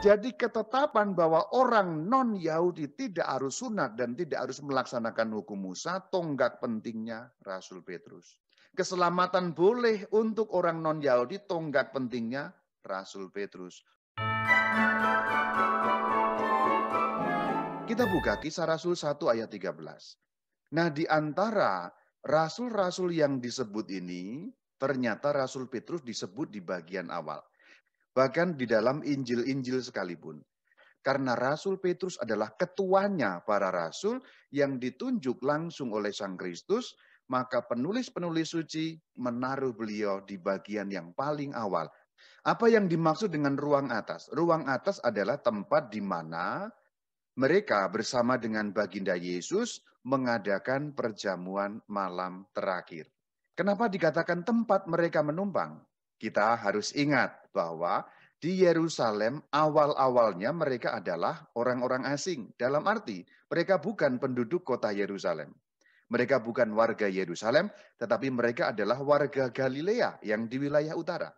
Jadi ketetapan bahwa orang non-Yahudi tidak harus sunat dan tidak harus melaksanakan hukum Musa, tonggak pentingnya Rasul Petrus. Keselamatan boleh untuk orang non-Yahudi, tonggak pentingnya Rasul Petrus. Kita buka kisah Rasul 1 ayat 13. Nah di antara rasul-rasul yang disebut ini, ternyata Rasul Petrus disebut di bagian awal bahkan di dalam Injil-Injil sekalipun. Karena Rasul Petrus adalah ketuanya para rasul yang ditunjuk langsung oleh Sang Kristus, maka penulis-penulis suci menaruh beliau di bagian yang paling awal. Apa yang dimaksud dengan ruang atas? Ruang atas adalah tempat di mana mereka bersama dengan Baginda Yesus mengadakan perjamuan malam terakhir. Kenapa dikatakan tempat mereka menumpang? Kita harus ingat bahwa di Yerusalem awal-awalnya mereka adalah orang-orang asing. Dalam arti mereka bukan penduduk kota Yerusalem. Mereka bukan warga Yerusalem, tetapi mereka adalah warga Galilea yang di wilayah utara.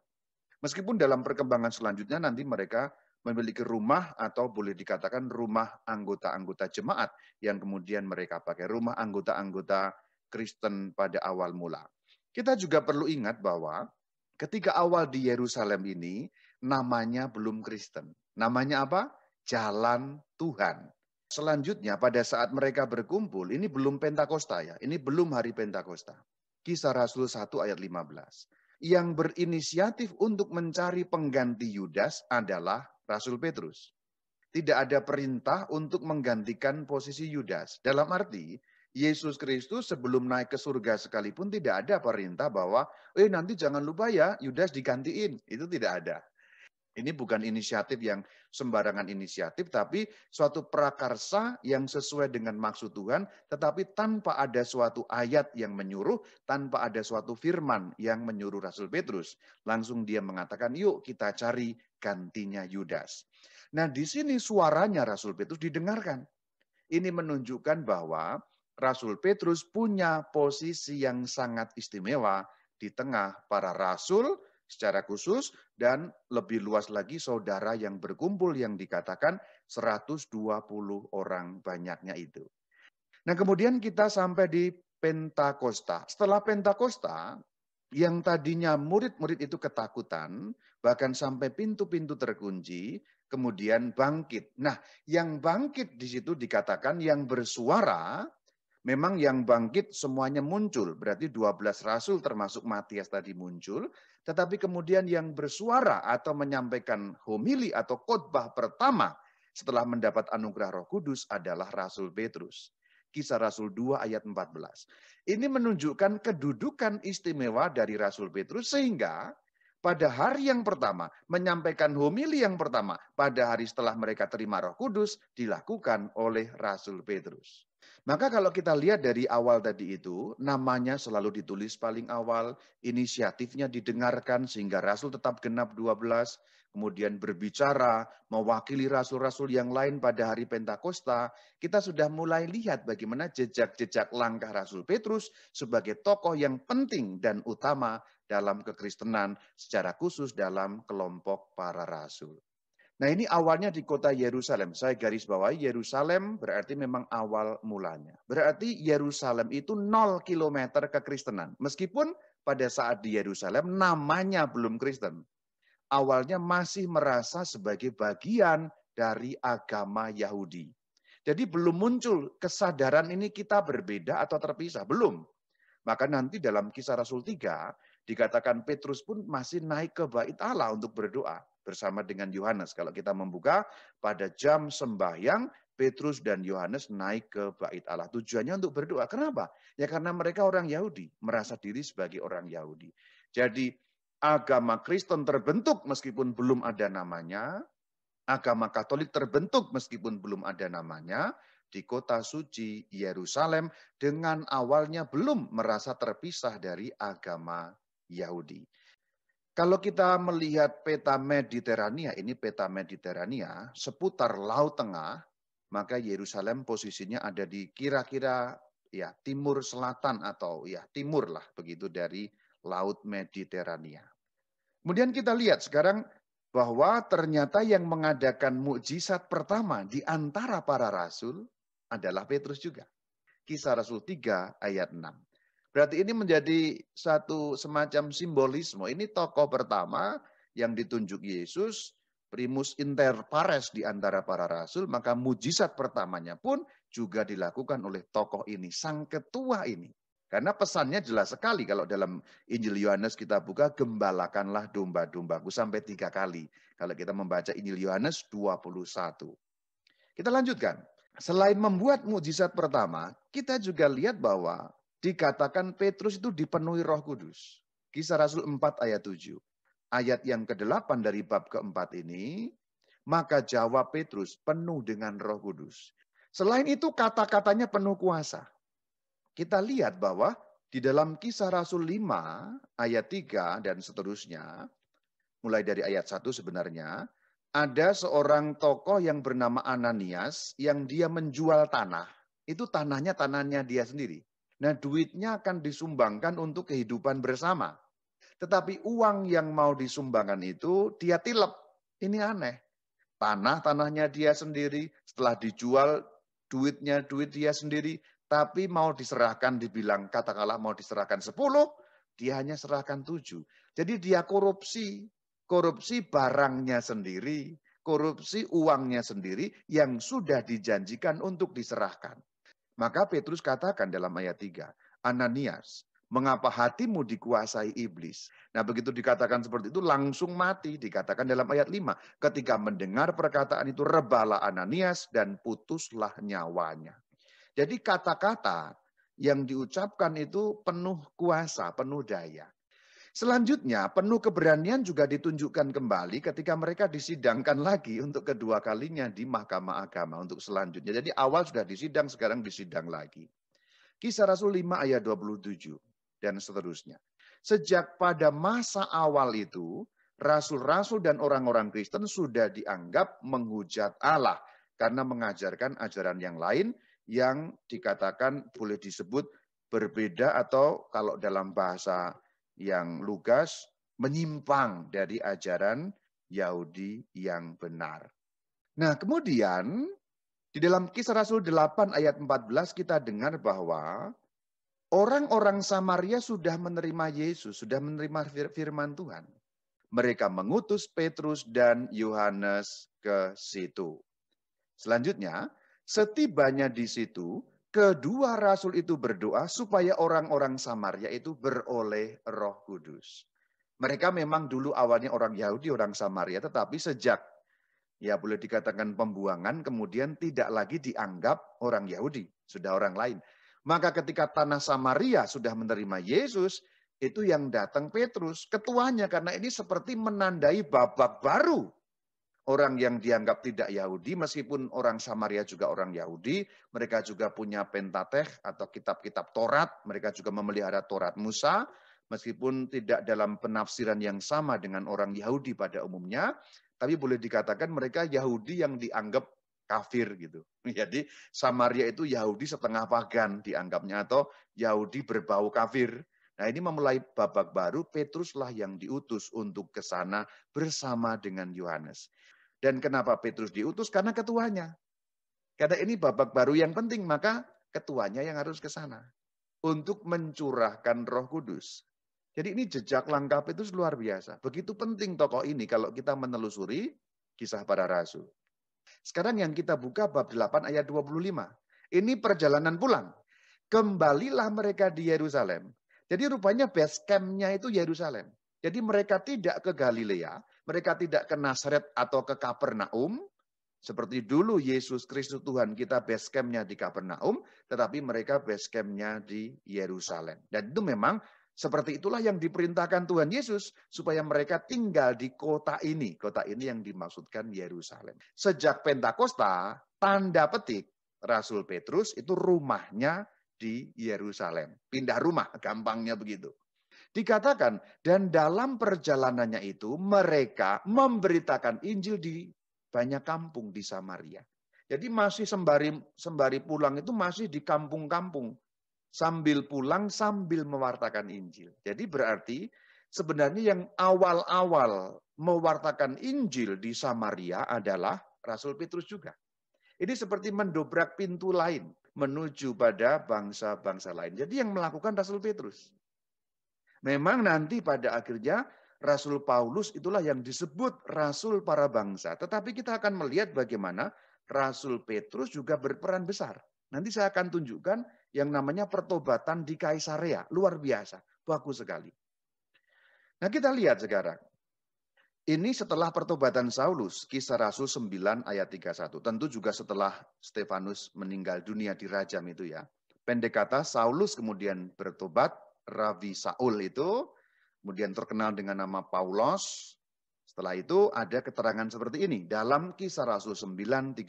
Meskipun dalam perkembangan selanjutnya nanti mereka memiliki rumah atau boleh dikatakan rumah anggota-anggota jemaat yang kemudian mereka pakai rumah anggota-anggota Kristen pada awal mula. Kita juga perlu ingat bahwa ketika awal di Yerusalem ini namanya belum Kristen. Namanya apa? Jalan Tuhan. Selanjutnya pada saat mereka berkumpul, ini belum Pentakosta ya, ini belum hari Pentakosta. Kisah Rasul 1 ayat 15. Yang berinisiatif untuk mencari pengganti Yudas adalah Rasul Petrus. Tidak ada perintah untuk menggantikan posisi Yudas. Dalam arti, Yesus Kristus sebelum naik ke surga sekalipun tidak ada perintah bahwa, eh nanti jangan lupa ya Yudas digantiin. Itu tidak ada. Ini bukan inisiatif yang sembarangan inisiatif, tapi suatu prakarsa yang sesuai dengan maksud Tuhan, tetapi tanpa ada suatu ayat yang menyuruh, tanpa ada suatu firman yang menyuruh Rasul Petrus. Langsung dia mengatakan, yuk kita cari gantinya Yudas. Nah di sini suaranya Rasul Petrus didengarkan. Ini menunjukkan bahwa Rasul Petrus punya posisi yang sangat istimewa di tengah para rasul secara khusus dan lebih luas lagi saudara yang berkumpul yang dikatakan 120 orang banyaknya itu. Nah, kemudian kita sampai di Pentakosta. Setelah Pentakosta, yang tadinya murid-murid itu ketakutan, bahkan sampai pintu-pintu terkunci, kemudian bangkit. Nah, yang bangkit di situ dikatakan yang bersuara Memang yang bangkit semuanya muncul, berarti 12 rasul termasuk Matias tadi muncul, tetapi kemudian yang bersuara atau menyampaikan homili atau khotbah pertama setelah mendapat anugerah Roh Kudus adalah Rasul Petrus. Kisah Rasul 2 ayat 14. Ini menunjukkan kedudukan istimewa dari Rasul Petrus sehingga pada hari yang pertama, menyampaikan homili yang pertama, pada hari setelah mereka terima roh kudus, dilakukan oleh Rasul Petrus. Maka kalau kita lihat dari awal tadi itu, namanya selalu ditulis paling awal, inisiatifnya didengarkan sehingga Rasul tetap genap 12, kemudian berbicara, mewakili rasul-rasul yang lain pada hari Pentakosta, kita sudah mulai lihat bagaimana jejak-jejak langkah Rasul Petrus sebagai tokoh yang penting dan utama dalam kekristenan, secara khusus dalam kelompok para rasul. Nah ini awalnya di kota Yerusalem. Saya garis bawahi Yerusalem berarti memang awal mulanya. Berarti Yerusalem itu 0 km kekristenan. Meskipun pada saat di Yerusalem namanya belum Kristen. Awalnya masih merasa sebagai bagian dari agama Yahudi. Jadi belum muncul kesadaran ini kita berbeda atau terpisah. Belum. Maka nanti dalam kisah Rasul 3, Dikatakan Petrus pun masih naik ke bait Allah untuk berdoa bersama dengan Yohanes. Kalau kita membuka pada jam sembahyang, Petrus dan Yohanes naik ke bait Allah. Tujuannya untuk berdoa. Kenapa? Ya karena mereka orang Yahudi, merasa diri sebagai orang Yahudi. Jadi agama Kristen terbentuk meskipun belum ada namanya, agama Katolik terbentuk meskipun belum ada namanya, di kota suci Yerusalem dengan awalnya belum merasa terpisah dari agama Yahudi. Kalau kita melihat peta Mediterania, ini peta Mediterania, seputar Laut Tengah, maka Yerusalem posisinya ada di kira-kira ya timur selatan atau ya timur lah begitu dari Laut Mediterania. Kemudian kita lihat sekarang bahwa ternyata yang mengadakan mukjizat pertama di antara para rasul adalah Petrus juga. Kisah Rasul 3 ayat 6. Berarti ini menjadi satu semacam simbolisme. Ini tokoh pertama yang ditunjuk Yesus, primus inter pares di antara para rasul, maka mujizat pertamanya pun juga dilakukan oleh tokoh ini, sang ketua ini. Karena pesannya jelas sekali kalau dalam Injil Yohanes kita buka, gembalakanlah domba-dombaku sampai tiga kali. Kalau kita membaca Injil Yohanes 21. Kita lanjutkan. Selain membuat mujizat pertama, kita juga lihat bahwa dikatakan Petrus itu dipenuhi roh kudus. Kisah Rasul 4 ayat 7. Ayat yang ke-8 dari bab keempat ini, maka jawab Petrus penuh dengan roh kudus. Selain itu kata-katanya penuh kuasa. Kita lihat bahwa di dalam kisah Rasul 5 ayat 3 dan seterusnya, mulai dari ayat 1 sebenarnya, ada seorang tokoh yang bernama Ananias yang dia menjual tanah. Itu tanahnya tanahnya dia sendiri. Nah, duitnya akan disumbangkan untuk kehidupan bersama. Tetapi uang yang mau disumbangkan itu dia tilep. Ini aneh. Tanah tanahnya dia sendiri, setelah dijual duitnya duit dia sendiri, tapi mau diserahkan dibilang katakanlah mau diserahkan 10, dia hanya serahkan 7. Jadi dia korupsi, korupsi barangnya sendiri, korupsi uangnya sendiri yang sudah dijanjikan untuk diserahkan. Maka Petrus katakan dalam ayat 3, Ananias, mengapa hatimu dikuasai iblis? Nah begitu dikatakan seperti itu langsung mati, dikatakan dalam ayat 5. Ketika mendengar perkataan itu, rebalah Ananias dan putuslah nyawanya. Jadi kata-kata yang diucapkan itu penuh kuasa, penuh daya. Selanjutnya, penuh keberanian juga ditunjukkan kembali ketika mereka disidangkan lagi untuk kedua kalinya di Mahkamah Agama untuk selanjutnya. Jadi awal sudah disidang, sekarang disidang lagi. Kisah Rasul 5 ayat 27 dan seterusnya. Sejak pada masa awal itu, rasul-rasul dan orang-orang Kristen sudah dianggap menghujat Allah karena mengajarkan ajaran yang lain yang dikatakan boleh disebut berbeda atau kalau dalam bahasa yang lugas, menyimpang dari ajaran Yahudi yang benar. Nah, kemudian di dalam kisah Rasul 8 ayat 14 kita dengar bahwa orang-orang Samaria sudah menerima Yesus, sudah menerima firman Tuhan. Mereka mengutus Petrus dan Yohanes ke situ. Selanjutnya, setibanya di situ, kedua rasul itu berdoa supaya orang-orang Samaria itu beroleh roh kudus. Mereka memang dulu awalnya orang Yahudi, orang Samaria, tetapi sejak ya boleh dikatakan pembuangan, kemudian tidak lagi dianggap orang Yahudi, sudah orang lain. Maka ketika tanah Samaria sudah menerima Yesus, itu yang datang Petrus, ketuanya karena ini seperti menandai babak baru orang yang dianggap tidak Yahudi, meskipun orang Samaria juga orang Yahudi, mereka juga punya Pentateh atau kitab-kitab Torat, mereka juga memelihara Torat Musa, meskipun tidak dalam penafsiran yang sama dengan orang Yahudi pada umumnya, tapi boleh dikatakan mereka Yahudi yang dianggap kafir gitu. Jadi Samaria itu Yahudi setengah pagan dianggapnya atau Yahudi berbau kafir. Nah ini memulai babak baru, Petruslah yang diutus untuk ke sana bersama dengan Yohanes. Dan kenapa Petrus diutus? Karena ketuanya. Karena ini babak baru yang penting, maka ketuanya yang harus ke sana. Untuk mencurahkan roh kudus. Jadi ini jejak langkah Petrus luar biasa. Begitu penting tokoh ini kalau kita menelusuri kisah para rasul. Sekarang yang kita buka bab 8 ayat 25. Ini perjalanan pulang. Kembalilah mereka di Yerusalem. Jadi rupanya base camp-nya itu Yerusalem. Jadi mereka tidak ke Galilea, mereka tidak ke Nasaret atau ke Kapernaum, seperti dulu Yesus Kristus Tuhan kita base camp-nya di Kapernaum, tetapi mereka base camp-nya di Yerusalem. Dan itu memang seperti itulah yang diperintahkan Tuhan Yesus supaya mereka tinggal di kota ini. Kota ini yang dimaksudkan Yerusalem. Sejak Pentakosta, tanda petik Rasul Petrus itu rumahnya di Yerusalem. Pindah rumah, gampangnya begitu. Dikatakan, dan dalam perjalanannya itu mereka memberitakan Injil di banyak kampung di Samaria. Jadi masih sembari sembari pulang itu masih di kampung-kampung. Sambil pulang sambil mewartakan Injil. Jadi berarti sebenarnya yang awal-awal mewartakan Injil di Samaria adalah Rasul Petrus juga. Ini seperti mendobrak pintu lain menuju pada bangsa-bangsa lain. Jadi yang melakukan Rasul Petrus. Memang nanti pada akhirnya Rasul Paulus itulah yang disebut Rasul para bangsa. Tetapi kita akan melihat bagaimana Rasul Petrus juga berperan besar. Nanti saya akan tunjukkan yang namanya pertobatan di Kaisarea. Luar biasa. Bagus sekali. Nah kita lihat sekarang. Ini setelah pertobatan Saulus, kisah Rasul 9 ayat 31. Tentu juga setelah Stefanus meninggal dunia di Rajam itu ya. Pendek kata Saulus kemudian bertobat, Ravi Saul itu, kemudian terkenal dengan nama Paulus. Setelah itu ada keterangan seperti ini dalam kisah Rasul 9.31.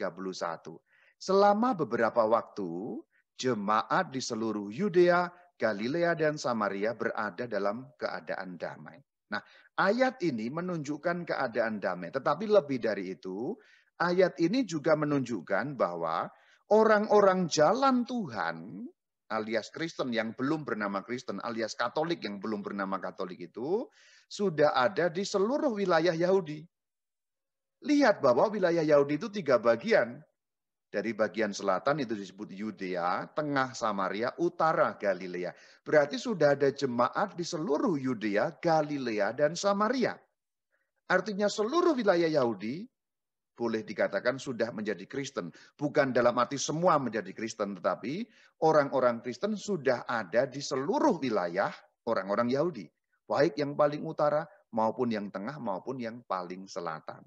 Selama beberapa waktu, jemaat di seluruh Yudea, Galilea, dan Samaria berada dalam keadaan damai. Nah, ayat ini menunjukkan keadaan damai. Tetapi lebih dari itu, ayat ini juga menunjukkan bahwa orang-orang jalan Tuhan alias Kristen yang belum bernama Kristen alias Katolik yang belum bernama Katolik itu sudah ada di seluruh wilayah Yahudi. Lihat bahwa wilayah Yahudi itu tiga bagian. Dari bagian selatan itu disebut Yudea, tengah Samaria, utara Galilea. Berarti sudah ada jemaat di seluruh Yudea, Galilea, dan Samaria. Artinya seluruh wilayah Yahudi boleh dikatakan sudah menjadi Kristen. Bukan dalam arti semua menjadi Kristen, tetapi orang-orang Kristen sudah ada di seluruh wilayah orang-orang Yahudi. Baik yang paling utara, maupun yang tengah, maupun yang paling selatan.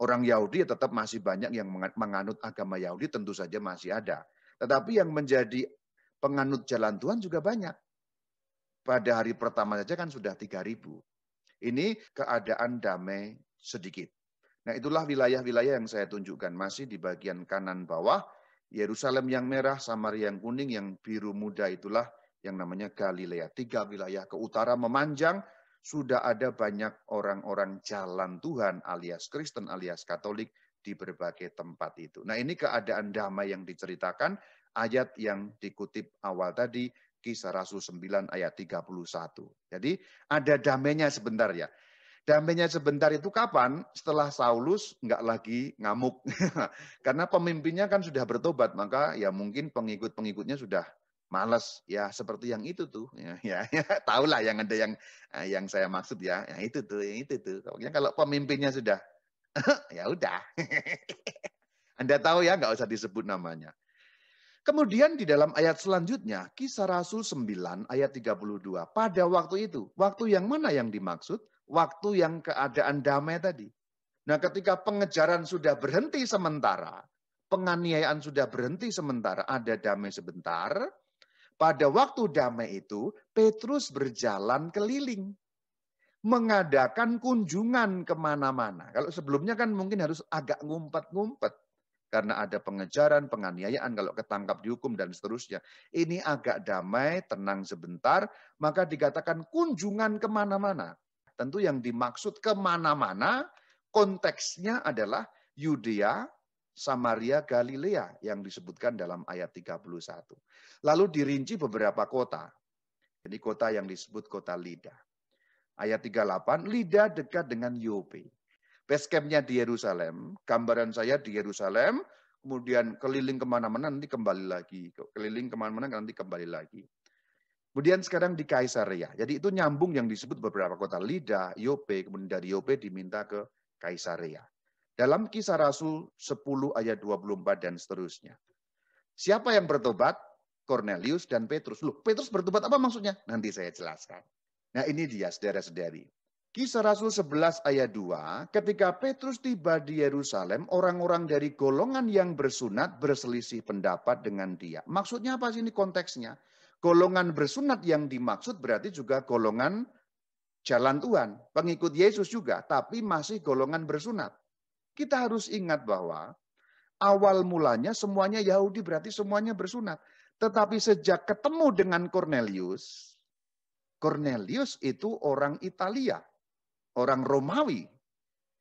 Orang Yahudi tetap masih banyak yang menganut agama Yahudi, tentu saja masih ada. Tetapi yang menjadi penganut jalan Tuhan juga banyak. Pada hari pertama saja kan sudah 3000. Ini keadaan damai sedikit. Nah itulah wilayah-wilayah yang saya tunjukkan. Masih di bagian kanan bawah, Yerusalem yang merah, Samaria yang kuning, yang biru muda itulah yang namanya Galilea. Tiga wilayah ke utara memanjang, sudah ada banyak orang-orang jalan Tuhan alias Kristen alias Katolik di berbagai tempat itu. Nah ini keadaan damai yang diceritakan, ayat yang dikutip awal tadi, kisah Rasul 9 ayat 31. Jadi ada damainya sebentar ya. Damainya sebentar itu kapan? Setelah Saulus nggak lagi ngamuk. Karena pemimpinnya kan sudah bertobat, maka ya mungkin pengikut-pengikutnya sudah males ya seperti yang itu tuh ya, ya, ya tahulah yang ada yang eh, yang saya maksud ya, yang itu tuh yang itu tuh pokoknya kalau pemimpinnya sudah ya udah Anda tahu ya nggak usah disebut namanya Kemudian di dalam ayat selanjutnya, kisah Rasul 9 ayat 32. Pada waktu itu, waktu yang mana yang dimaksud? waktu yang keadaan damai tadi. Nah, ketika pengejaran sudah berhenti sementara, penganiayaan sudah berhenti sementara, ada damai sebentar. Pada waktu damai itu, Petrus berjalan keliling. Mengadakan kunjungan kemana-mana. Kalau sebelumnya kan mungkin harus agak ngumpet-ngumpet. Karena ada pengejaran, penganiayaan, kalau ketangkap dihukum, dan seterusnya. Ini agak damai, tenang sebentar, maka dikatakan kunjungan kemana-mana tentu yang dimaksud kemana-mana konteksnya adalah Yudea, Samaria, Galilea yang disebutkan dalam ayat 31. Lalu dirinci beberapa kota. Jadi kota yang disebut kota Lida. Ayat 38, Lida dekat dengan Yope. Basecampnya di Yerusalem, gambaran saya di Yerusalem, kemudian keliling kemana-mana nanti kembali lagi, keliling kemana-mana nanti kembali lagi. Kemudian sekarang di Kaisaria. Jadi itu nyambung yang disebut beberapa kota. Lida, Yope, kemudian dari Yope diminta ke Kaisaria. Dalam kisah Rasul 10 ayat 24 dan seterusnya. Siapa yang bertobat? Cornelius dan Petrus. Loh, Petrus bertobat apa maksudnya? Nanti saya jelaskan. Nah ini dia saudara-saudari. Kisah Rasul 11 ayat 2, ketika Petrus tiba di Yerusalem, orang-orang dari golongan yang bersunat berselisih pendapat dengan dia. Maksudnya apa sih ini konteksnya? golongan bersunat yang dimaksud berarti juga golongan jalan Tuhan, pengikut Yesus juga, tapi masih golongan bersunat. Kita harus ingat bahwa awal mulanya semuanya Yahudi berarti semuanya bersunat. Tetapi sejak ketemu dengan Cornelius, Cornelius itu orang Italia, orang Romawi,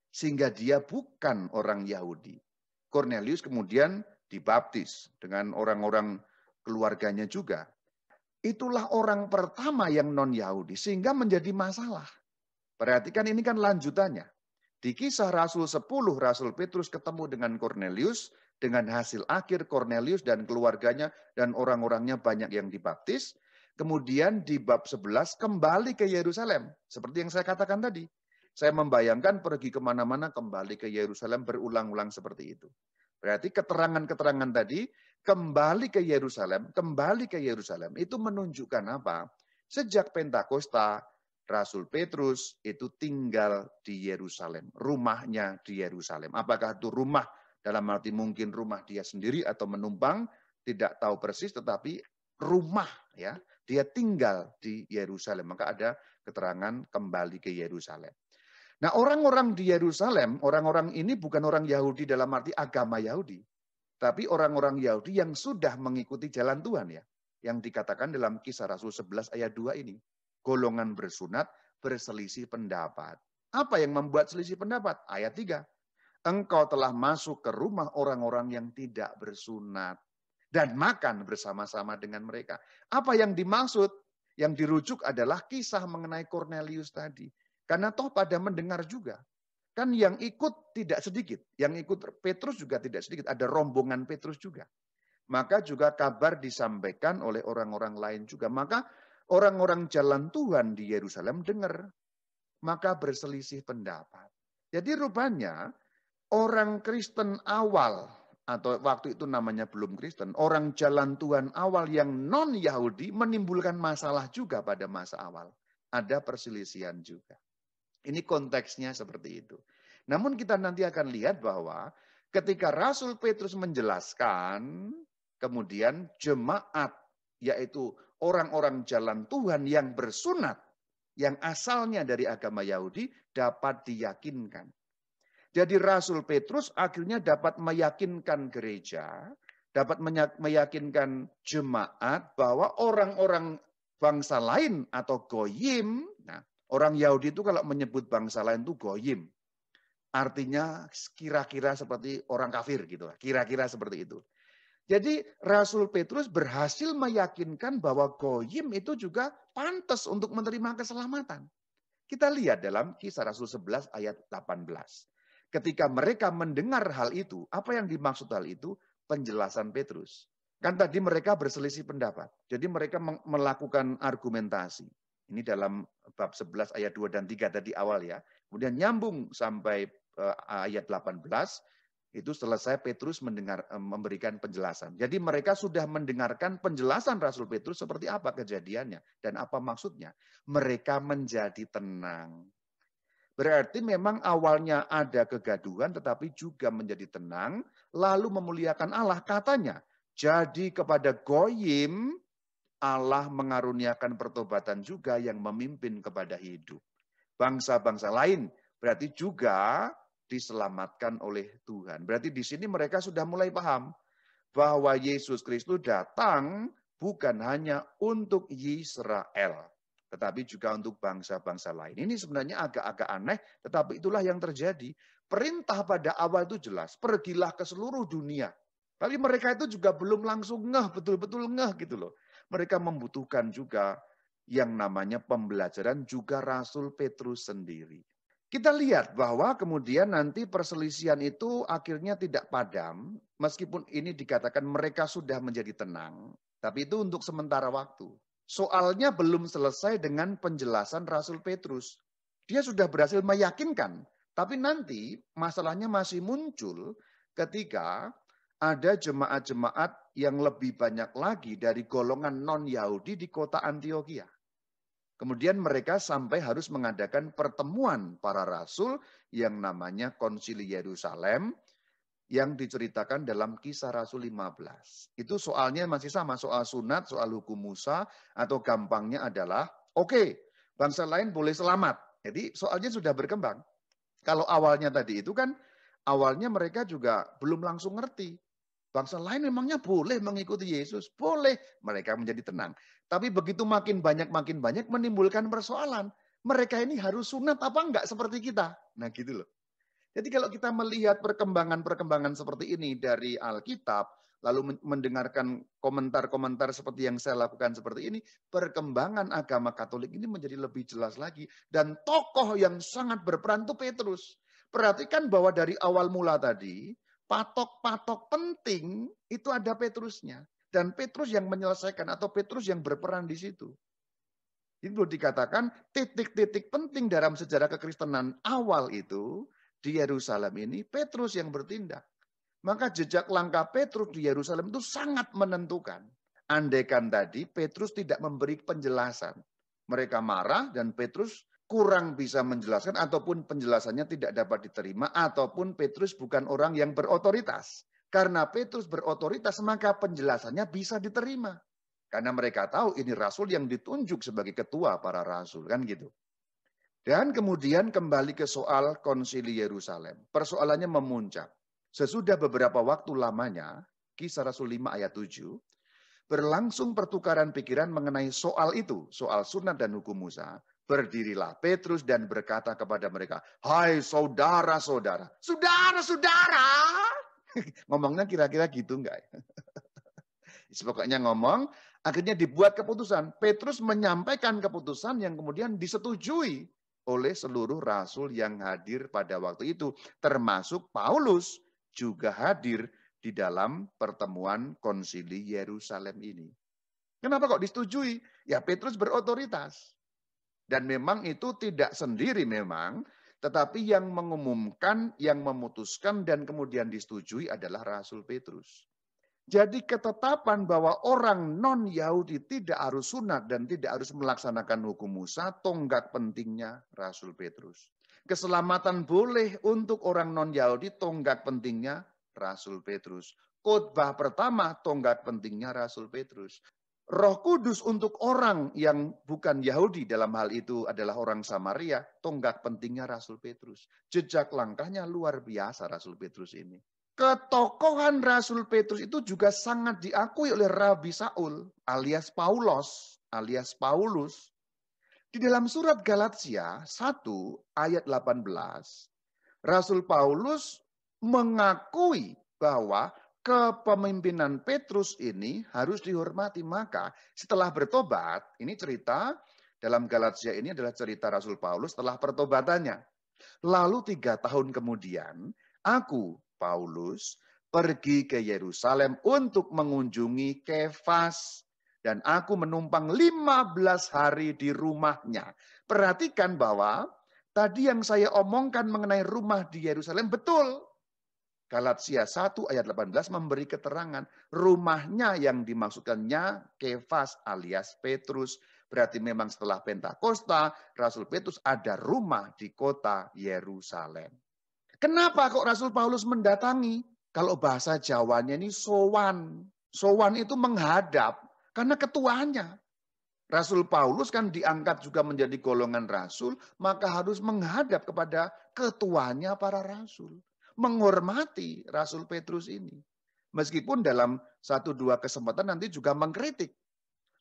sehingga dia bukan orang Yahudi. Cornelius kemudian dibaptis dengan orang-orang keluarganya juga itulah orang pertama yang non-Yahudi sehingga menjadi masalah. Perhatikan ini kan lanjutannya. Di kisah Rasul 10, Rasul Petrus ketemu dengan Cornelius, dengan hasil akhir Cornelius dan keluarganya dan orang-orangnya banyak yang dibaptis. Kemudian di bab 11 kembali ke Yerusalem. Seperti yang saya katakan tadi. Saya membayangkan pergi kemana-mana kembali ke Yerusalem berulang-ulang seperti itu. Berarti keterangan-keterangan tadi kembali ke Yerusalem, kembali ke Yerusalem itu menunjukkan apa? Sejak Pentakosta, Rasul Petrus itu tinggal di Yerusalem, rumahnya di Yerusalem. Apakah itu rumah dalam arti mungkin rumah dia sendiri atau menumpang, tidak tahu persis tetapi rumah ya, dia tinggal di Yerusalem. Maka ada keterangan kembali ke Yerusalem. Nah, orang-orang di Yerusalem, orang-orang ini bukan orang Yahudi dalam arti agama Yahudi, tapi orang-orang Yahudi yang sudah mengikuti jalan Tuhan ya. Yang dikatakan dalam kisah Rasul 11 ayat 2 ini. Golongan bersunat berselisih pendapat. Apa yang membuat selisih pendapat? Ayat 3. Engkau telah masuk ke rumah orang-orang yang tidak bersunat. Dan makan bersama-sama dengan mereka. Apa yang dimaksud? Yang dirujuk adalah kisah mengenai Cornelius tadi. Karena toh pada mendengar juga. Kan yang ikut tidak sedikit. Yang ikut Petrus juga tidak sedikit. Ada rombongan Petrus juga. Maka juga kabar disampaikan oleh orang-orang lain juga. Maka orang-orang jalan Tuhan di Yerusalem dengar. Maka berselisih pendapat. Jadi rupanya orang Kristen awal atau waktu itu namanya belum Kristen, orang jalan Tuhan awal yang non Yahudi menimbulkan masalah juga pada masa awal. Ada perselisihan juga. Ini konteksnya seperti itu. Namun kita nanti akan lihat bahwa ketika Rasul Petrus menjelaskan, kemudian jemaat, yaitu orang-orang jalan Tuhan yang bersunat, yang asalnya dari agama Yahudi, dapat diyakinkan. Jadi Rasul Petrus akhirnya dapat meyakinkan gereja, dapat meyakinkan jemaat bahwa orang-orang bangsa lain atau goyim Orang Yahudi itu kalau menyebut bangsa lain itu goyim. Artinya kira-kira seperti orang kafir gitu lah. Kira-kira seperti itu. Jadi Rasul Petrus berhasil meyakinkan bahwa goyim itu juga pantas untuk menerima keselamatan. Kita lihat dalam kisah Rasul 11 ayat 18. Ketika mereka mendengar hal itu, apa yang dimaksud hal itu? Penjelasan Petrus. Kan tadi mereka berselisih pendapat. Jadi mereka melakukan argumentasi. Ini dalam bab 11 ayat 2 dan 3 tadi awal ya. Kemudian nyambung sampai eh, ayat 18 itu selesai Petrus mendengar eh, memberikan penjelasan. Jadi mereka sudah mendengarkan penjelasan Rasul Petrus seperti apa kejadiannya dan apa maksudnya. Mereka menjadi tenang. Berarti memang awalnya ada kegaduhan tetapi juga menjadi tenang lalu memuliakan Allah katanya. Jadi kepada Goyim Allah mengaruniakan pertobatan juga yang memimpin kepada hidup. Bangsa-bangsa lain berarti juga diselamatkan oleh Tuhan. Berarti di sini mereka sudah mulai paham bahwa Yesus Kristus datang bukan hanya untuk Israel, tetapi juga untuk bangsa-bangsa lain. Ini sebenarnya agak-agak aneh, tetapi itulah yang terjadi. Perintah pada awal itu jelas, pergilah ke seluruh dunia. Tapi mereka itu juga belum langsung ngeh, betul-betul ngeh gitu loh mereka membutuhkan juga yang namanya pembelajaran juga Rasul Petrus sendiri. Kita lihat bahwa kemudian nanti perselisihan itu akhirnya tidak padam, meskipun ini dikatakan mereka sudah menjadi tenang, tapi itu untuk sementara waktu. Soalnya belum selesai dengan penjelasan Rasul Petrus. Dia sudah berhasil meyakinkan, tapi nanti masalahnya masih muncul ketika ada jemaat-jemaat yang lebih banyak lagi dari golongan non-Yahudi di kota Antioquia. Kemudian mereka sampai harus mengadakan pertemuan para rasul yang namanya konsili Yerusalem yang diceritakan dalam kisah Rasul 15. Itu soalnya masih sama, soal sunat, soal hukum Musa, atau gampangnya adalah, oke, okay, bangsa lain boleh selamat. Jadi soalnya sudah berkembang. Kalau awalnya tadi itu kan, awalnya mereka juga belum langsung ngerti. Bangsa lain memangnya boleh mengikuti Yesus, boleh mereka menjadi tenang. Tapi begitu makin banyak makin banyak menimbulkan persoalan. Mereka ini harus sunat apa enggak seperti kita. Nah gitu loh. Jadi kalau kita melihat perkembangan-perkembangan seperti ini dari Alkitab, lalu mendengarkan komentar-komentar seperti yang saya lakukan seperti ini, perkembangan agama Katolik ini menjadi lebih jelas lagi. Dan tokoh yang sangat berperan itu Petrus. Perhatikan bahwa dari awal mula tadi, patok-patok penting itu ada Petrusnya. Dan Petrus yang menyelesaikan atau Petrus yang berperan di situ. Itu dikatakan titik-titik penting dalam sejarah kekristenan awal itu di Yerusalem ini Petrus yang bertindak. Maka jejak langkah Petrus di Yerusalem itu sangat menentukan. Andaikan tadi Petrus tidak memberi penjelasan. Mereka marah dan Petrus kurang bisa menjelaskan ataupun penjelasannya tidak dapat diterima ataupun Petrus bukan orang yang berotoritas. Karena Petrus berotoritas maka penjelasannya bisa diterima. Karena mereka tahu ini rasul yang ditunjuk sebagai ketua para rasul kan gitu. Dan kemudian kembali ke soal konsili Yerusalem. Persoalannya memuncak. Sesudah beberapa waktu lamanya, kisah Rasul 5 ayat 7, berlangsung pertukaran pikiran mengenai soal itu, soal sunat dan hukum Musa, Berdirilah Petrus dan berkata kepada mereka, Hai saudara-saudara, saudara-saudara. Ngomongnya kira-kira gitu enggak ya? Pokoknya ngomong, akhirnya dibuat keputusan. Petrus menyampaikan keputusan yang kemudian disetujui oleh seluruh rasul yang hadir pada waktu itu. Termasuk Paulus juga hadir di dalam pertemuan konsili Yerusalem ini. Kenapa kok disetujui? Ya Petrus berotoritas. Dan memang itu tidak sendiri memang, tetapi yang mengumumkan, yang memutuskan, dan kemudian disetujui adalah Rasul Petrus. Jadi ketetapan bahwa orang non-Yahudi tidak harus sunat dan tidak harus melaksanakan hukum Musa, tonggak pentingnya Rasul Petrus. Keselamatan boleh untuk orang non-Yahudi, tonggak pentingnya Rasul Petrus. Khotbah pertama, tonggak pentingnya Rasul Petrus. Roh Kudus untuk orang yang bukan Yahudi dalam hal itu adalah orang Samaria, tonggak pentingnya Rasul Petrus. Jejak langkahnya luar biasa Rasul Petrus ini. Ketokohan Rasul Petrus itu juga sangat diakui oleh Rabi Saul alias Paulus alias Paulus. Di dalam surat Galatia 1 ayat 18, Rasul Paulus mengakui bahwa kepemimpinan Petrus ini harus dihormati. Maka setelah bertobat, ini cerita dalam Galatia ini adalah cerita Rasul Paulus setelah pertobatannya. Lalu tiga tahun kemudian, aku, Paulus, pergi ke Yerusalem untuk mengunjungi Kefas. Dan aku menumpang 15 hari di rumahnya. Perhatikan bahwa tadi yang saya omongkan mengenai rumah di Yerusalem betul. Galatia 1 ayat 18 memberi keterangan rumahnya yang dimaksudkannya Kefas alias Petrus. Berarti memang setelah Pentakosta, Rasul Petrus ada rumah di kota Yerusalem. Kenapa kok Rasul Paulus mendatangi? Kalau bahasa Jawanya ini sowan. Sowan itu menghadap karena ketuanya. Rasul Paulus kan diangkat juga menjadi golongan rasul, maka harus menghadap kepada ketuanya para rasul menghormati Rasul Petrus ini. Meskipun dalam satu dua kesempatan nanti juga mengkritik.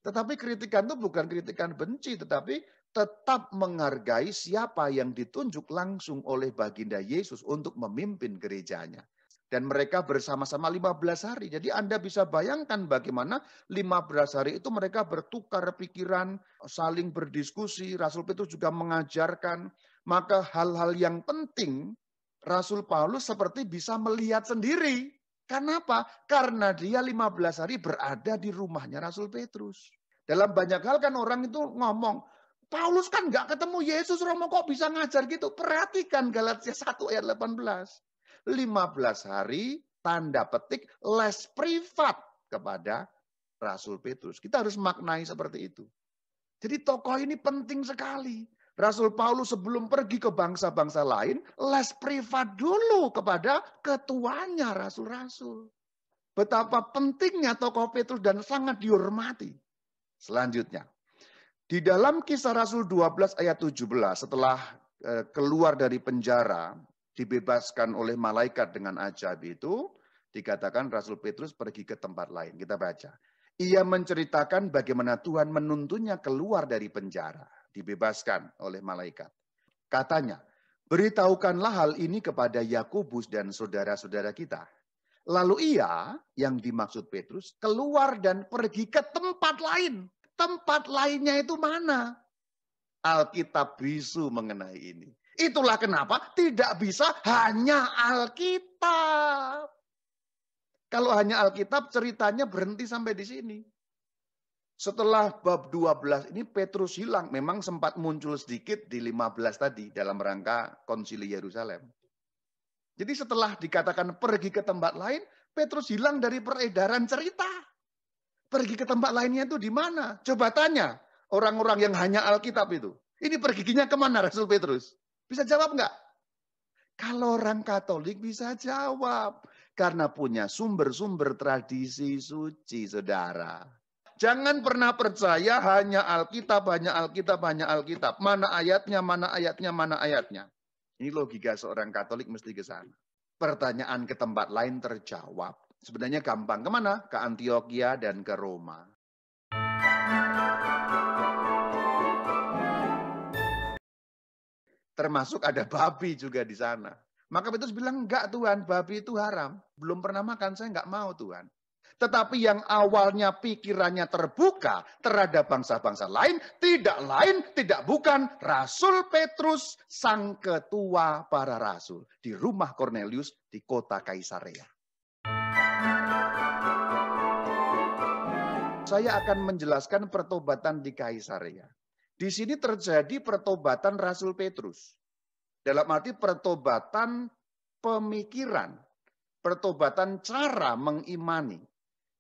Tetapi kritikan itu bukan kritikan benci, tetapi tetap menghargai siapa yang ditunjuk langsung oleh baginda Yesus untuk memimpin gerejanya. Dan mereka bersama-sama 15 hari. Jadi Anda bisa bayangkan bagaimana 15 hari itu mereka bertukar pikiran, saling berdiskusi. Rasul Petrus juga mengajarkan. Maka hal-hal yang penting Rasul Paulus seperti bisa melihat sendiri. Kenapa? Karena dia 15 hari berada di rumahnya Rasul Petrus. Dalam banyak hal kan orang itu ngomong, Paulus kan nggak ketemu Yesus, Romo kok bisa ngajar gitu? Perhatikan Galatia 1 ayat 18. 15 hari, tanda petik, les privat kepada Rasul Petrus. Kita harus maknai seperti itu. Jadi tokoh ini penting sekali. Rasul Paulus sebelum pergi ke bangsa-bangsa lain, les privat dulu kepada ketuanya rasul-rasul. Betapa pentingnya tokoh Petrus dan sangat dihormati. Selanjutnya, di dalam kisah Rasul 12 ayat 17 setelah eh, keluar dari penjara, dibebaskan oleh malaikat dengan ajaib itu, dikatakan Rasul Petrus pergi ke tempat lain. Kita baca. Ia menceritakan bagaimana Tuhan menuntunnya keluar dari penjara dibebaskan oleh malaikat. Katanya, beritahukanlah hal ini kepada Yakobus dan saudara-saudara kita. Lalu ia, yang dimaksud Petrus, keluar dan pergi ke tempat lain. Tempat lainnya itu mana? Alkitab bisu mengenai ini. Itulah kenapa tidak bisa hanya Alkitab. Kalau hanya Alkitab, ceritanya berhenti sampai di sini. Setelah bab 12 ini Petrus hilang, memang sempat muncul sedikit di 15 tadi dalam rangka konsili Yerusalem. Jadi setelah dikatakan pergi ke tempat lain, Petrus hilang dari peredaran cerita. Pergi ke tempat lainnya itu di mana? Coba tanya orang-orang yang hanya Alkitab itu. Ini perginya kemana Rasul Petrus? Bisa jawab nggak? Kalau orang Katolik bisa jawab. Karena punya sumber-sumber tradisi suci, saudara. Jangan pernah percaya hanya Alkitab, hanya Alkitab, hanya Alkitab. Mana ayatnya, mana ayatnya, mana ayatnya. Ini logika seorang Katolik mesti ke sana. Pertanyaan ke tempat lain terjawab. Sebenarnya gampang. Kemana? Ke Antioquia dan ke Roma. Termasuk ada babi juga di sana. Maka Petrus bilang, enggak Tuhan, babi itu haram. Belum pernah makan, saya enggak mau Tuhan. Tetapi yang awalnya pikirannya terbuka terhadap bangsa-bangsa lain, tidak lain, tidak bukan Rasul Petrus, sang ketua para rasul. Di rumah Cornelius di kota Kaisarea. Saya akan menjelaskan pertobatan di Kaisarea. Di sini terjadi pertobatan Rasul Petrus. Dalam arti pertobatan pemikiran, pertobatan cara mengimani.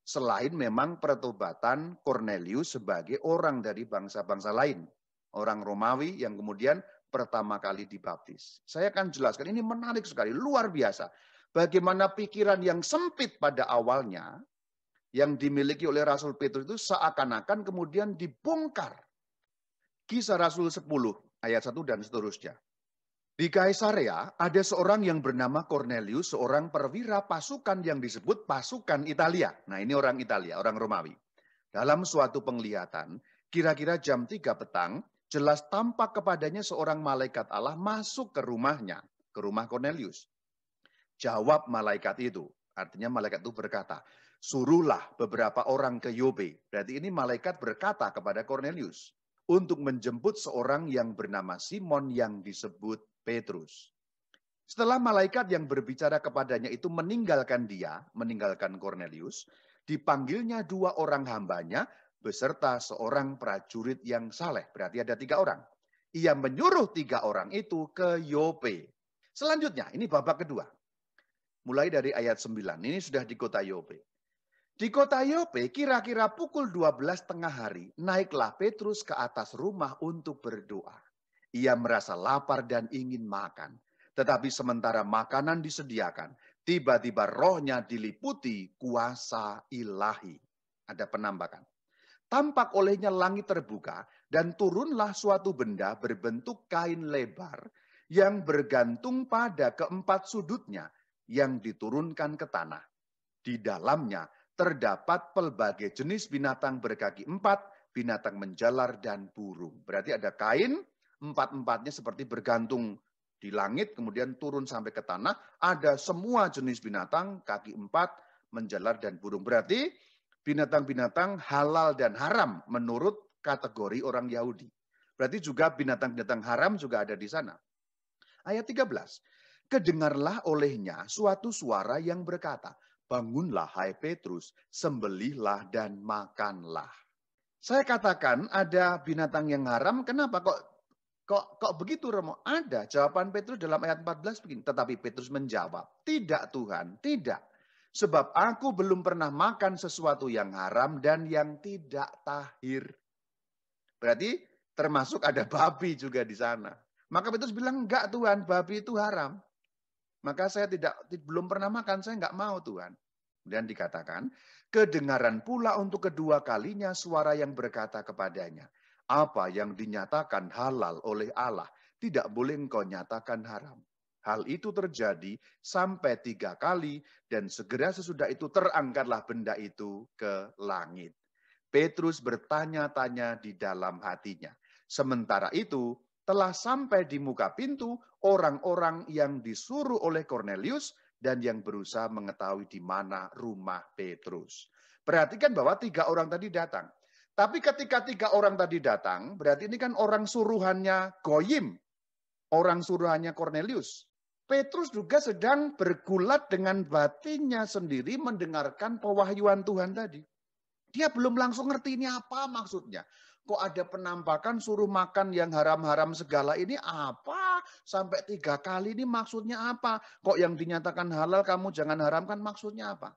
Selain memang pertobatan Cornelius sebagai orang dari bangsa-bangsa lain. Orang Romawi yang kemudian pertama kali dibaptis. Saya akan jelaskan, ini menarik sekali, luar biasa. Bagaimana pikiran yang sempit pada awalnya, yang dimiliki oleh Rasul Petrus itu seakan-akan kemudian dibongkar. Kisah Rasul 10 ayat 1 dan seterusnya. Di Kaisarea ada seorang yang bernama Cornelius, seorang perwira pasukan yang disebut pasukan Italia. Nah ini orang Italia, orang Romawi. Dalam suatu penglihatan, kira-kira jam 3 petang, jelas tampak kepadanya seorang malaikat Allah masuk ke rumahnya, ke rumah Cornelius. Jawab malaikat itu, artinya malaikat itu berkata, suruhlah beberapa orang ke Yobe. Berarti ini malaikat berkata kepada Cornelius, untuk menjemput seorang yang bernama Simon yang disebut Petrus. Setelah malaikat yang berbicara kepadanya itu meninggalkan dia, meninggalkan Cornelius, dipanggilnya dua orang hambanya beserta seorang prajurit yang saleh. Berarti ada tiga orang. Ia menyuruh tiga orang itu ke Yope. Selanjutnya, ini babak kedua. Mulai dari ayat 9, ini sudah di kota Yope. Di kota Yope, kira-kira pukul 12 tengah hari, naiklah Petrus ke atas rumah untuk berdoa. Ia merasa lapar dan ingin makan. Tetapi sementara makanan disediakan, tiba-tiba rohnya diliputi kuasa ilahi. Ada penambakan. Tampak olehnya langit terbuka dan turunlah suatu benda berbentuk kain lebar yang bergantung pada keempat sudutnya yang diturunkan ke tanah. Di dalamnya terdapat pelbagai jenis binatang berkaki empat, binatang menjalar dan burung. Berarti ada kain, empat-empatnya seperti bergantung di langit, kemudian turun sampai ke tanah. Ada semua jenis binatang, kaki empat, menjalar dan burung. Berarti binatang-binatang halal dan haram menurut kategori orang Yahudi. Berarti juga binatang-binatang haram juga ada di sana. Ayat 13. Kedengarlah olehnya suatu suara yang berkata, Bangunlah hai Petrus, sembelihlah dan makanlah. Saya katakan ada binatang yang haram, kenapa kok Kok kok begitu Romo? Ada jawaban Petrus dalam ayat 14 begini. Tetapi Petrus menjawab, "Tidak Tuhan, tidak. Sebab aku belum pernah makan sesuatu yang haram dan yang tidak tahir." Berarti termasuk ada babi juga di sana. Maka Petrus bilang, "Enggak Tuhan, babi itu haram." Maka saya tidak belum pernah makan, saya enggak mau Tuhan. dan dikatakan, kedengaran pula untuk kedua kalinya suara yang berkata kepadanya, apa yang dinyatakan halal oleh Allah tidak boleh engkau nyatakan haram. Hal itu terjadi sampai tiga kali dan segera sesudah itu terangkatlah benda itu ke langit. Petrus bertanya-tanya di dalam hatinya. Sementara itu telah sampai di muka pintu orang-orang yang disuruh oleh Cornelius dan yang berusaha mengetahui di mana rumah Petrus. Perhatikan bahwa tiga orang tadi datang. Tapi ketika tiga orang tadi datang, berarti ini kan orang suruhannya Goyim, orang suruhannya Cornelius. Petrus juga sedang bergulat dengan batinnya sendiri mendengarkan pewahyuan Tuhan tadi. Dia belum langsung ngerti ini apa maksudnya. Kok ada penampakan suruh makan yang haram-haram segala ini apa? Sampai tiga kali ini maksudnya apa? Kok yang dinyatakan halal kamu jangan haramkan maksudnya apa?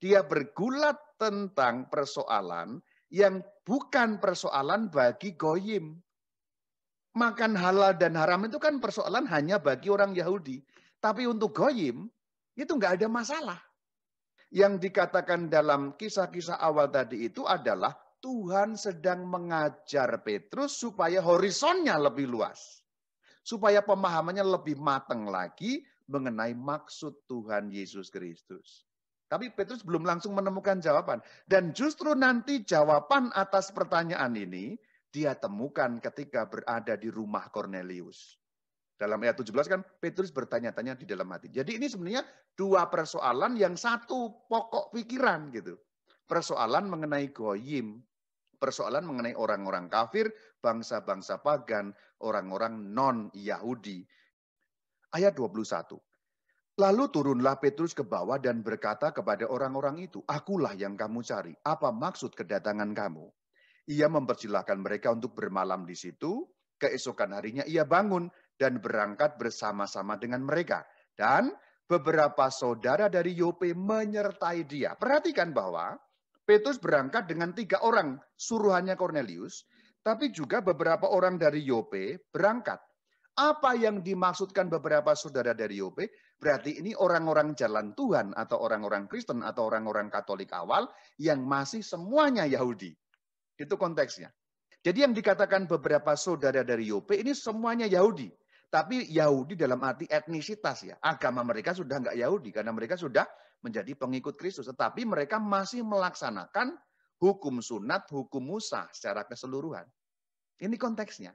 Dia bergulat tentang persoalan yang bukan persoalan bagi goyim. Makan halal dan haram itu kan persoalan hanya bagi orang Yahudi. Tapi untuk goyim, itu nggak ada masalah. Yang dikatakan dalam kisah-kisah awal tadi itu adalah Tuhan sedang mengajar Petrus supaya horizonnya lebih luas. Supaya pemahamannya lebih matang lagi mengenai maksud Tuhan Yesus Kristus. Tapi Petrus belum langsung menemukan jawaban. Dan justru nanti jawaban atas pertanyaan ini dia temukan ketika berada di rumah Cornelius. Dalam ayat 17 kan Petrus bertanya-tanya di dalam hati. Jadi ini sebenarnya dua persoalan yang satu pokok pikiran gitu. Persoalan mengenai goyim, persoalan mengenai orang-orang kafir, bangsa-bangsa pagan, orang-orang non-Yahudi. Ayat 21. Lalu turunlah Petrus ke bawah dan berkata kepada orang-orang itu, Akulah yang kamu cari, apa maksud kedatangan kamu? Ia mempersilahkan mereka untuk bermalam di situ, keesokan harinya ia bangun dan berangkat bersama-sama dengan mereka. Dan beberapa saudara dari Yope menyertai dia. Perhatikan bahwa Petrus berangkat dengan tiga orang suruhannya Cornelius, tapi juga beberapa orang dari Yope berangkat apa yang dimaksudkan beberapa saudara dari Yope? Berarti ini orang-orang jalan Tuhan atau orang-orang Kristen atau orang-orang Katolik awal yang masih semuanya Yahudi. Itu konteksnya. Jadi yang dikatakan beberapa saudara dari Yope ini semuanya Yahudi. Tapi Yahudi dalam arti etnisitas ya. Agama mereka sudah nggak Yahudi karena mereka sudah menjadi pengikut Kristus. Tetapi mereka masih melaksanakan hukum sunat, hukum Musa secara keseluruhan. Ini konteksnya.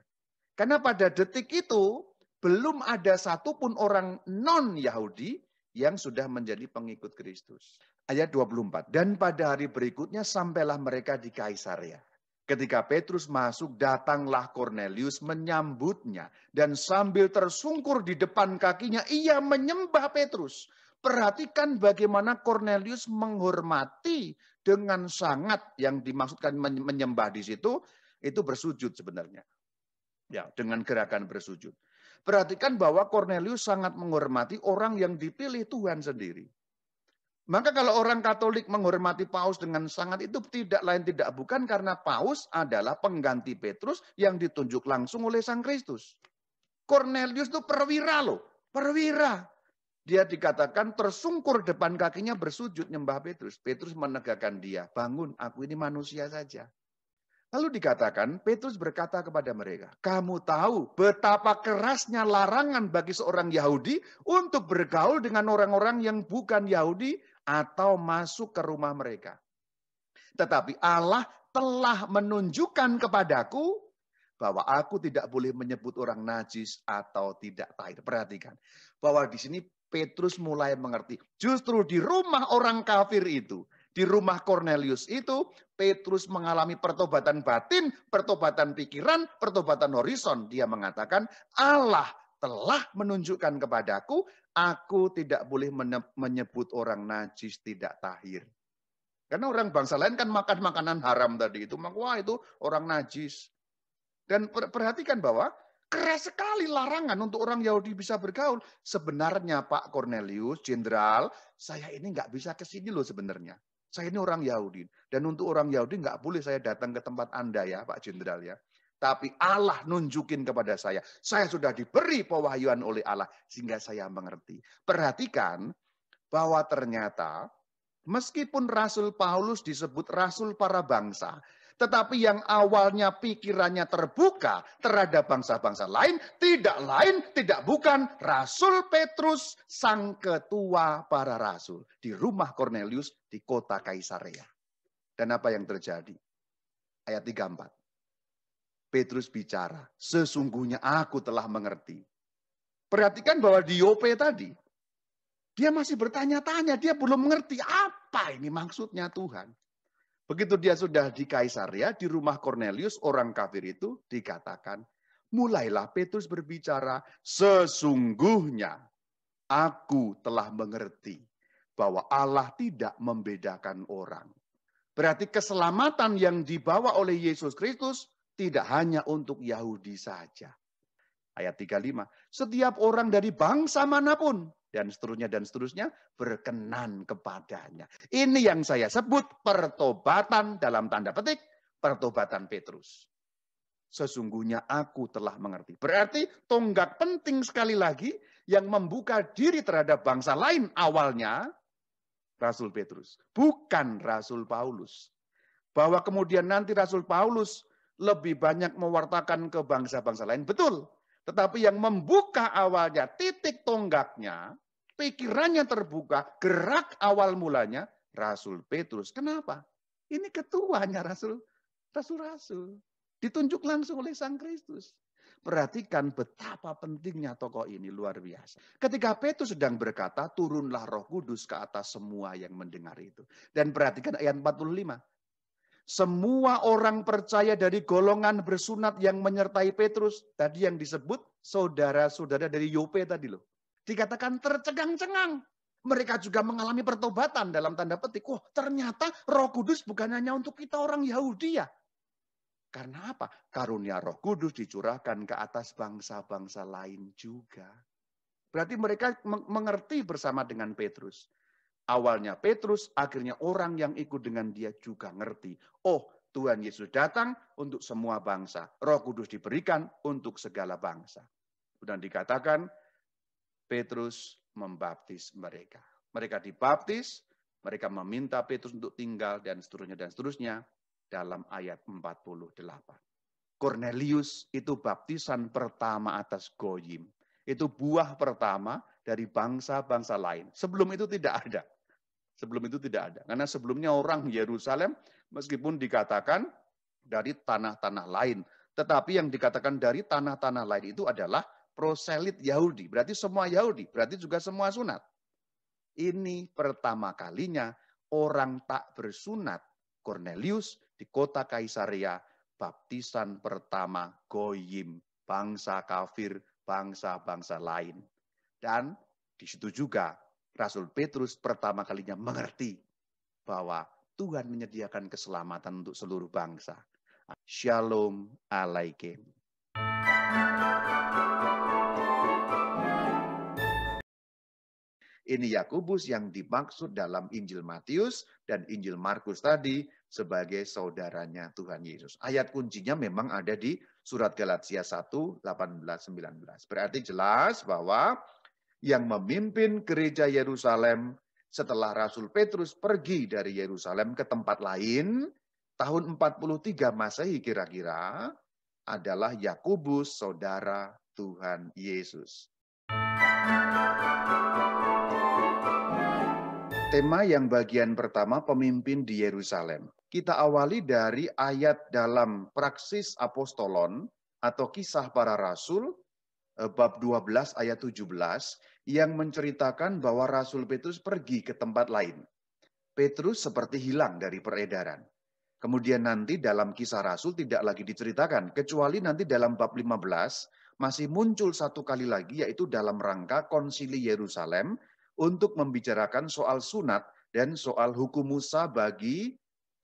Karena pada detik itu belum ada satupun orang non-Yahudi yang sudah menjadi pengikut Kristus. Ayat 24. Dan pada hari berikutnya sampailah mereka di Kaisaria. Ketika Petrus masuk, datanglah Cornelius menyambutnya. Dan sambil tersungkur di depan kakinya, ia menyembah Petrus. Perhatikan bagaimana Cornelius menghormati dengan sangat yang dimaksudkan menyembah di situ, itu bersujud sebenarnya ya dengan gerakan bersujud. Perhatikan bahwa Cornelius sangat menghormati orang yang dipilih Tuhan sendiri. Maka kalau orang Katolik menghormati Paus dengan sangat itu tidak lain tidak bukan karena Paus adalah pengganti Petrus yang ditunjuk langsung oleh Sang Kristus. Cornelius itu perwira loh, perwira. Dia dikatakan tersungkur depan kakinya bersujud nyembah Petrus. Petrus menegakkan dia, bangun aku ini manusia saja. Lalu dikatakan, Petrus berkata kepada mereka, kamu tahu betapa kerasnya larangan bagi seorang Yahudi untuk bergaul dengan orang-orang yang bukan Yahudi atau masuk ke rumah mereka. Tetapi Allah telah menunjukkan kepadaku bahwa aku tidak boleh menyebut orang najis atau tidak tahir. Perhatikan bahwa di sini Petrus mulai mengerti. Justru di rumah orang kafir itu di rumah Cornelius itu, Petrus mengalami pertobatan batin, pertobatan pikiran, pertobatan horizon. Dia mengatakan, Allah telah menunjukkan kepadaku, aku tidak boleh menyebut orang najis tidak tahir. Karena orang bangsa lain kan makan makanan haram tadi itu. Maka wah itu orang najis. Dan perhatikan bahwa keras sekali larangan untuk orang Yahudi bisa bergaul. Sebenarnya Pak Cornelius, Jenderal, saya ini nggak bisa kesini loh sebenarnya. Saya ini orang Yahudi. Dan untuk orang Yahudi nggak boleh saya datang ke tempat Anda ya Pak Jenderal ya. Tapi Allah nunjukin kepada saya. Saya sudah diberi pewahyuan oleh Allah. Sehingga saya mengerti. Perhatikan bahwa ternyata meskipun Rasul Paulus disebut Rasul para bangsa. Tetapi yang awalnya pikirannya terbuka terhadap bangsa-bangsa lain, tidak lain, tidak bukan Rasul Petrus, sang ketua para rasul di rumah Cornelius di kota Kaisarea. Dan apa yang terjadi? Ayat 34. Petrus bicara, sesungguhnya aku telah mengerti. Perhatikan bahwa di Yope tadi, dia masih bertanya-tanya, dia belum mengerti apa ini maksudnya Tuhan. Begitu dia sudah di Kaisaria, di rumah Cornelius, orang kafir itu dikatakan, mulailah Petrus berbicara, sesungguhnya aku telah mengerti bahwa Allah tidak membedakan orang. Berarti keselamatan yang dibawa oleh Yesus Kristus tidak hanya untuk Yahudi saja. Ayat 35, setiap orang dari bangsa manapun dan seterusnya dan seterusnya berkenan kepadanya. Ini yang saya sebut pertobatan dalam tanda petik, pertobatan Petrus. Sesungguhnya aku telah mengerti. Berarti tonggak penting sekali lagi yang membuka diri terhadap bangsa lain awalnya Rasul Petrus, bukan Rasul Paulus. Bahwa kemudian nanti Rasul Paulus lebih banyak mewartakan ke bangsa-bangsa lain. Betul, tetapi yang membuka awalnya, titik tonggaknya, pikirannya terbuka, gerak awal mulanya Rasul Petrus. Kenapa? Ini ketuanya Rasul Rasul-Rasul. Ditunjuk langsung oleh Sang Kristus. Perhatikan betapa pentingnya tokoh ini luar biasa. Ketika Petrus sedang berkata, turunlah roh kudus ke atas semua yang mendengar itu. Dan perhatikan ayat 45 semua orang percaya dari golongan bersunat yang menyertai Petrus, tadi yang disebut saudara-saudara dari Yope tadi loh. Dikatakan tercengang-cengang. Mereka juga mengalami pertobatan dalam tanda petik. Wah, ternyata roh kudus bukan hanya untuk kita orang Yahudi ya. Karena apa? Karunia roh kudus dicurahkan ke atas bangsa-bangsa lain juga. Berarti mereka mengerti bersama dengan Petrus. Awalnya Petrus, akhirnya orang yang ikut dengan dia juga ngerti. Oh, Tuhan Yesus datang untuk semua bangsa. Roh Kudus diberikan untuk segala bangsa. Dan dikatakan, Petrus membaptis mereka. Mereka dibaptis, mereka meminta Petrus untuk tinggal, dan seterusnya, dan seterusnya dalam ayat 48. Cornelius itu baptisan pertama atas Goyim. Itu buah pertama dari bangsa-bangsa lain. Sebelum itu tidak ada. Sebelum itu tidak ada. Karena sebelumnya orang Yerusalem meskipun dikatakan dari tanah-tanah lain. Tetapi yang dikatakan dari tanah-tanah lain itu adalah proselit Yahudi. Berarti semua Yahudi, berarti juga semua sunat. Ini pertama kalinya orang tak bersunat Cornelius di kota Kaisaria baptisan pertama goyim bangsa kafir, bangsa-bangsa lain. Dan di situ juga Rasul Petrus pertama kalinya mengerti bahwa Tuhan menyediakan keselamatan untuk seluruh bangsa. Shalom alaikum. Ini Yakubus yang dimaksud dalam Injil Matius dan Injil Markus tadi sebagai saudaranya Tuhan Yesus. Ayat kuncinya memang ada di surat Galatia 1, 18-19. Berarti jelas bahwa yang memimpin gereja Yerusalem setelah Rasul Petrus pergi dari Yerusalem ke tempat lain tahun 43 Masehi kira-kira adalah Yakobus saudara Tuhan Yesus. Tema yang bagian pertama pemimpin di Yerusalem. Kita awali dari ayat dalam praksis apostolon atau kisah para rasul Eh, bab 12 ayat 17 yang menceritakan bahwa Rasul Petrus pergi ke tempat lain. Petrus seperti hilang dari peredaran. Kemudian nanti dalam kisah Rasul tidak lagi diceritakan, kecuali nanti dalam bab 15 masih muncul satu kali lagi yaitu dalam rangka konsili Yerusalem untuk membicarakan soal sunat dan soal hukum Musa bagi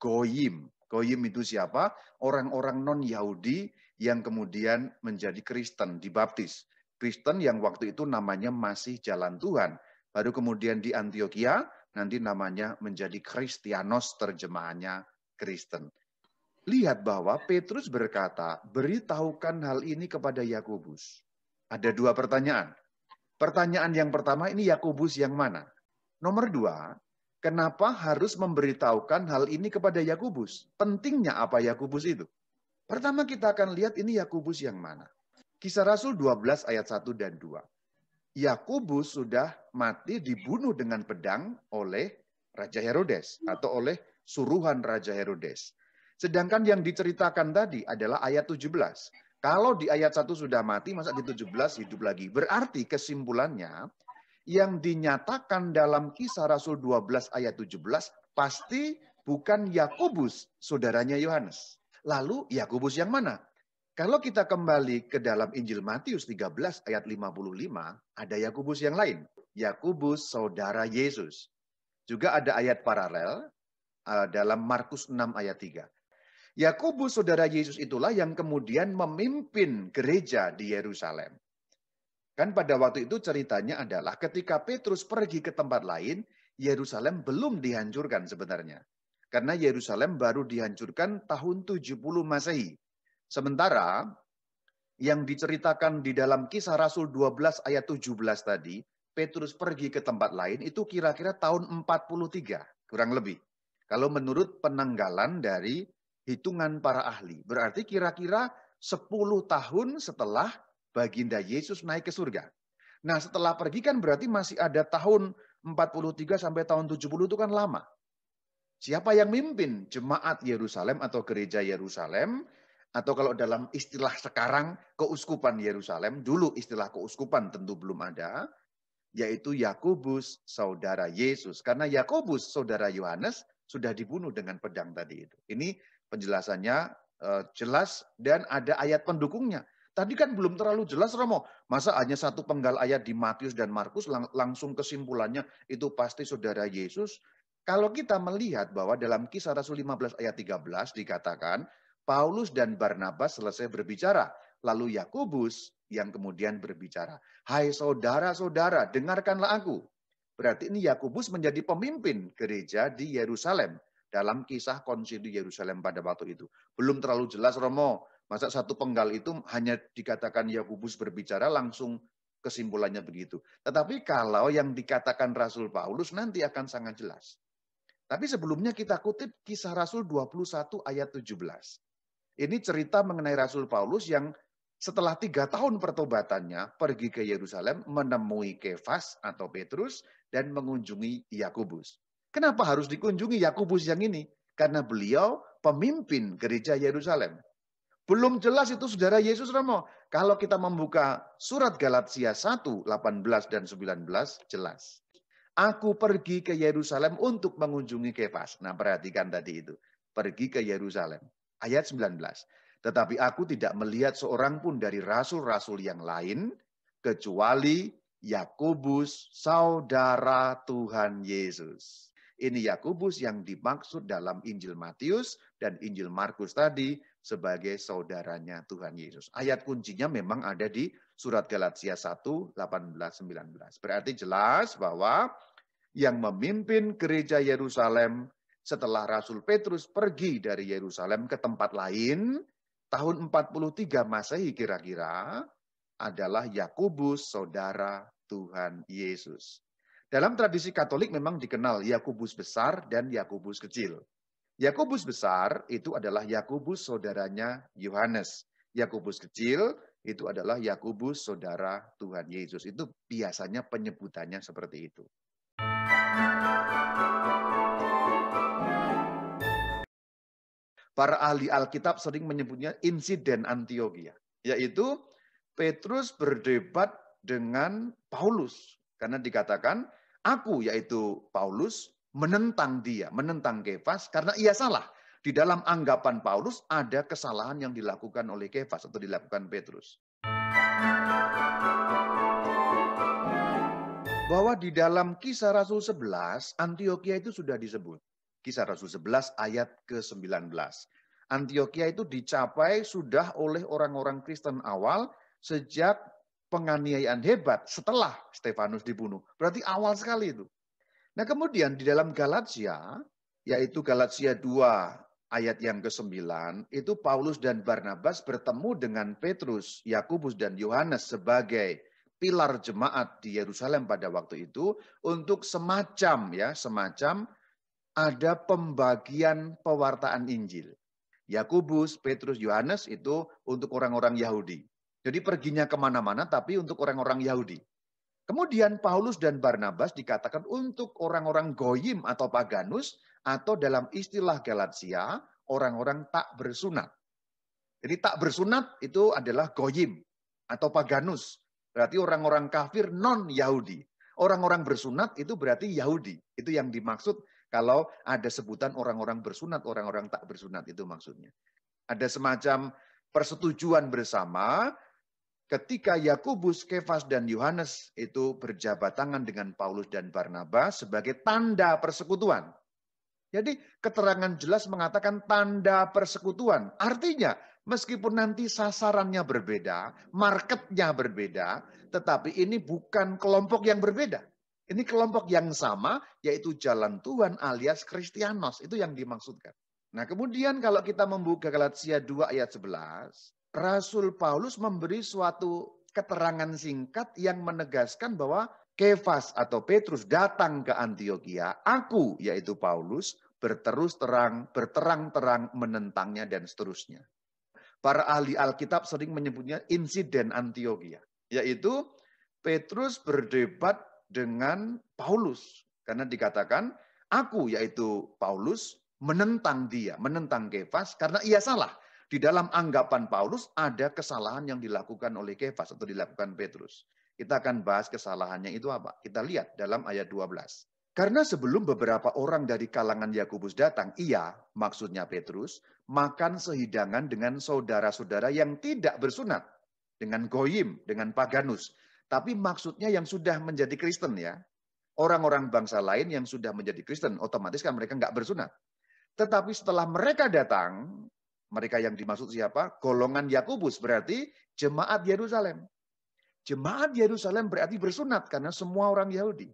goyim. Goyim itu siapa? Orang-orang non-Yahudi yang kemudian menjadi Kristen, dibaptis. Kristen yang waktu itu namanya masih jalan Tuhan. Baru kemudian di Antioquia, nanti namanya menjadi Kristianos terjemahannya Kristen. Lihat bahwa Petrus berkata, beritahukan hal ini kepada Yakobus. Ada dua pertanyaan. Pertanyaan yang pertama ini Yakobus yang mana? Nomor dua, kenapa harus memberitahukan hal ini kepada Yakobus? Pentingnya apa Yakobus itu? Pertama kita akan lihat ini Yakubus yang mana. Kisah Rasul 12 ayat 1 dan 2. Yakubus sudah mati dibunuh dengan pedang oleh Raja Herodes atau oleh suruhan Raja Herodes. Sedangkan yang diceritakan tadi adalah ayat 17. Kalau di ayat 1 sudah mati, masa di 17 hidup lagi? Berarti kesimpulannya, yang dinyatakan dalam kisah Rasul 12 ayat 17 pasti bukan Yakobus, saudaranya Yohanes. Lalu Yakobus yang mana? Kalau kita kembali ke dalam Injil Matius 13 ayat 55, ada Yakobus yang lain. Yakobus saudara Yesus. Juga ada ayat paralel eh, dalam Markus 6 ayat 3. Yakobus saudara Yesus itulah yang kemudian memimpin gereja di Yerusalem. Kan pada waktu itu ceritanya adalah ketika Petrus pergi ke tempat lain, Yerusalem belum dihancurkan sebenarnya. Karena Yerusalem baru dihancurkan tahun 70 Masehi. Sementara yang diceritakan di dalam kisah Rasul 12 ayat 17 tadi, Petrus pergi ke tempat lain itu kira-kira tahun 43, kurang lebih. Kalau menurut penanggalan dari hitungan para ahli. Berarti kira-kira 10 tahun setelah baginda Yesus naik ke surga. Nah setelah pergi kan berarti masih ada tahun 43 sampai tahun 70 itu kan lama. Siapa yang mimpin jemaat Yerusalem atau gereja Yerusalem atau kalau dalam istilah sekarang keuskupan Yerusalem, dulu istilah keuskupan tentu belum ada, yaitu Yakobus saudara Yesus. Karena Yakobus saudara Yohanes sudah dibunuh dengan pedang tadi itu. Ini penjelasannya uh, jelas dan ada ayat pendukungnya. Tadi kan belum terlalu jelas Romo. Masa hanya satu penggal ayat di Matius dan Markus lang langsung kesimpulannya itu pasti saudara Yesus kalau kita melihat bahwa dalam kisah Rasul 15 ayat 13 dikatakan, Paulus dan Barnabas selesai berbicara. Lalu Yakobus yang kemudian berbicara. Hai saudara-saudara, dengarkanlah aku. Berarti ini Yakobus menjadi pemimpin gereja di Yerusalem dalam kisah konsili Yerusalem pada waktu itu. Belum terlalu jelas Romo, masa satu penggal itu hanya dikatakan Yakobus berbicara langsung kesimpulannya begitu. Tetapi kalau yang dikatakan Rasul Paulus nanti akan sangat jelas. Tapi sebelumnya kita kutip kisah Rasul 21 ayat 17. Ini cerita mengenai Rasul Paulus yang setelah tiga tahun pertobatannya pergi ke Yerusalem menemui Kefas atau Petrus dan mengunjungi Yakubus. Kenapa harus dikunjungi Yakubus yang ini? Karena beliau pemimpin gereja Yerusalem. Belum jelas itu saudara Yesus Romo. Kalau kita membuka surat Galatia 1, 18 dan 19 jelas. Aku pergi ke Yerusalem untuk mengunjungi Kefas. Nah perhatikan tadi itu. Pergi ke Yerusalem. Ayat 19. Tetapi aku tidak melihat seorang pun dari rasul-rasul yang lain. Kecuali Yakobus saudara Tuhan Yesus. Ini Yakobus yang dimaksud dalam Injil Matius dan Injil Markus tadi sebagai saudaranya Tuhan Yesus. Ayat kuncinya memang ada di surat Galatia 1, 18-19. Berarti jelas bahwa yang memimpin gereja Yerusalem setelah Rasul Petrus pergi dari Yerusalem ke tempat lain, tahun 43 Masehi kira-kira, adalah Yakubus, saudara Tuhan Yesus. Dalam tradisi Katolik memang dikenal Yakubus besar dan Yakubus kecil. Yakobus besar itu adalah Yakobus saudaranya Yohanes. Yakobus kecil itu adalah Yakobus saudara Tuhan Yesus. Itu biasanya penyebutannya seperti itu. Para ahli Alkitab sering menyebutnya insiden Antiochia, yaitu Petrus berdebat dengan Paulus karena dikatakan aku yaitu Paulus menentang dia, menentang Kefas karena ia salah. Di dalam anggapan Paulus ada kesalahan yang dilakukan oleh Kefas atau dilakukan Petrus. Bahwa di dalam kisah Rasul 11, Antioquia itu sudah disebut. Kisah Rasul 11 ayat ke-19. Antioquia itu dicapai sudah oleh orang-orang Kristen awal sejak penganiayaan hebat setelah Stefanus dibunuh. Berarti awal sekali itu. Nah kemudian di dalam Galatia, yaitu Galatia 2 ayat yang ke-9, itu Paulus dan Barnabas bertemu dengan Petrus, Yakobus dan Yohanes sebagai pilar jemaat di Yerusalem pada waktu itu untuk semacam ya, semacam ada pembagian pewartaan Injil. Yakobus, Petrus, Yohanes itu untuk orang-orang Yahudi. Jadi perginya kemana-mana tapi untuk orang-orang Yahudi. Kemudian Paulus dan Barnabas dikatakan untuk orang-orang goyim atau paganus atau dalam istilah Galatia orang-orang tak bersunat. Jadi tak bersunat itu adalah goyim atau paganus. Berarti orang-orang kafir non-Yahudi. Orang-orang bersunat itu berarti Yahudi. Itu yang dimaksud kalau ada sebutan orang-orang bersunat, orang-orang tak bersunat itu maksudnya. Ada semacam persetujuan bersama ketika Yakubus, Kefas, dan Yohanes itu berjabat tangan dengan Paulus dan Barnabas sebagai tanda persekutuan. Jadi keterangan jelas mengatakan tanda persekutuan. Artinya meskipun nanti sasarannya berbeda, marketnya berbeda, tetapi ini bukan kelompok yang berbeda. Ini kelompok yang sama, yaitu jalan Tuhan alias Kristianos. Itu yang dimaksudkan. Nah kemudian kalau kita membuka Galatia 2 ayat 11, Rasul Paulus memberi suatu keterangan singkat yang menegaskan bahwa Kefas atau Petrus datang ke Antioquia, aku yaitu Paulus berterus terang, berterang-terang menentangnya dan seterusnya. Para ahli Alkitab sering menyebutnya insiden Antioquia, yaitu Petrus berdebat dengan Paulus karena dikatakan aku yaitu Paulus menentang dia, menentang Kefas karena ia salah. Di dalam anggapan Paulus ada kesalahan yang dilakukan oleh Kefas atau dilakukan Petrus. Kita akan bahas kesalahannya itu apa. Kita lihat dalam ayat 12. Karena sebelum beberapa orang dari kalangan Yakobus datang, ia, maksudnya Petrus, makan sehidangan dengan saudara-saudara yang tidak bersunat, dengan goyim, dengan paganus. Tapi maksudnya yang sudah menjadi Kristen ya. Orang-orang bangsa lain yang sudah menjadi Kristen, otomatis kan mereka nggak bersunat. Tetapi setelah mereka datang, mereka yang dimaksud siapa? Golongan Yakubus berarti jemaat Yerusalem. Jemaat Yerusalem berarti bersunat karena semua orang Yahudi.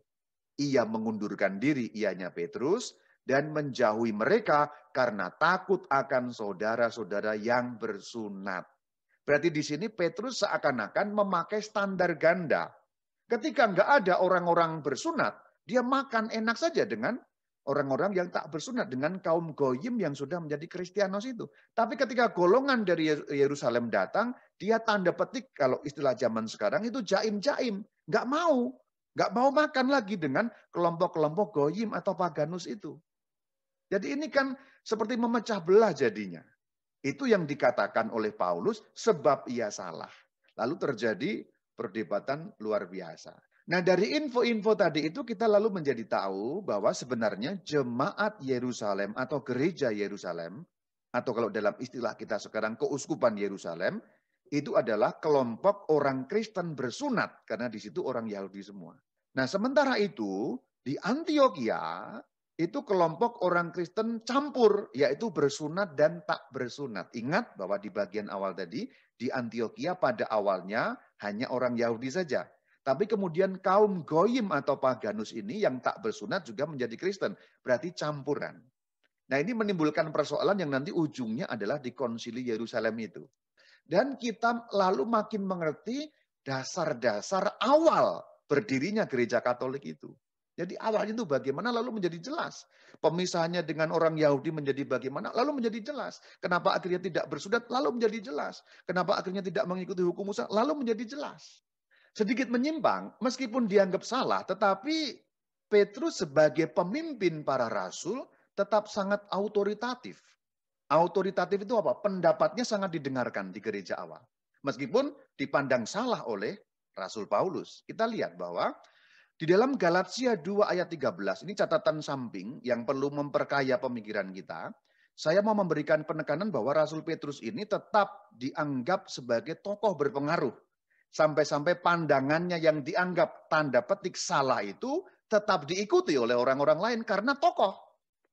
Ia mengundurkan diri, ianya Petrus, dan menjauhi mereka karena takut akan saudara-saudara yang bersunat. Berarti di sini Petrus seakan-akan memakai standar ganda. Ketika nggak ada orang-orang bersunat, dia makan enak saja dengan orang-orang yang tak bersunat dengan kaum goyim yang sudah menjadi kristianos itu. Tapi ketika golongan dari Yerusalem datang, dia tanda petik kalau istilah zaman sekarang itu jaim-jaim. Nggak mau. Nggak mau makan lagi dengan kelompok-kelompok goyim atau paganus itu. Jadi ini kan seperti memecah belah jadinya. Itu yang dikatakan oleh Paulus sebab ia salah. Lalu terjadi perdebatan luar biasa. Nah dari info-info tadi itu kita lalu menjadi tahu bahwa sebenarnya jemaat Yerusalem atau gereja Yerusalem atau kalau dalam istilah kita sekarang keuskupan Yerusalem itu adalah kelompok orang Kristen bersunat karena di situ orang Yahudi semua. Nah sementara itu di Antioquia itu kelompok orang Kristen campur yaitu bersunat dan tak bersunat. Ingat bahwa di bagian awal tadi di Antioquia pada awalnya hanya orang Yahudi saja tapi kemudian kaum goyim atau paganus ini yang tak bersunat juga menjadi Kristen. Berarti campuran. Nah ini menimbulkan persoalan yang nanti ujungnya adalah di konsili Yerusalem itu. Dan kita lalu makin mengerti dasar-dasar awal berdirinya gereja Katolik itu. Jadi awalnya itu bagaimana lalu menjadi jelas. pemisahnya dengan orang Yahudi menjadi bagaimana lalu menjadi jelas. Kenapa akhirnya tidak bersudat lalu menjadi jelas. Kenapa akhirnya tidak mengikuti hukum Musa lalu menjadi jelas sedikit menyimpang, meskipun dianggap salah, tetapi Petrus sebagai pemimpin para rasul tetap sangat autoritatif. Autoritatif itu apa? Pendapatnya sangat didengarkan di gereja awal. Meskipun dipandang salah oleh Rasul Paulus. Kita lihat bahwa di dalam Galatia 2 ayat 13, ini catatan samping yang perlu memperkaya pemikiran kita. Saya mau memberikan penekanan bahwa Rasul Petrus ini tetap dianggap sebagai tokoh berpengaruh Sampai-sampai pandangannya yang dianggap tanda petik salah itu tetap diikuti oleh orang-orang lain karena tokoh.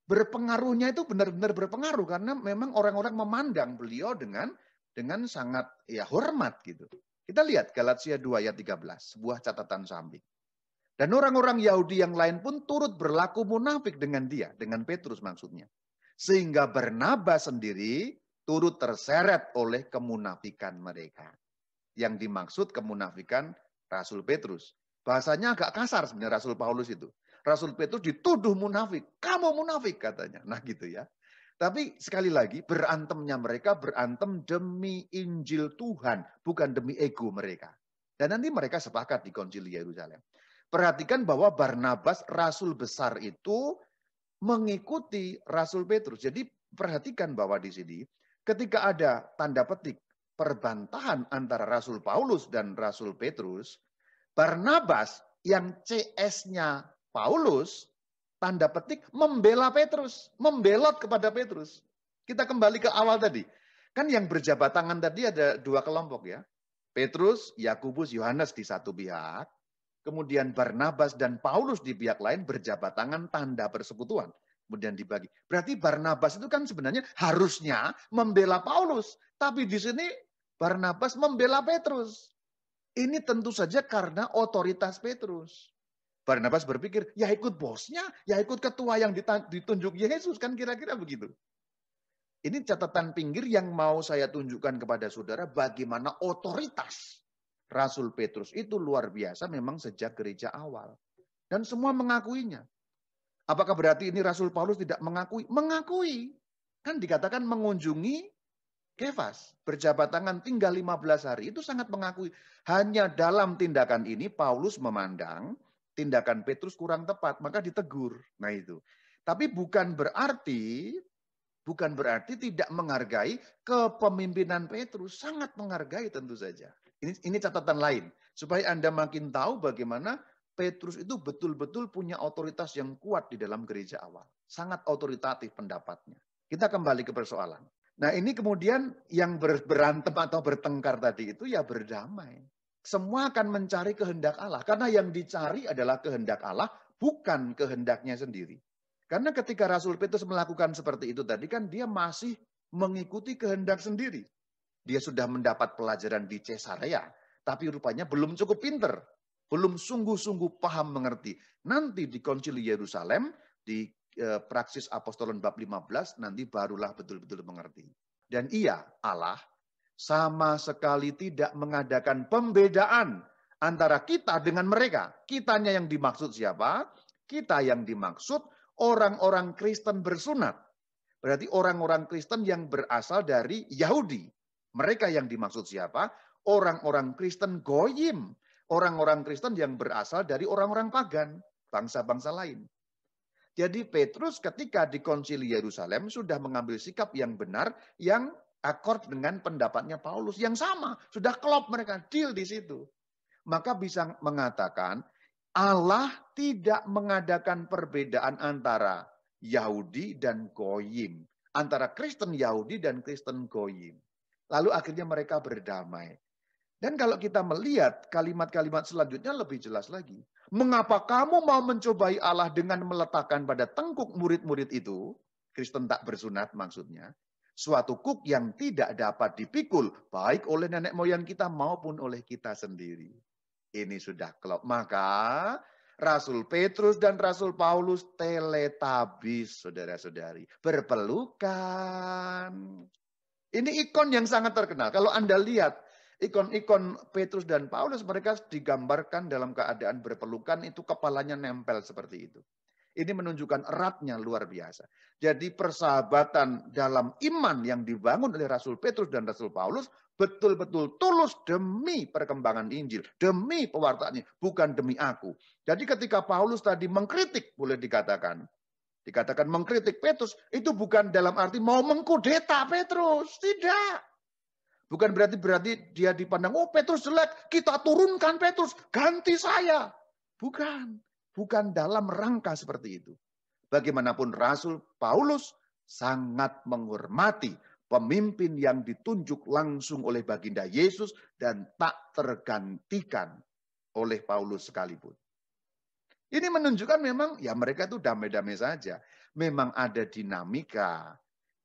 Berpengaruhnya itu benar-benar berpengaruh karena memang orang-orang memandang beliau dengan dengan sangat ya hormat gitu. Kita lihat Galatia 2 ayat 13, sebuah catatan samping. Dan orang-orang Yahudi yang lain pun turut berlaku munafik dengan dia, dengan Petrus maksudnya. Sehingga Bernabas sendiri turut terseret oleh kemunafikan mereka yang dimaksud kemunafikan Rasul Petrus. Bahasanya agak kasar sebenarnya Rasul Paulus itu. Rasul Petrus dituduh munafik. Kamu munafik katanya. Nah gitu ya. Tapi sekali lagi berantemnya mereka berantem demi Injil Tuhan. Bukan demi ego mereka. Dan nanti mereka sepakat di Konsil Yerusalem. Perhatikan bahwa Barnabas rasul besar itu mengikuti Rasul Petrus. Jadi perhatikan bahwa di sini ketika ada tanda petik perbantahan antara Rasul Paulus dan Rasul Petrus, Barnabas yang CS-nya Paulus, tanda petik membela Petrus, membelot kepada Petrus. Kita kembali ke awal tadi. Kan yang berjabat tangan tadi ada dua kelompok ya. Petrus, Yakubus, Yohanes di satu pihak, kemudian Barnabas dan Paulus di pihak lain berjabat tangan tanda persekutuan kemudian dibagi. Berarti Barnabas itu kan sebenarnya harusnya membela Paulus, tapi di sini Barnabas membela Petrus. Ini tentu saja karena otoritas Petrus. Barnabas berpikir, ya ikut bosnya, ya ikut ketua yang ditunjuk Yesus. Kan kira-kira begitu. Ini catatan pinggir yang mau saya tunjukkan kepada saudara bagaimana otoritas Rasul Petrus itu luar biasa memang sejak gereja awal. Dan semua mengakuinya. Apakah berarti ini Rasul Paulus tidak mengakui? Mengakui. Kan dikatakan mengunjungi Kefas berjabat tangan tinggal 15 hari itu sangat mengakui hanya dalam tindakan ini Paulus memandang tindakan Petrus kurang tepat maka ditegur. Nah itu. Tapi bukan berarti bukan berarti tidak menghargai kepemimpinan Petrus, sangat menghargai tentu saja. Ini ini catatan lain supaya Anda makin tahu bagaimana Petrus itu betul-betul punya otoritas yang kuat di dalam gereja awal. Sangat otoritatif pendapatnya. Kita kembali ke persoalan. Nah ini kemudian yang berantem atau bertengkar tadi itu ya berdamai. Semua akan mencari kehendak Allah. Karena yang dicari adalah kehendak Allah, bukan kehendaknya sendiri. Karena ketika Rasul Petrus melakukan seperti itu tadi kan dia masih mengikuti kehendak sendiri. Dia sudah mendapat pelajaran di Cesarea, tapi rupanya belum cukup pinter. Belum sungguh-sungguh paham mengerti. Nanti di konsili Yerusalem, di praksis Apostolon bab 15 nanti barulah betul-betul mengerti. Dan ia Allah sama sekali tidak mengadakan pembedaan antara kita dengan mereka. Kitanya yang dimaksud siapa? Kita yang dimaksud orang-orang Kristen bersunat. Berarti orang-orang Kristen yang berasal dari Yahudi. Mereka yang dimaksud siapa? Orang-orang Kristen goyim. Orang-orang Kristen yang berasal dari orang-orang pagan. Bangsa-bangsa lain. Jadi Petrus ketika di konsili Yerusalem sudah mengambil sikap yang benar, yang akord dengan pendapatnya Paulus. Yang sama, sudah klop mereka, deal di situ. Maka bisa mengatakan Allah tidak mengadakan perbedaan antara Yahudi dan Goyim. Antara Kristen Yahudi dan Kristen Goyim. Lalu akhirnya mereka berdamai. Dan kalau kita melihat kalimat-kalimat selanjutnya lebih jelas lagi. Mengapa kamu mau mencobai Allah dengan meletakkan pada tengkuk murid-murid itu, Kristen tak bersunat maksudnya, suatu kuk yang tidak dapat dipikul, baik oleh nenek moyang kita maupun oleh kita sendiri. Ini sudah kelop. Maka Rasul Petrus dan Rasul Paulus teletabis, saudara-saudari. Berpelukan. Ini ikon yang sangat terkenal. Kalau Anda lihat, Ikon-ikon Petrus dan Paulus mereka digambarkan dalam keadaan berpelukan itu kepalanya nempel seperti itu. Ini menunjukkan eratnya luar biasa. Jadi persahabatan dalam iman yang dibangun oleh Rasul Petrus dan Rasul Paulus betul-betul tulus demi perkembangan Injil, demi pewartaannya, bukan demi aku. Jadi ketika Paulus tadi mengkritik, boleh dikatakan, dikatakan mengkritik Petrus, itu bukan dalam arti mau mengkudeta Petrus, tidak. Bukan berarti berarti dia dipandang, oh Petrus jelek, kita turunkan Petrus, ganti saya. Bukan. Bukan dalam rangka seperti itu. Bagaimanapun Rasul Paulus sangat menghormati pemimpin yang ditunjuk langsung oleh baginda Yesus dan tak tergantikan oleh Paulus sekalipun. Ini menunjukkan memang ya mereka itu damai-damai saja. Memang ada dinamika,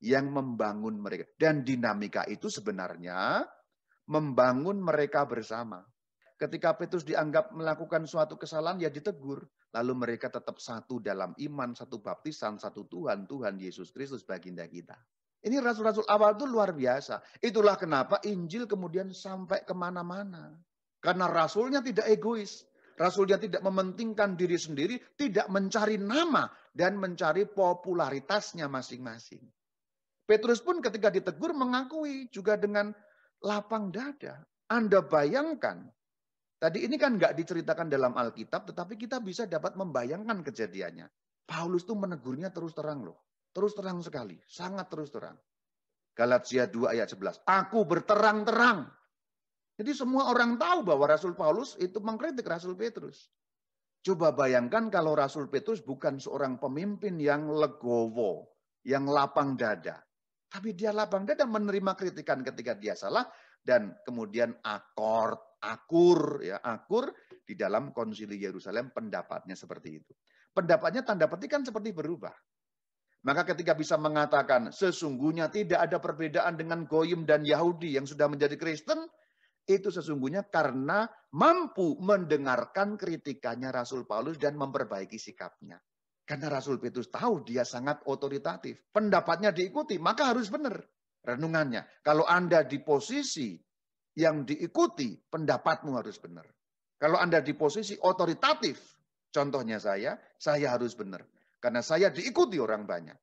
yang membangun mereka. Dan dinamika itu sebenarnya membangun mereka bersama. Ketika Petrus dianggap melakukan suatu kesalahan, ya ditegur. Lalu mereka tetap satu dalam iman, satu baptisan, satu Tuhan, Tuhan Yesus Kristus baginda kita. Ini rasul-rasul awal itu luar biasa. Itulah kenapa Injil kemudian sampai kemana-mana. Karena rasulnya tidak egois. Rasulnya tidak mementingkan diri sendiri, tidak mencari nama dan mencari popularitasnya masing-masing. Petrus pun ketika ditegur mengakui juga dengan lapang dada. Anda bayangkan, tadi ini kan nggak diceritakan dalam Alkitab, tetapi kita bisa dapat membayangkan kejadiannya. Paulus tuh menegurnya terus terang loh. Terus terang sekali, sangat terus terang. Galatia 2 ayat 11, aku berterang-terang. Jadi semua orang tahu bahwa Rasul Paulus itu mengkritik Rasul Petrus. Coba bayangkan kalau Rasul Petrus bukan seorang pemimpin yang legowo, yang lapang dada. Tapi dia lapang dada menerima kritikan ketika dia salah dan kemudian akor, akur ya, akur di dalam konsili Yerusalem pendapatnya seperti itu. Pendapatnya tanda petik kan seperti berubah. Maka ketika bisa mengatakan sesungguhnya tidak ada perbedaan dengan Goyim dan Yahudi yang sudah menjadi Kristen, itu sesungguhnya karena mampu mendengarkan kritikannya Rasul Paulus dan memperbaiki sikapnya. Karena Rasul Petrus tahu dia sangat otoritatif. Pendapatnya diikuti, maka harus benar renungannya. Kalau Anda di posisi yang diikuti, pendapatmu harus benar. Kalau Anda di posisi otoritatif, contohnya saya, saya harus benar. Karena saya diikuti orang banyak.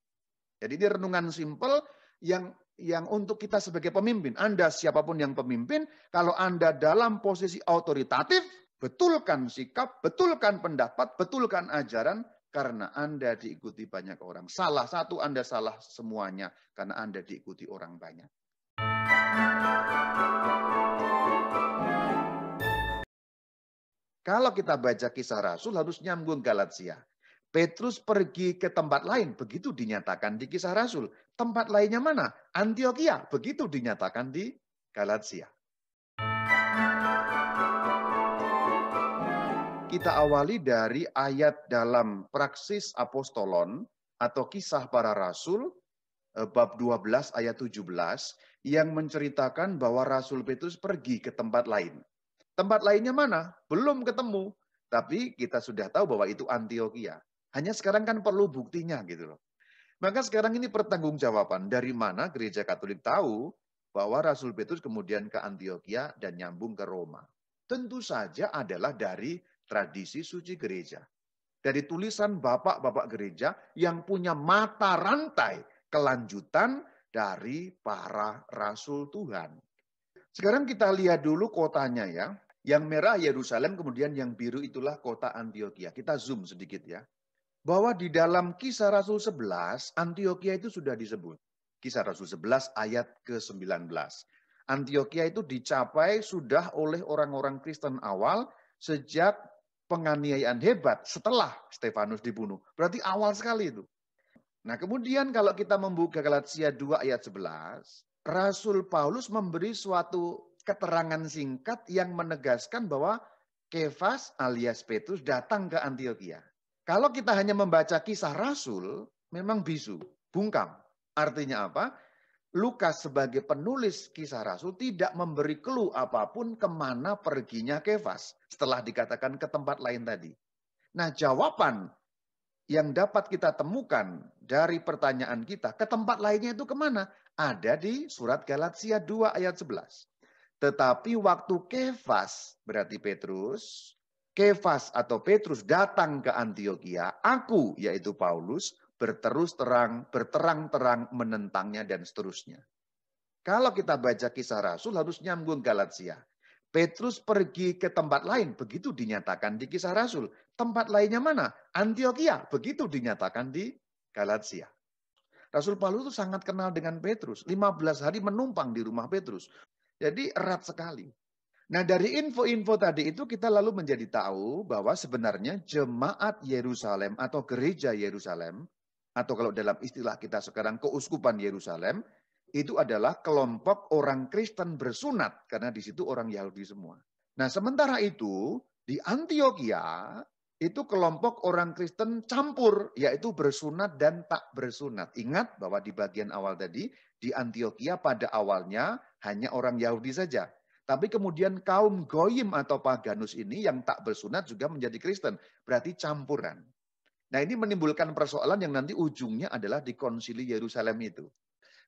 Jadi ini renungan simpel yang yang untuk kita sebagai pemimpin. Anda siapapun yang pemimpin, kalau Anda dalam posisi otoritatif, betulkan sikap, betulkan pendapat, betulkan ajaran, karena Anda diikuti banyak orang. Salah satu Anda salah semuanya karena Anda diikuti orang banyak. Kalau kita baca kisah Rasul harus nyambung Galatia. Petrus pergi ke tempat lain, begitu dinyatakan di kisah Rasul. Tempat lainnya mana? Antioquia, begitu dinyatakan di Galatia. kita awali dari ayat dalam praksis apostolon atau kisah para rasul eh, bab 12 ayat 17 yang menceritakan bahwa Rasul Petrus pergi ke tempat lain. Tempat lainnya mana? Belum ketemu. Tapi kita sudah tahu bahwa itu Antioquia. Hanya sekarang kan perlu buktinya gitu loh. Maka sekarang ini pertanggungjawaban dari mana gereja Katolik tahu bahwa Rasul Petrus kemudian ke Antioquia dan nyambung ke Roma. Tentu saja adalah dari tradisi suci gereja. Dari tulisan bapak-bapak gereja yang punya mata rantai kelanjutan dari para rasul Tuhan. Sekarang kita lihat dulu kotanya ya. Yang merah Yerusalem, kemudian yang biru itulah kota Antioquia. Kita zoom sedikit ya. Bahwa di dalam kisah Rasul 11, Antioquia itu sudah disebut. Kisah Rasul 11 ayat ke-19. Antioquia itu dicapai sudah oleh orang-orang Kristen awal sejak penganiayaan hebat setelah Stefanus dibunuh. Berarti awal sekali itu. Nah kemudian kalau kita membuka Galatia 2 ayat 11, Rasul Paulus memberi suatu keterangan singkat yang menegaskan bahwa Kefas alias Petrus datang ke Antioquia. Kalau kita hanya membaca kisah Rasul, memang bisu, bungkam. Artinya apa? Lukas sebagai penulis kisah rasul tidak memberi clue apapun kemana perginya Kefas setelah dikatakan ke tempat lain tadi. Nah jawaban yang dapat kita temukan dari pertanyaan kita ke tempat lainnya itu kemana? Ada di surat Galatia 2 ayat 11. Tetapi waktu Kefas, berarti Petrus, Kefas atau Petrus datang ke Antioquia, aku yaitu Paulus berterus terang, berterang-terang menentangnya dan seterusnya. Kalau kita baca kisah Rasul harus nyambung Galatia. Petrus pergi ke tempat lain, begitu dinyatakan di kisah Rasul. Tempat lainnya mana? Antioquia, begitu dinyatakan di Galatia. Rasul Paulus itu sangat kenal dengan Petrus. 15 hari menumpang di rumah Petrus. Jadi erat sekali. Nah dari info-info tadi itu kita lalu menjadi tahu bahwa sebenarnya jemaat Yerusalem atau gereja Yerusalem atau kalau dalam istilah kita sekarang keuskupan Yerusalem itu adalah kelompok orang Kristen bersunat karena di situ orang Yahudi semua. Nah, sementara itu di Antioquia itu kelompok orang Kristen campur yaitu bersunat dan tak bersunat. Ingat bahwa di bagian awal tadi di Antioquia pada awalnya hanya orang Yahudi saja. Tapi kemudian kaum goyim atau paganus ini yang tak bersunat juga menjadi Kristen. Berarti campuran. Nah ini menimbulkan persoalan yang nanti ujungnya adalah di konsili Yerusalem itu.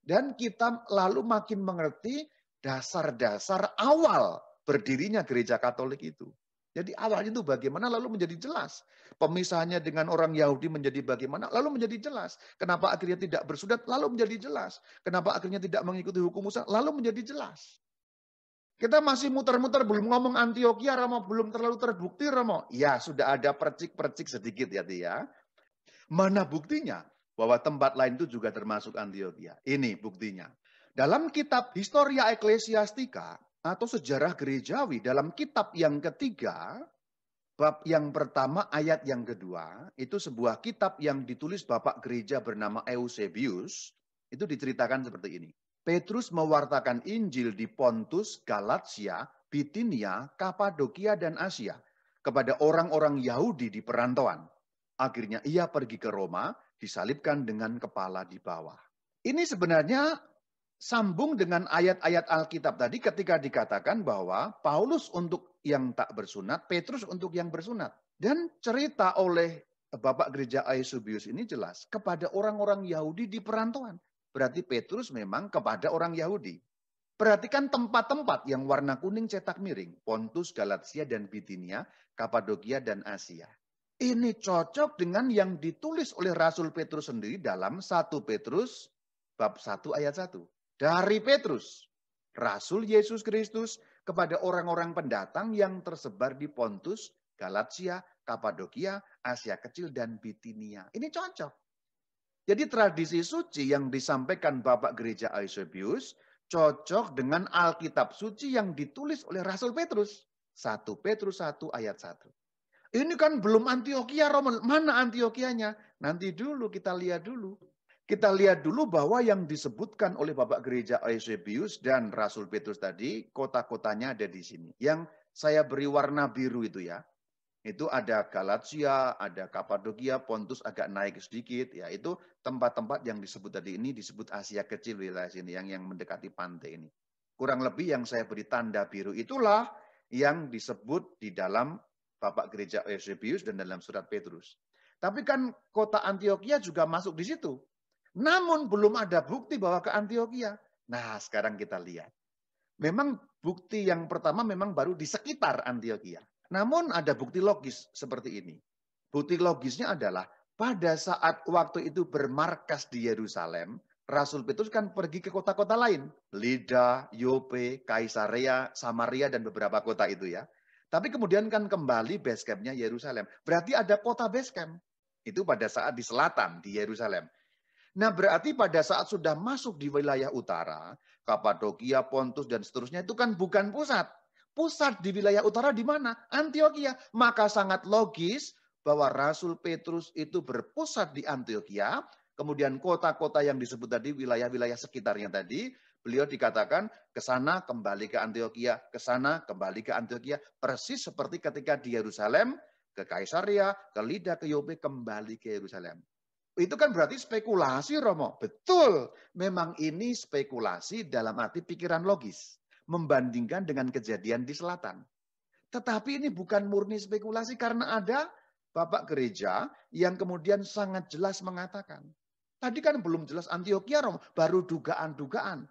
Dan kita lalu makin mengerti dasar-dasar awal berdirinya gereja Katolik itu. Jadi awalnya itu bagaimana lalu menjadi jelas. Pemisahannya dengan orang Yahudi menjadi bagaimana lalu menjadi jelas. Kenapa akhirnya tidak bersudat lalu menjadi jelas. Kenapa akhirnya tidak mengikuti hukum Musa lalu menjadi jelas. Kita masih muter-muter, belum ngomong Antioquia, Romo. Belum terlalu terbukti, Romo. Ya, sudah ada percik-percik sedikit ya, dia. Ya. Mana buktinya? Bahwa tempat lain itu juga termasuk Antioquia. Ini buktinya. Dalam kitab Historia Ecclesiastica atau Sejarah Gerejawi, dalam kitab yang ketiga, bab yang pertama, ayat yang kedua, itu sebuah kitab yang ditulis Bapak Gereja bernama Eusebius, itu diceritakan seperti ini. Petrus mewartakan Injil di Pontus, Galatia, Bitinia, Kapadokia, dan Asia kepada orang-orang Yahudi di perantauan. Akhirnya ia pergi ke Roma, disalibkan dengan kepala di bawah. Ini sebenarnya sambung dengan ayat-ayat Alkitab tadi ketika dikatakan bahwa Paulus untuk yang tak bersunat, Petrus untuk yang bersunat. Dan cerita oleh Bapak Gereja Aesubius ini jelas kepada orang-orang Yahudi di perantauan. Berarti Petrus memang kepada orang Yahudi. Perhatikan tempat-tempat yang warna kuning cetak miring. Pontus, Galatia, dan Bitinia, Kapadokia, dan Asia. Ini cocok dengan yang ditulis oleh Rasul Petrus sendiri dalam 1 Petrus bab 1 ayat 1. Dari Petrus, Rasul Yesus Kristus kepada orang-orang pendatang yang tersebar di Pontus, Galatia, Kapadokia, Asia Kecil, dan Bitinia. Ini cocok. Jadi tradisi suci yang disampaikan Bapak Gereja Eusebius cocok dengan Alkitab suci yang ditulis oleh Rasul Petrus. 1 Petrus 1 ayat 1. Ini kan belum Antioquia Roman. Mana Antioquianya? Nanti dulu kita lihat dulu. Kita lihat dulu bahwa yang disebutkan oleh Bapak Gereja Eusebius dan Rasul Petrus tadi, kota-kotanya ada di sini. Yang saya beri warna biru itu ya. Itu ada Galatia, ada Kapadokia, Pontus agak naik sedikit. Ya, itu tempat-tempat yang disebut tadi ini disebut Asia kecil wilayah sini yang yang mendekati pantai ini. Kurang lebih yang saya beri tanda biru itulah yang disebut di dalam Bapak Gereja Eusebius dan dalam surat Petrus. Tapi kan kota Antioquia juga masuk di situ. Namun belum ada bukti bahwa ke Antioquia. Nah, sekarang kita lihat. Memang bukti yang pertama memang baru di sekitar Antioquia. Namun ada bukti logis seperti ini. Bukti logisnya adalah pada saat waktu itu bermarkas di Yerusalem, Rasul Petrus kan pergi ke kota-kota lain. Lida, Yope, Kaisarea, Samaria, dan beberapa kota itu ya. Tapi kemudian kan kembali base campnya Yerusalem. Berarti ada kota base camp Itu pada saat di selatan, di Yerusalem. Nah berarti pada saat sudah masuk di wilayah utara, Kapadokia, Pontus, dan seterusnya itu kan bukan pusat pusat di wilayah utara di mana? Antioquia. Maka sangat logis bahwa Rasul Petrus itu berpusat di Antioquia, kemudian kota-kota yang disebut tadi wilayah-wilayah sekitarnya tadi, beliau dikatakan ke sana kembali ke Antioquia, ke sana kembali ke Antioquia, persis seperti ketika di Yerusalem ke Kaisaria, ke Lida, ke Yope, kembali ke Yerusalem. Itu kan berarti spekulasi Romo. Betul. Memang ini spekulasi dalam arti pikiran logis membandingkan dengan kejadian di selatan. Tetapi ini bukan murni spekulasi karena ada bapak gereja yang kemudian sangat jelas mengatakan. Tadi kan belum jelas Antioquia Rom, baru dugaan-dugaan.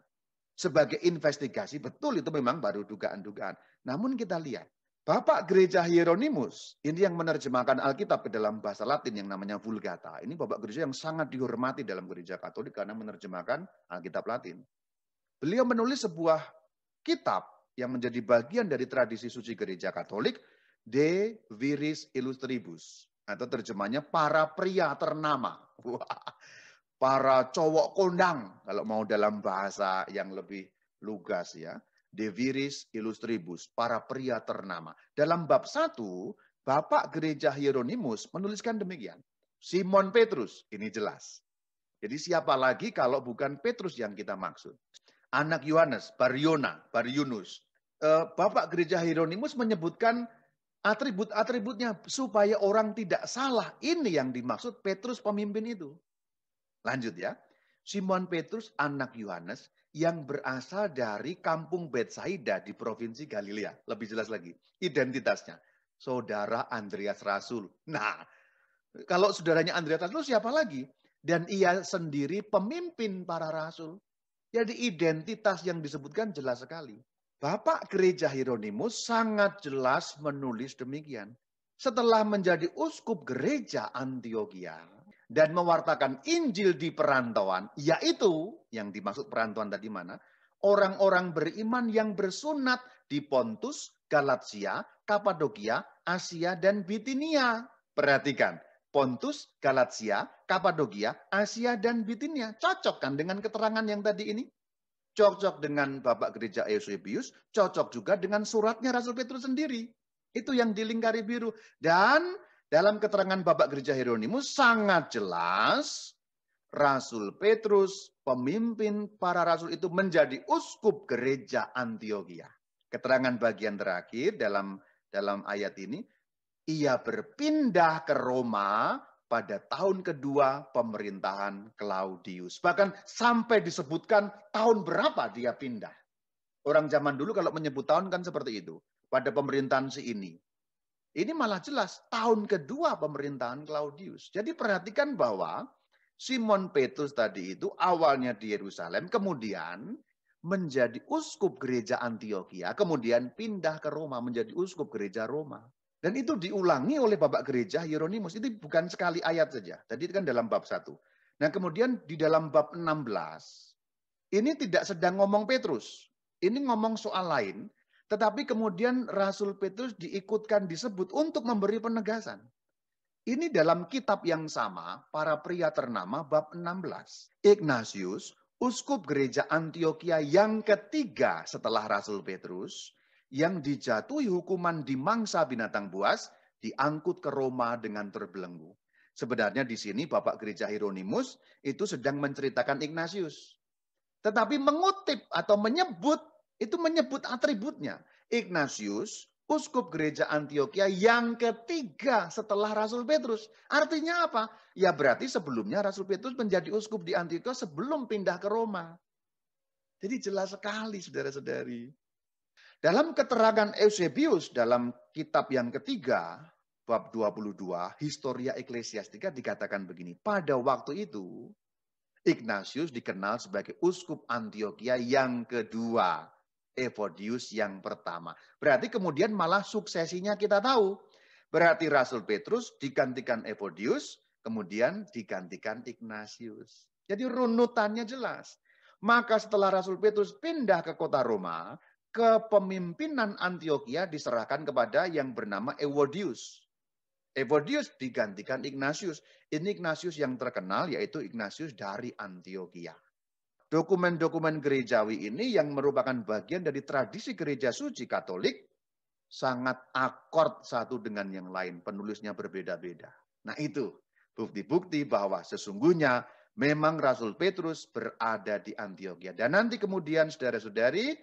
Sebagai investigasi betul itu memang baru dugaan-dugaan. Namun kita lihat Bapak gereja Hieronymus, ini yang menerjemahkan Alkitab ke dalam bahasa Latin yang namanya Vulgata. Ini bapak gereja yang sangat dihormati dalam gereja Katolik karena menerjemahkan Alkitab Latin. Beliau menulis sebuah kitab yang menjadi bagian dari tradisi suci gereja Katolik, De Viris Illustribus, atau terjemahnya para pria ternama. para cowok kondang, kalau mau dalam bahasa yang lebih lugas ya. De Viris Illustribus, para pria ternama. Dalam bab satu, Bapak Gereja Hieronymus menuliskan demikian. Simon Petrus, ini jelas. Jadi siapa lagi kalau bukan Petrus yang kita maksud anak Yohanes, Baryona, Baryunus. Eh, Bapak gereja Hieronymus menyebutkan atribut-atributnya supaya orang tidak salah. Ini yang dimaksud Petrus pemimpin itu. Lanjut ya. Simon Petrus anak Yohanes yang berasal dari kampung Betsaida di provinsi Galilea. Lebih jelas lagi, identitasnya. Saudara Andreas Rasul. Nah, kalau saudaranya Andreas Rasul siapa lagi? Dan ia sendiri pemimpin para rasul. Jadi identitas yang disebutkan jelas sekali. Bapak gereja Hieronymus sangat jelas menulis demikian. Setelah menjadi uskup gereja Antioquia dan mewartakan Injil di perantauan, yaitu yang dimaksud perantauan tadi mana? Orang-orang beriman yang bersunat di Pontus, Galatia, Kapadokia, Asia, dan Bitinia. Perhatikan, Pontus, Galatia, Kapadokia, Asia, dan Bitinia. Cocok kan dengan keterangan yang tadi ini? Cocok dengan Bapak Gereja Eusebius, cocok juga dengan suratnya Rasul Petrus sendiri. Itu yang dilingkari biru. Dan dalam keterangan Bapak Gereja Hieronymus sangat jelas Rasul Petrus, pemimpin para rasul itu menjadi uskup gereja Antioquia. Keterangan bagian terakhir dalam dalam ayat ini, ia berpindah ke Roma pada tahun kedua pemerintahan Claudius. Bahkan sampai disebutkan tahun berapa dia pindah. Orang zaman dulu kalau menyebut tahun kan seperti itu. Pada pemerintahan si ini. Ini malah jelas tahun kedua pemerintahan Claudius. Jadi perhatikan bahwa Simon Petrus tadi itu awalnya di Yerusalem, kemudian menjadi uskup gereja Antioquia, kemudian pindah ke Roma menjadi uskup gereja Roma. Dan itu diulangi oleh Bapak Gereja Hieronymus. Itu bukan sekali ayat saja. Tadi kan dalam bab 1. Nah kemudian di dalam bab 16, ini tidak sedang ngomong Petrus. Ini ngomong soal lain. Tetapi kemudian Rasul Petrus diikutkan disebut untuk memberi penegasan. Ini dalam kitab yang sama, para pria ternama bab 16. Ignatius, uskup gereja Antioquia yang ketiga setelah Rasul Petrus, yang dijatuhi hukuman di mangsa binatang buas diangkut ke Roma dengan terbelenggu. Sebenarnya di sini Bapak Gereja Hieronymus itu sedang menceritakan Ignatius. Tetapi mengutip atau menyebut itu menyebut atributnya. Ignatius, uskup gereja Antioquia yang ketiga setelah Rasul Petrus. Artinya apa? Ya berarti sebelumnya Rasul Petrus menjadi uskup di Antioquia sebelum pindah ke Roma. Jadi jelas sekali saudara-saudari. Dalam keterangan Eusebius dalam kitab yang ketiga, bab 22, Historia Ecclesiastica dikatakan begini, pada waktu itu Ignatius dikenal sebagai uskup Antioquia yang kedua, Evodius yang pertama. Berarti kemudian malah suksesinya kita tahu. Berarti Rasul Petrus digantikan Evodius, kemudian digantikan Ignatius. Jadi runutannya jelas. Maka setelah Rasul Petrus pindah ke kota Roma, kepemimpinan Antioquia diserahkan kepada yang bernama Evodius. Evodius digantikan Ignatius. Ini Ignatius yang terkenal yaitu Ignatius dari Antioquia. Dokumen-dokumen gerejawi ini yang merupakan bagian dari tradisi gereja suci Katolik sangat akord satu dengan yang lain. Penulisnya berbeda-beda. Nah itu bukti-bukti bahwa sesungguhnya memang Rasul Petrus berada di Antioquia. Dan nanti kemudian saudara-saudari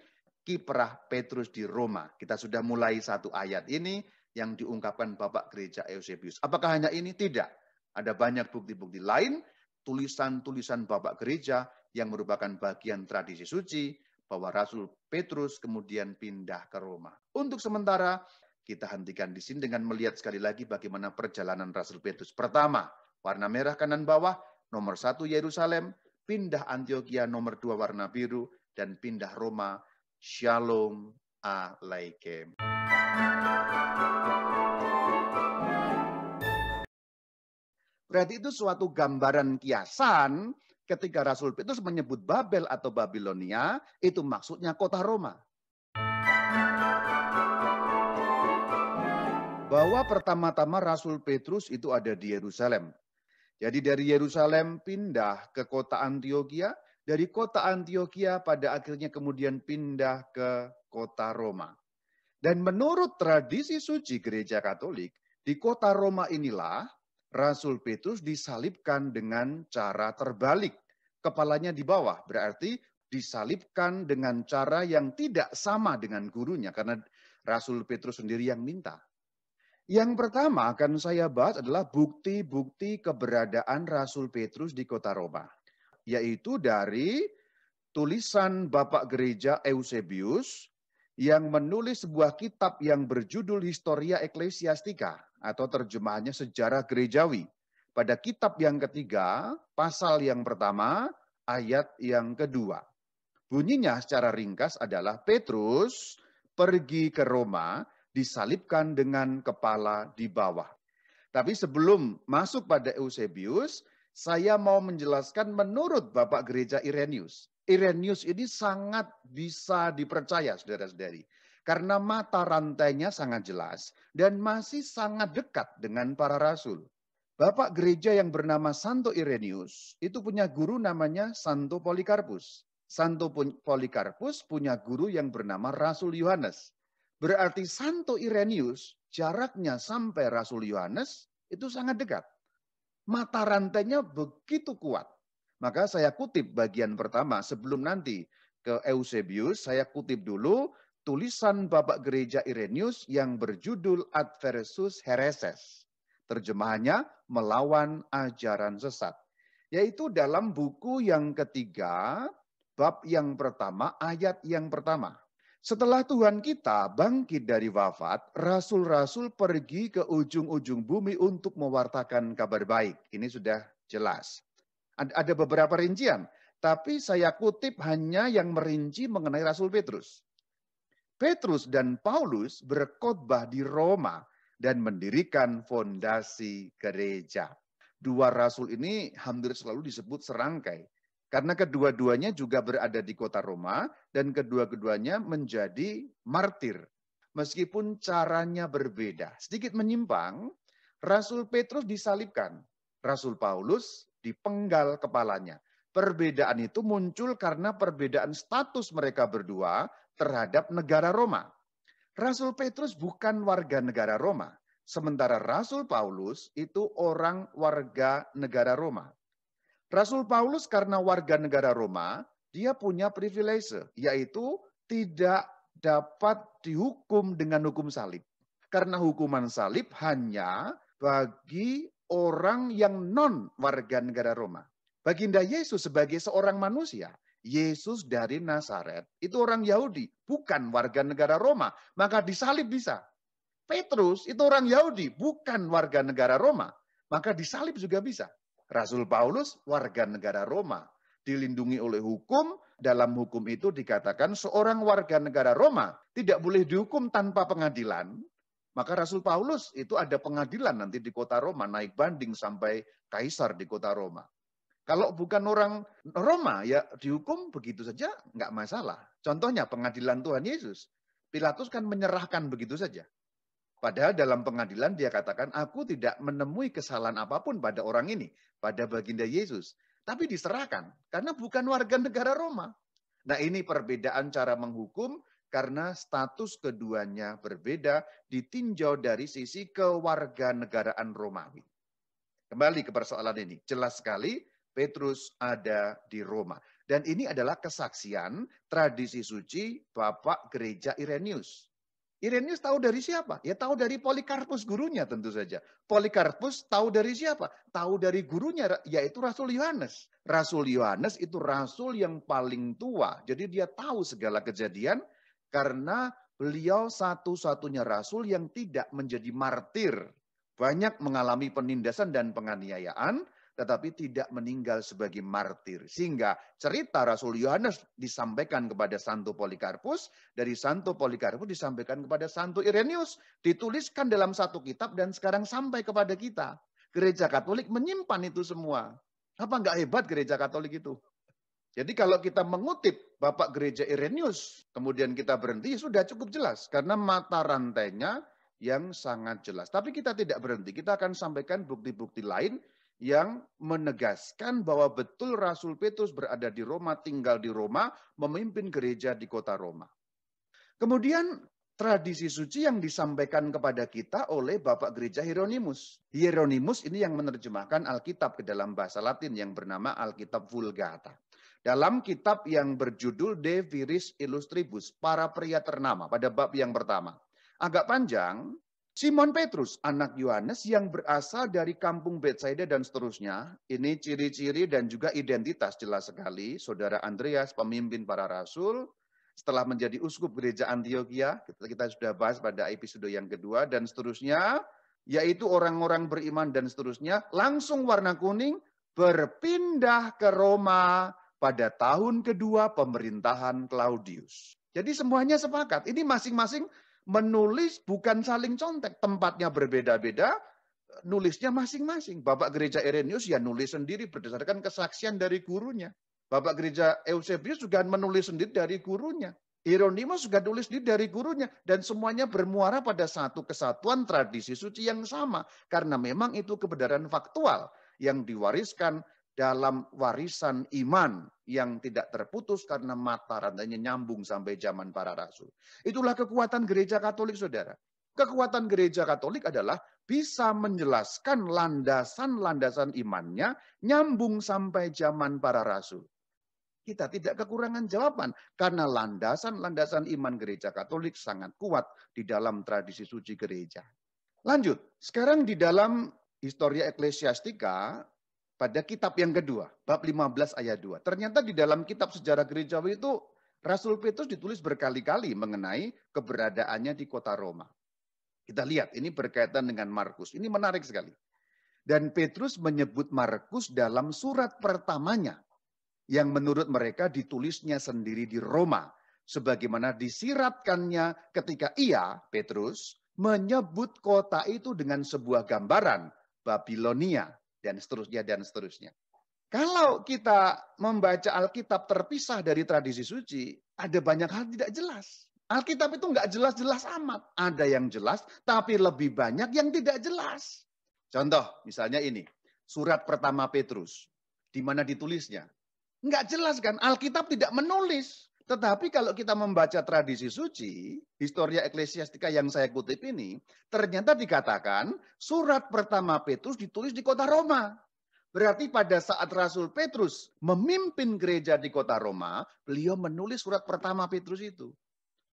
kiprah Petrus di Roma. Kita sudah mulai satu ayat ini yang diungkapkan Bapak Gereja Eusebius. Apakah hanya ini? Tidak. Ada banyak bukti-bukti lain, tulisan-tulisan Bapak Gereja yang merupakan bagian tradisi suci bahwa Rasul Petrus kemudian pindah ke Roma. Untuk sementara, kita hentikan di sini dengan melihat sekali lagi bagaimana perjalanan Rasul Petrus. Pertama, warna merah kanan bawah, nomor satu Yerusalem, pindah Antioquia nomor dua warna biru, dan pindah Roma Shalom Aleichem. Berarti itu suatu gambaran kiasan ketika Rasul Petrus menyebut Babel atau Babilonia, itu maksudnya kota Roma. Bahwa pertama-tama Rasul Petrus itu ada di Yerusalem. Jadi dari Yerusalem pindah ke kota Antioquia, dari kota Antioquia pada akhirnya kemudian pindah ke kota Roma. Dan menurut tradisi suci gereja Katolik, di kota Roma inilah Rasul Petrus disalibkan dengan cara terbalik. Kepalanya di bawah, berarti disalibkan dengan cara yang tidak sama dengan gurunya karena Rasul Petrus sendiri yang minta. Yang pertama akan saya bahas adalah bukti-bukti keberadaan Rasul Petrus di kota Roma yaitu dari tulisan Bapak Gereja Eusebius yang menulis sebuah kitab yang berjudul Historia Ecclesiastica atau terjemahannya Sejarah Gerejawi. Pada kitab yang ketiga, pasal yang pertama, ayat yang kedua. Bunyinya secara ringkas adalah Petrus pergi ke Roma disalibkan dengan kepala di bawah. Tapi sebelum masuk pada Eusebius, saya mau menjelaskan menurut Bapak Gereja Irenius. Irenius ini sangat bisa dipercaya, saudara-saudari. Karena mata rantainya sangat jelas dan masih sangat dekat dengan para rasul. Bapak gereja yang bernama Santo Irenius itu punya guru namanya Santo Polikarpus. Santo Polikarpus punya guru yang bernama Rasul Yohanes. Berarti Santo Irenius jaraknya sampai Rasul Yohanes itu sangat dekat. Mata rantainya begitu kuat. Maka saya kutip bagian pertama sebelum nanti ke Eusebius, saya kutip dulu tulisan Bapak Gereja Irenius yang berjudul Adversus Hereses. Terjemahannya melawan ajaran sesat. Yaitu dalam buku yang ketiga, bab yang pertama, ayat yang pertama. Setelah Tuhan kita bangkit dari wafat, rasul-rasul pergi ke ujung-ujung bumi untuk mewartakan kabar baik. Ini sudah jelas. Ada beberapa rincian, tapi saya kutip hanya yang merinci mengenai Rasul Petrus. Petrus dan Paulus berkhotbah di Roma dan mendirikan fondasi gereja. Dua rasul ini hampir selalu disebut serangkai. Karena kedua-duanya juga berada di kota Roma dan kedua keduanya menjadi martir. Meskipun caranya berbeda, sedikit menyimpang, Rasul Petrus disalibkan, Rasul Paulus dipenggal kepalanya. Perbedaan itu muncul karena perbedaan status mereka berdua terhadap negara Roma. Rasul Petrus bukan warga negara Roma, sementara Rasul Paulus itu orang warga negara Roma. Rasul Paulus karena warga negara Roma, dia punya privilege, yaitu tidak dapat dihukum dengan hukum salib. Karena hukuman salib hanya bagi orang yang non warga negara Roma. Baginda Yesus sebagai seorang manusia, Yesus dari Nazaret, itu orang Yahudi, bukan warga negara Roma. Maka disalib bisa. Petrus itu orang Yahudi, bukan warga negara Roma. Maka disalib juga bisa. Rasul Paulus warga negara Roma, dilindungi oleh hukum, dalam hukum itu dikatakan seorang warga negara Roma tidak boleh dihukum tanpa pengadilan, maka Rasul Paulus itu ada pengadilan nanti di kota Roma, naik banding sampai kaisar di kota Roma. Kalau bukan orang Roma ya dihukum begitu saja nggak masalah. Contohnya pengadilan Tuhan Yesus. Pilatus kan menyerahkan begitu saja. Padahal dalam pengadilan dia katakan, aku tidak menemui kesalahan apapun pada orang ini, pada baginda Yesus. Tapi diserahkan, karena bukan warga negara Roma. Nah ini perbedaan cara menghukum karena status keduanya berbeda ditinjau dari sisi kewarganegaraan Romawi. Kembali ke persoalan ini, jelas sekali Petrus ada di Roma. Dan ini adalah kesaksian tradisi suci Bapak Gereja Irenius Irenius tahu dari siapa? Ya tahu dari Polikarpus gurunya tentu saja. Polikarpus tahu dari siapa? Tahu dari gurunya yaitu Rasul Yohanes. Rasul Yohanes itu rasul yang paling tua. Jadi dia tahu segala kejadian karena beliau satu-satunya rasul yang tidak menjadi martir. Banyak mengalami penindasan dan penganiayaan tetapi tidak meninggal sebagai martir. Sehingga cerita Rasul Yohanes disampaikan kepada Santo Polikarpus, dari Santo Polikarpus disampaikan kepada Santo Irenius, dituliskan dalam satu kitab dan sekarang sampai kepada kita. Gereja Katolik menyimpan itu semua. Apa enggak hebat gereja Katolik itu? Jadi kalau kita mengutip Bapak Gereja Irenius, kemudian kita berhenti, ya sudah cukup jelas. Karena mata rantainya yang sangat jelas. Tapi kita tidak berhenti, kita akan sampaikan bukti-bukti lain yang menegaskan bahwa betul Rasul Petrus berada di Roma, tinggal di Roma, memimpin gereja di kota Roma. Kemudian tradisi suci yang disampaikan kepada kita oleh Bapak Gereja Hieronymus. Hieronymus ini yang menerjemahkan Alkitab ke dalam bahasa Latin yang bernama Alkitab Vulgata. Dalam kitab yang berjudul De Viris Illustribus, para pria ternama pada bab yang pertama. Agak panjang, Simon Petrus, anak Yohanes yang berasal dari kampung Betsaida dan seterusnya. Ini ciri-ciri dan juga identitas jelas sekali. Saudara Andreas, pemimpin para rasul, setelah menjadi uskup gereja Antioquia, kita, kita sudah bahas pada episode yang kedua, dan seterusnya, yaitu orang-orang beriman dan seterusnya, langsung warna kuning berpindah ke Roma pada tahun kedua pemerintahan Claudius. Jadi semuanya sepakat. Ini masing-masing menulis bukan saling contek, tempatnya berbeda-beda, nulisnya masing-masing. Bapak gereja Erenius ya nulis sendiri berdasarkan kesaksian dari gurunya. Bapak gereja Eusebius juga menulis sendiri dari gurunya. Hieronymus juga tulis sendiri dari gurunya. Dan semuanya bermuara pada satu kesatuan tradisi suci yang sama. Karena memang itu kebenaran faktual yang diwariskan dalam warisan iman yang tidak terputus karena mata rantainya nyambung sampai zaman para rasul. Itulah kekuatan gereja Katolik, saudara. Kekuatan gereja Katolik adalah bisa menjelaskan landasan-landasan imannya nyambung sampai zaman para rasul. Kita tidak kekurangan jawaban karena landasan-landasan iman gereja Katolik sangat kuat di dalam tradisi suci gereja. Lanjut, sekarang di dalam Historia Ecclesiastica pada kitab yang kedua, bab 15 ayat 2. Ternyata di dalam kitab sejarah gerejawi itu Rasul Petrus ditulis berkali-kali mengenai keberadaannya di kota Roma. Kita lihat ini berkaitan dengan Markus. Ini menarik sekali. Dan Petrus menyebut Markus dalam surat pertamanya yang menurut mereka ditulisnya sendiri di Roma sebagaimana disiratkannya ketika ia Petrus menyebut kota itu dengan sebuah gambaran Babilonia dan seterusnya dan seterusnya. Kalau kita membaca Alkitab terpisah dari tradisi suci, ada banyak hal tidak jelas. Alkitab itu nggak jelas-jelas amat. Ada yang jelas, tapi lebih banyak yang tidak jelas. Contoh, misalnya ini. Surat pertama Petrus. Di mana ditulisnya? Nggak jelas kan? Alkitab tidak menulis. Tetapi kalau kita membaca tradisi suci, historia eklesiastika yang saya kutip ini, ternyata dikatakan surat pertama Petrus ditulis di kota Roma. Berarti pada saat Rasul Petrus memimpin gereja di kota Roma, beliau menulis surat pertama Petrus itu.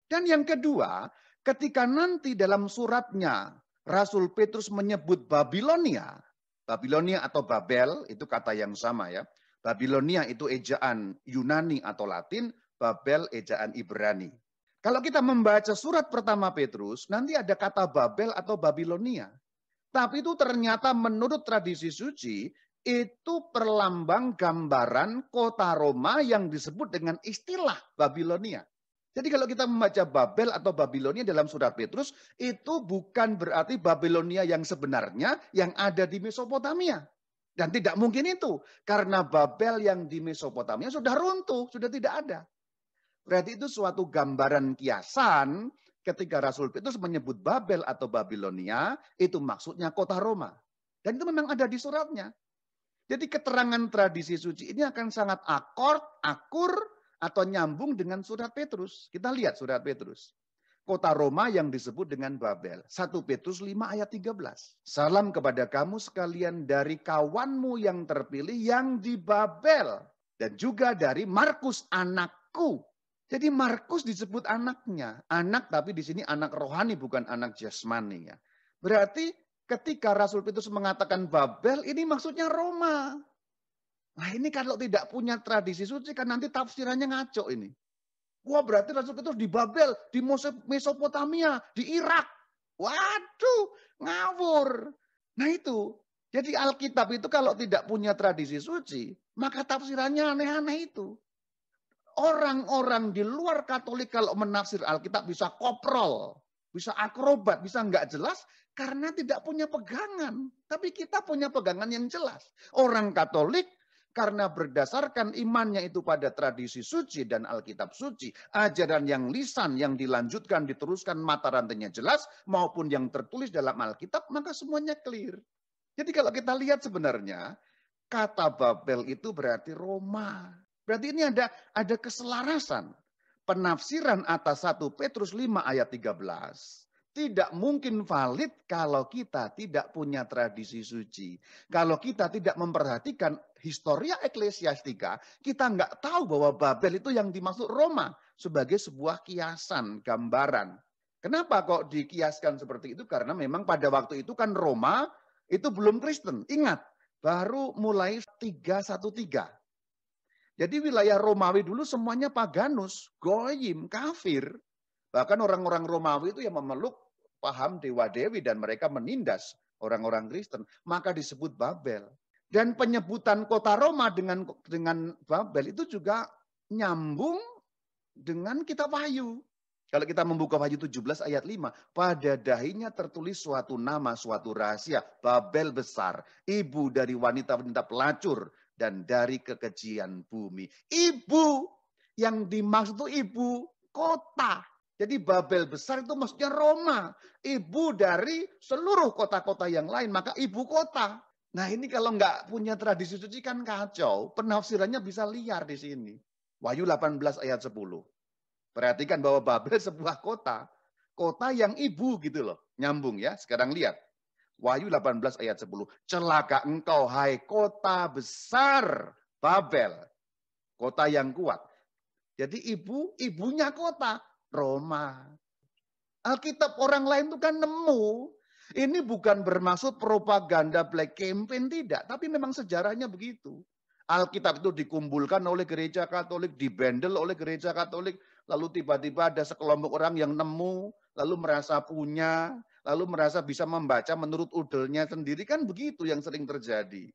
Dan yang kedua, ketika nanti dalam suratnya Rasul Petrus menyebut Babilonia, Babilonia atau Babel itu kata yang sama ya. Babilonia itu ejaan Yunani atau Latin, Babel ejaan Ibrani. Kalau kita membaca surat pertama Petrus, nanti ada kata Babel atau Babilonia. Tapi itu ternyata menurut tradisi suci, itu perlambang gambaran kota Roma yang disebut dengan istilah Babilonia. Jadi kalau kita membaca Babel atau Babilonia dalam surat Petrus, itu bukan berarti Babilonia yang sebenarnya yang ada di Mesopotamia. Dan tidak mungkin itu. Karena Babel yang di Mesopotamia sudah runtuh, sudah tidak ada. Berarti itu suatu gambaran kiasan ketika Rasul Petrus menyebut Babel atau Babilonia, itu maksudnya kota Roma. Dan itu memang ada di suratnya. Jadi keterangan tradisi suci ini akan sangat akord, akur, atau nyambung dengan surat Petrus. Kita lihat surat Petrus. Kota Roma yang disebut dengan Babel. 1 Petrus 5 ayat 13. Salam kepada kamu sekalian dari kawanmu yang terpilih yang di Babel. Dan juga dari Markus anakku jadi Markus disebut anaknya. Anak tapi di sini anak rohani bukan anak jasmani ya. Berarti ketika Rasul Petrus mengatakan Babel ini maksudnya Roma. Nah ini kalau tidak punya tradisi suci kan nanti tafsirannya ngaco ini. Wah berarti Rasul Petrus di Babel, di Mesopotamia, di Irak. Waduh ngawur. Nah itu jadi Alkitab itu kalau tidak punya tradisi suci, maka tafsirannya aneh-aneh itu. Orang-orang di luar Katolik kalau menafsir Alkitab bisa koprol, bisa akrobat, bisa nggak jelas karena tidak punya pegangan. Tapi kita punya pegangan yang jelas. Orang Katolik karena berdasarkan imannya itu pada tradisi suci dan Alkitab suci, ajaran yang lisan yang dilanjutkan, diteruskan, mata rantainya jelas, maupun yang tertulis dalam Alkitab, maka semuanya clear. Jadi kalau kita lihat sebenarnya, kata Babel itu berarti Roma. Berarti ini ada ada keselarasan penafsiran atas 1 Petrus 5 ayat 13. Tidak mungkin valid kalau kita tidak punya tradisi suci. Kalau kita tidak memperhatikan historia eklesiastika, kita nggak tahu bahwa Babel itu yang dimaksud Roma sebagai sebuah kiasan, gambaran. Kenapa kok dikiaskan seperti itu? Karena memang pada waktu itu kan Roma itu belum Kristen. Ingat, baru mulai 313 jadi wilayah Romawi dulu semuanya paganus, goyim, kafir. Bahkan orang-orang Romawi itu yang memeluk paham dewa-dewi dan mereka menindas orang-orang Kristen. Maka disebut Babel. Dan penyebutan kota Roma dengan dengan Babel itu juga nyambung dengan kitab Wahyu. Kalau kita membuka Wahyu 17 ayat 5, pada dahinya tertulis suatu nama, suatu rahasia, Babel besar, ibu dari wanita-wanita pelacur dan dari kekejian bumi. Ibu yang dimaksud itu ibu kota. Jadi Babel besar itu maksudnya Roma. Ibu dari seluruh kota-kota yang lain. Maka ibu kota. Nah ini kalau nggak punya tradisi suci kan kacau. Penafsirannya bisa liar di sini. Wahyu 18 ayat 10. Perhatikan bahwa Babel sebuah kota. Kota yang ibu gitu loh. Nyambung ya. Sekarang lihat. Wahyu 18 ayat 10. Celaka engkau hai kota besar Babel. Kota yang kuat. Jadi ibu, ibunya kota Roma. Alkitab orang lain itu kan nemu. Ini bukan bermaksud propaganda black campaign tidak, tapi memang sejarahnya begitu. Alkitab itu dikumpulkan oleh gereja Katolik, dibendel oleh gereja Katolik, lalu tiba-tiba ada sekelompok orang yang nemu, lalu merasa punya, lalu merasa bisa membaca menurut udelnya sendiri kan begitu yang sering terjadi.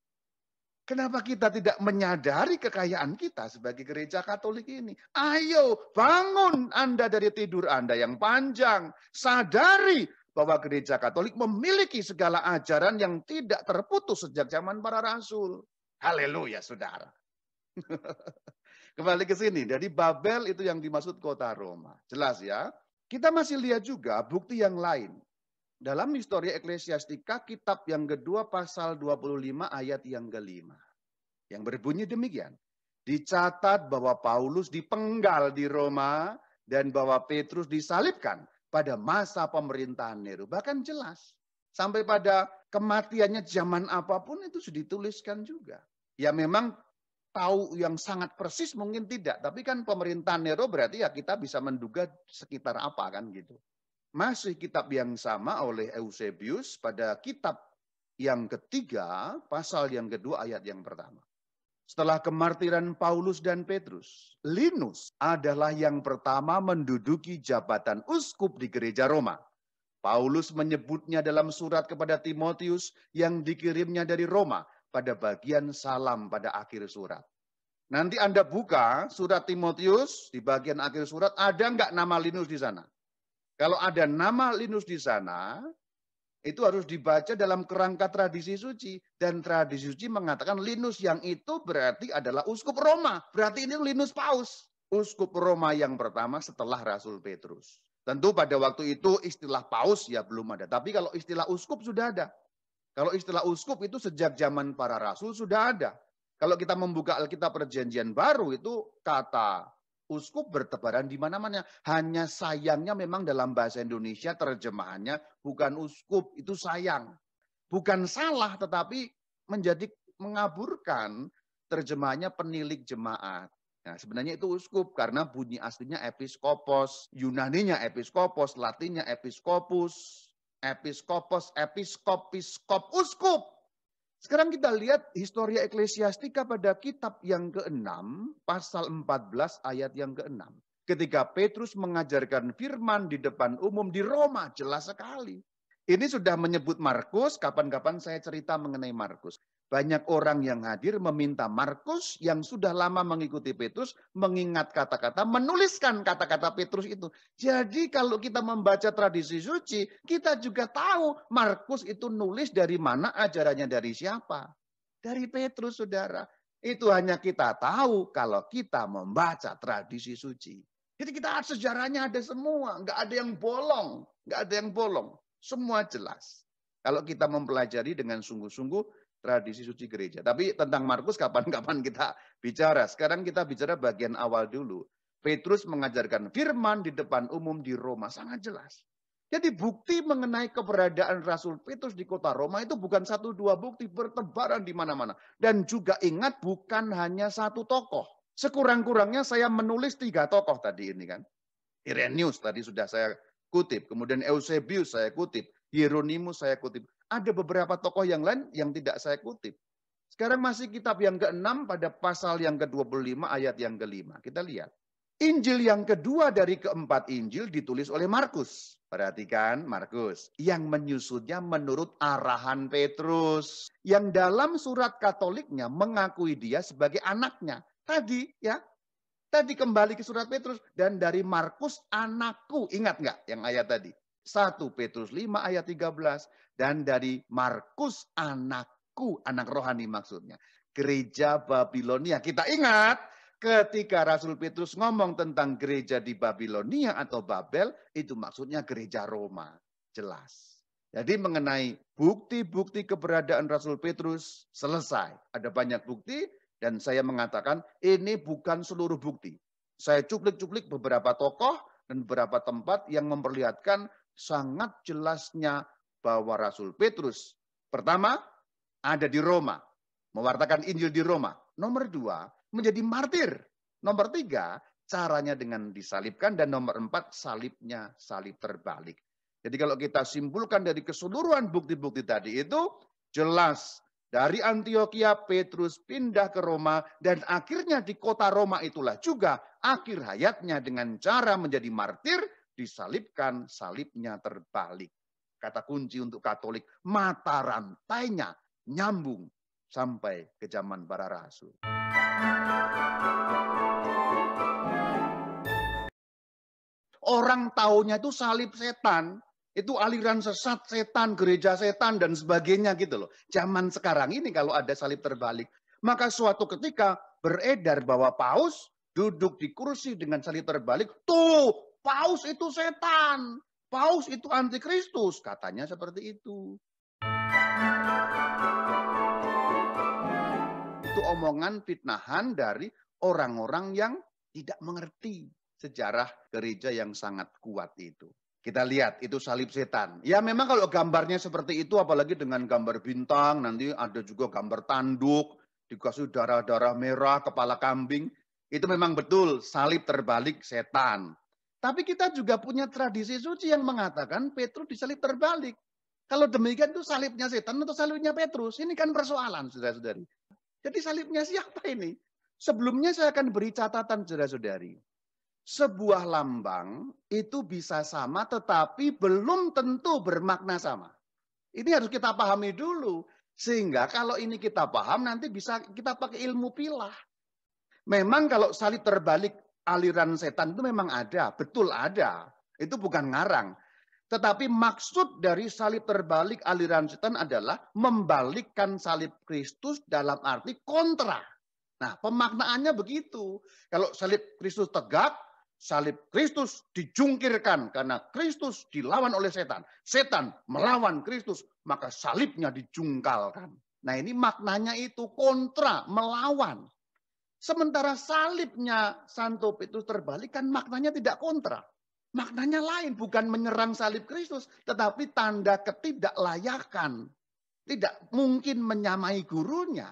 Kenapa kita tidak menyadari kekayaan kita sebagai gereja Katolik ini? Ayo bangun Anda dari tidur Anda yang panjang. Sadari bahwa gereja Katolik memiliki segala ajaran yang tidak terputus sejak zaman para rasul. Haleluya saudara. Kembali ke sini. dari Babel itu yang dimaksud kota Roma. Jelas ya. Kita masih lihat juga bukti yang lain. Dalam histori Eklesiastika, kitab yang kedua pasal 25 ayat yang kelima. Yang berbunyi demikian. Dicatat bahwa Paulus dipenggal di Roma dan bahwa Petrus disalibkan pada masa pemerintahan Nero. Bahkan jelas. Sampai pada kematiannya zaman apapun itu sudah dituliskan juga. Ya memang tahu yang sangat persis mungkin tidak. Tapi kan pemerintahan Nero berarti ya kita bisa menduga sekitar apa kan gitu masih kitab yang sama oleh Eusebius pada kitab yang ketiga, pasal yang kedua ayat yang pertama. Setelah kemartiran Paulus dan Petrus, Linus adalah yang pertama menduduki jabatan uskup di gereja Roma. Paulus menyebutnya dalam surat kepada Timotius yang dikirimnya dari Roma pada bagian salam pada akhir surat. Nanti Anda buka surat Timotius di bagian akhir surat, ada nggak nama Linus di sana? Kalau ada nama Linus di sana, itu harus dibaca dalam kerangka tradisi suci. Dan tradisi suci mengatakan Linus yang itu berarti adalah uskup Roma. Berarti ini Linus Paus. Uskup Roma yang pertama setelah Rasul Petrus. Tentu pada waktu itu istilah paus ya belum ada. Tapi kalau istilah uskup sudah ada. Kalau istilah uskup itu sejak zaman para rasul sudah ada. Kalau kita membuka Alkitab perjanjian baru itu kata uskup bertebaran di mana-mana. Hanya sayangnya memang dalam bahasa Indonesia terjemahannya bukan uskup, itu sayang. Bukan salah tetapi menjadi mengaburkan terjemahannya penilik jemaat. Nah, sebenarnya itu uskup karena bunyi aslinya episkopos, Yunaninya episkopos, Latinnya episkopus, episkopos, episkopiskop, uskup. Sekarang kita lihat historia eklesiastika pada kitab yang ke-6, pasal 14 ayat yang ke-6. Ketika Petrus mengajarkan firman di depan umum di Roma, jelas sekali. Ini sudah menyebut Markus, kapan-kapan saya cerita mengenai Markus. Banyak orang yang hadir meminta Markus yang sudah lama mengikuti Petrus mengingat kata-kata, menuliskan kata-kata Petrus itu. Jadi kalau kita membaca tradisi suci, kita juga tahu Markus itu nulis dari mana, ajarannya dari siapa. Dari Petrus, saudara. Itu hanya kita tahu kalau kita membaca tradisi suci. Jadi kita sejarahnya ada semua, nggak ada yang bolong, nggak ada yang bolong, semua jelas. Kalau kita mempelajari dengan sungguh-sungguh, tradisi suci gereja. Tapi tentang Markus kapan-kapan kita bicara. Sekarang kita bicara bagian awal dulu. Petrus mengajarkan firman di depan umum di Roma sangat jelas. Jadi bukti mengenai keberadaan Rasul Petrus di kota Roma itu bukan satu dua bukti bertebaran di mana-mana. Dan juga ingat bukan hanya satu tokoh. Sekurang-kurangnya saya menulis tiga tokoh tadi ini kan. Irenius tadi sudah saya kutip. Kemudian Eusebius saya kutip. Hieronymus saya kutip. Ada beberapa tokoh yang lain yang tidak saya kutip. Sekarang masih kitab yang ke-6 pada pasal yang ke-25 ayat yang ke-5. Kita lihat. Injil yang kedua dari keempat Injil ditulis oleh Markus. Perhatikan Markus. Yang menyusutnya menurut arahan Petrus. Yang dalam surat katoliknya mengakui dia sebagai anaknya. Tadi ya. Tadi kembali ke surat Petrus. Dan dari Markus anakku. Ingat nggak yang ayat tadi? 1 Petrus 5 ayat 13 dan dari Markus anakku, anak rohani maksudnya. Gereja Babilonia. Kita ingat ketika Rasul Petrus ngomong tentang gereja di Babilonia atau Babel, itu maksudnya gereja Roma. Jelas. Jadi mengenai bukti-bukti keberadaan Rasul Petrus selesai. Ada banyak bukti dan saya mengatakan ini bukan seluruh bukti. Saya cuplik-cuplik beberapa tokoh dan beberapa tempat yang memperlihatkan sangat jelasnya bahwa Rasul Petrus pertama ada di Roma, mewartakan Injil di Roma. Nomor dua, menjadi martir. Nomor tiga, caranya dengan disalibkan. Dan nomor empat, salibnya salib terbalik. Jadi kalau kita simpulkan dari keseluruhan bukti-bukti tadi itu, jelas dari Antioquia Petrus pindah ke Roma dan akhirnya di kota Roma itulah juga akhir hayatnya dengan cara menjadi martir disalibkan, salibnya terbalik. Kata kunci untuk Katolik, mata rantainya nyambung sampai ke zaman para rasul. Orang taunya itu salib setan, itu aliran sesat setan, gereja setan dan sebagainya gitu loh. Zaman sekarang ini kalau ada salib terbalik, maka suatu ketika beredar bahwa Paus duduk di kursi dengan salib terbalik, tuh Paus itu setan, Paus itu antikristus, katanya seperti itu. Itu omongan fitnahan dari orang-orang yang tidak mengerti sejarah gereja yang sangat kuat itu. Kita lihat itu salib setan. Ya memang kalau gambarnya seperti itu apalagi dengan gambar bintang, nanti ada juga gambar tanduk, dikasih darah-darah merah, kepala kambing. Itu memang betul salib terbalik setan. Tapi kita juga punya tradisi suci yang mengatakan Petrus disalib terbalik. Kalau demikian itu salibnya setan atau salibnya Petrus? Ini kan persoalan, saudara-saudari. Jadi salibnya siapa ini? Sebelumnya saya akan beri catatan, saudara-saudari. Sebuah lambang itu bisa sama tetapi belum tentu bermakna sama. Ini harus kita pahami dulu. Sehingga kalau ini kita paham nanti bisa kita pakai ilmu pilah. Memang kalau salib terbalik aliran setan itu memang ada, betul ada. Itu bukan ngarang. Tetapi maksud dari salib terbalik aliran setan adalah membalikkan salib Kristus dalam arti kontra. Nah, pemaknaannya begitu. Kalau salib Kristus tegak, salib Kristus dijungkirkan karena Kristus dilawan oleh setan. Setan melawan Kristus, maka salibnya dijungkalkan. Nah, ini maknanya itu kontra, melawan. Sementara salibnya Santo Petrus terbalik kan maknanya tidak kontra. Maknanya lain, bukan menyerang salib Kristus, tetapi tanda ketidaklayakan. Tidak mungkin menyamai gurunya.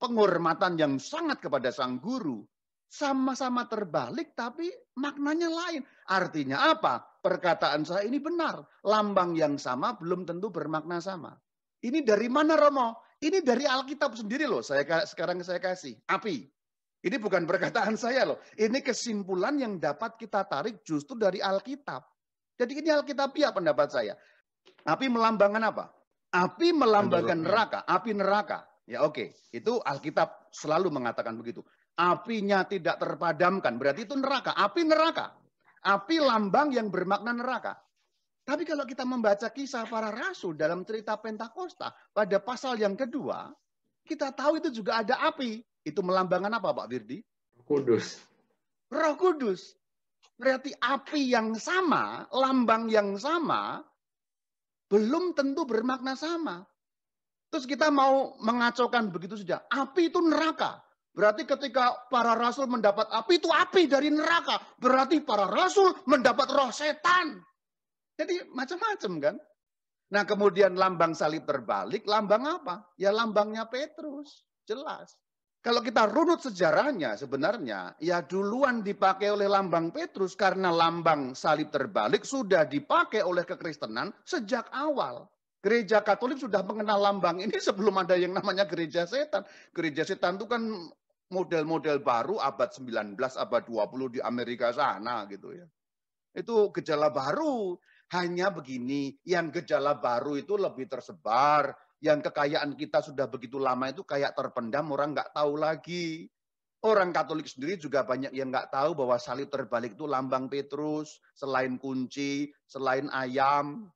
Penghormatan yang sangat kepada sang guru. Sama-sama terbalik tapi maknanya lain. Artinya apa? Perkataan saya ini benar. Lambang yang sama belum tentu bermakna sama. Ini dari mana Romo? Ini dari Alkitab sendiri loh. Saya sekarang saya kasih api. Ini bukan perkataan saya loh. Ini kesimpulan yang dapat kita tarik justru dari Alkitab. Jadi ini Alkitab Alkitabiah ya pendapat saya. Api melambangkan apa? Api melambangkan neraka, api neraka. Ya oke, okay. itu Alkitab selalu mengatakan begitu. Apinya tidak terpadamkan, berarti itu neraka, api neraka. Api lambang yang bermakna neraka. Tapi kalau kita membaca kisah para rasul dalam cerita Pentakosta pada pasal yang kedua, kita tahu itu juga ada api. Itu melambangkan apa Pak Wirdi? Kudus. Roh Kudus. Berarti api yang sama, lambang yang sama, belum tentu bermakna sama. Terus kita mau mengacaukan begitu saja. Api itu neraka. Berarti ketika para rasul mendapat api itu api dari neraka. Berarti para rasul mendapat roh setan. Jadi macam-macam kan. Nah kemudian lambang salib terbalik, lambang apa? Ya lambangnya Petrus, jelas. Kalau kita runut sejarahnya sebenarnya, ya duluan dipakai oleh lambang Petrus karena lambang salib terbalik sudah dipakai oleh kekristenan sejak awal. Gereja Katolik sudah mengenal lambang ini sebelum ada yang namanya gereja setan. Gereja setan itu kan model-model baru abad 19, abad 20 di Amerika sana gitu ya. Itu gejala baru. Hanya begini, yang gejala baru itu lebih tersebar, yang kekayaan kita sudah begitu lama itu kayak terpendam, orang nggak tahu lagi. Orang Katolik sendiri juga banyak yang nggak tahu bahwa salib terbalik itu lambang Petrus, selain kunci, selain ayam.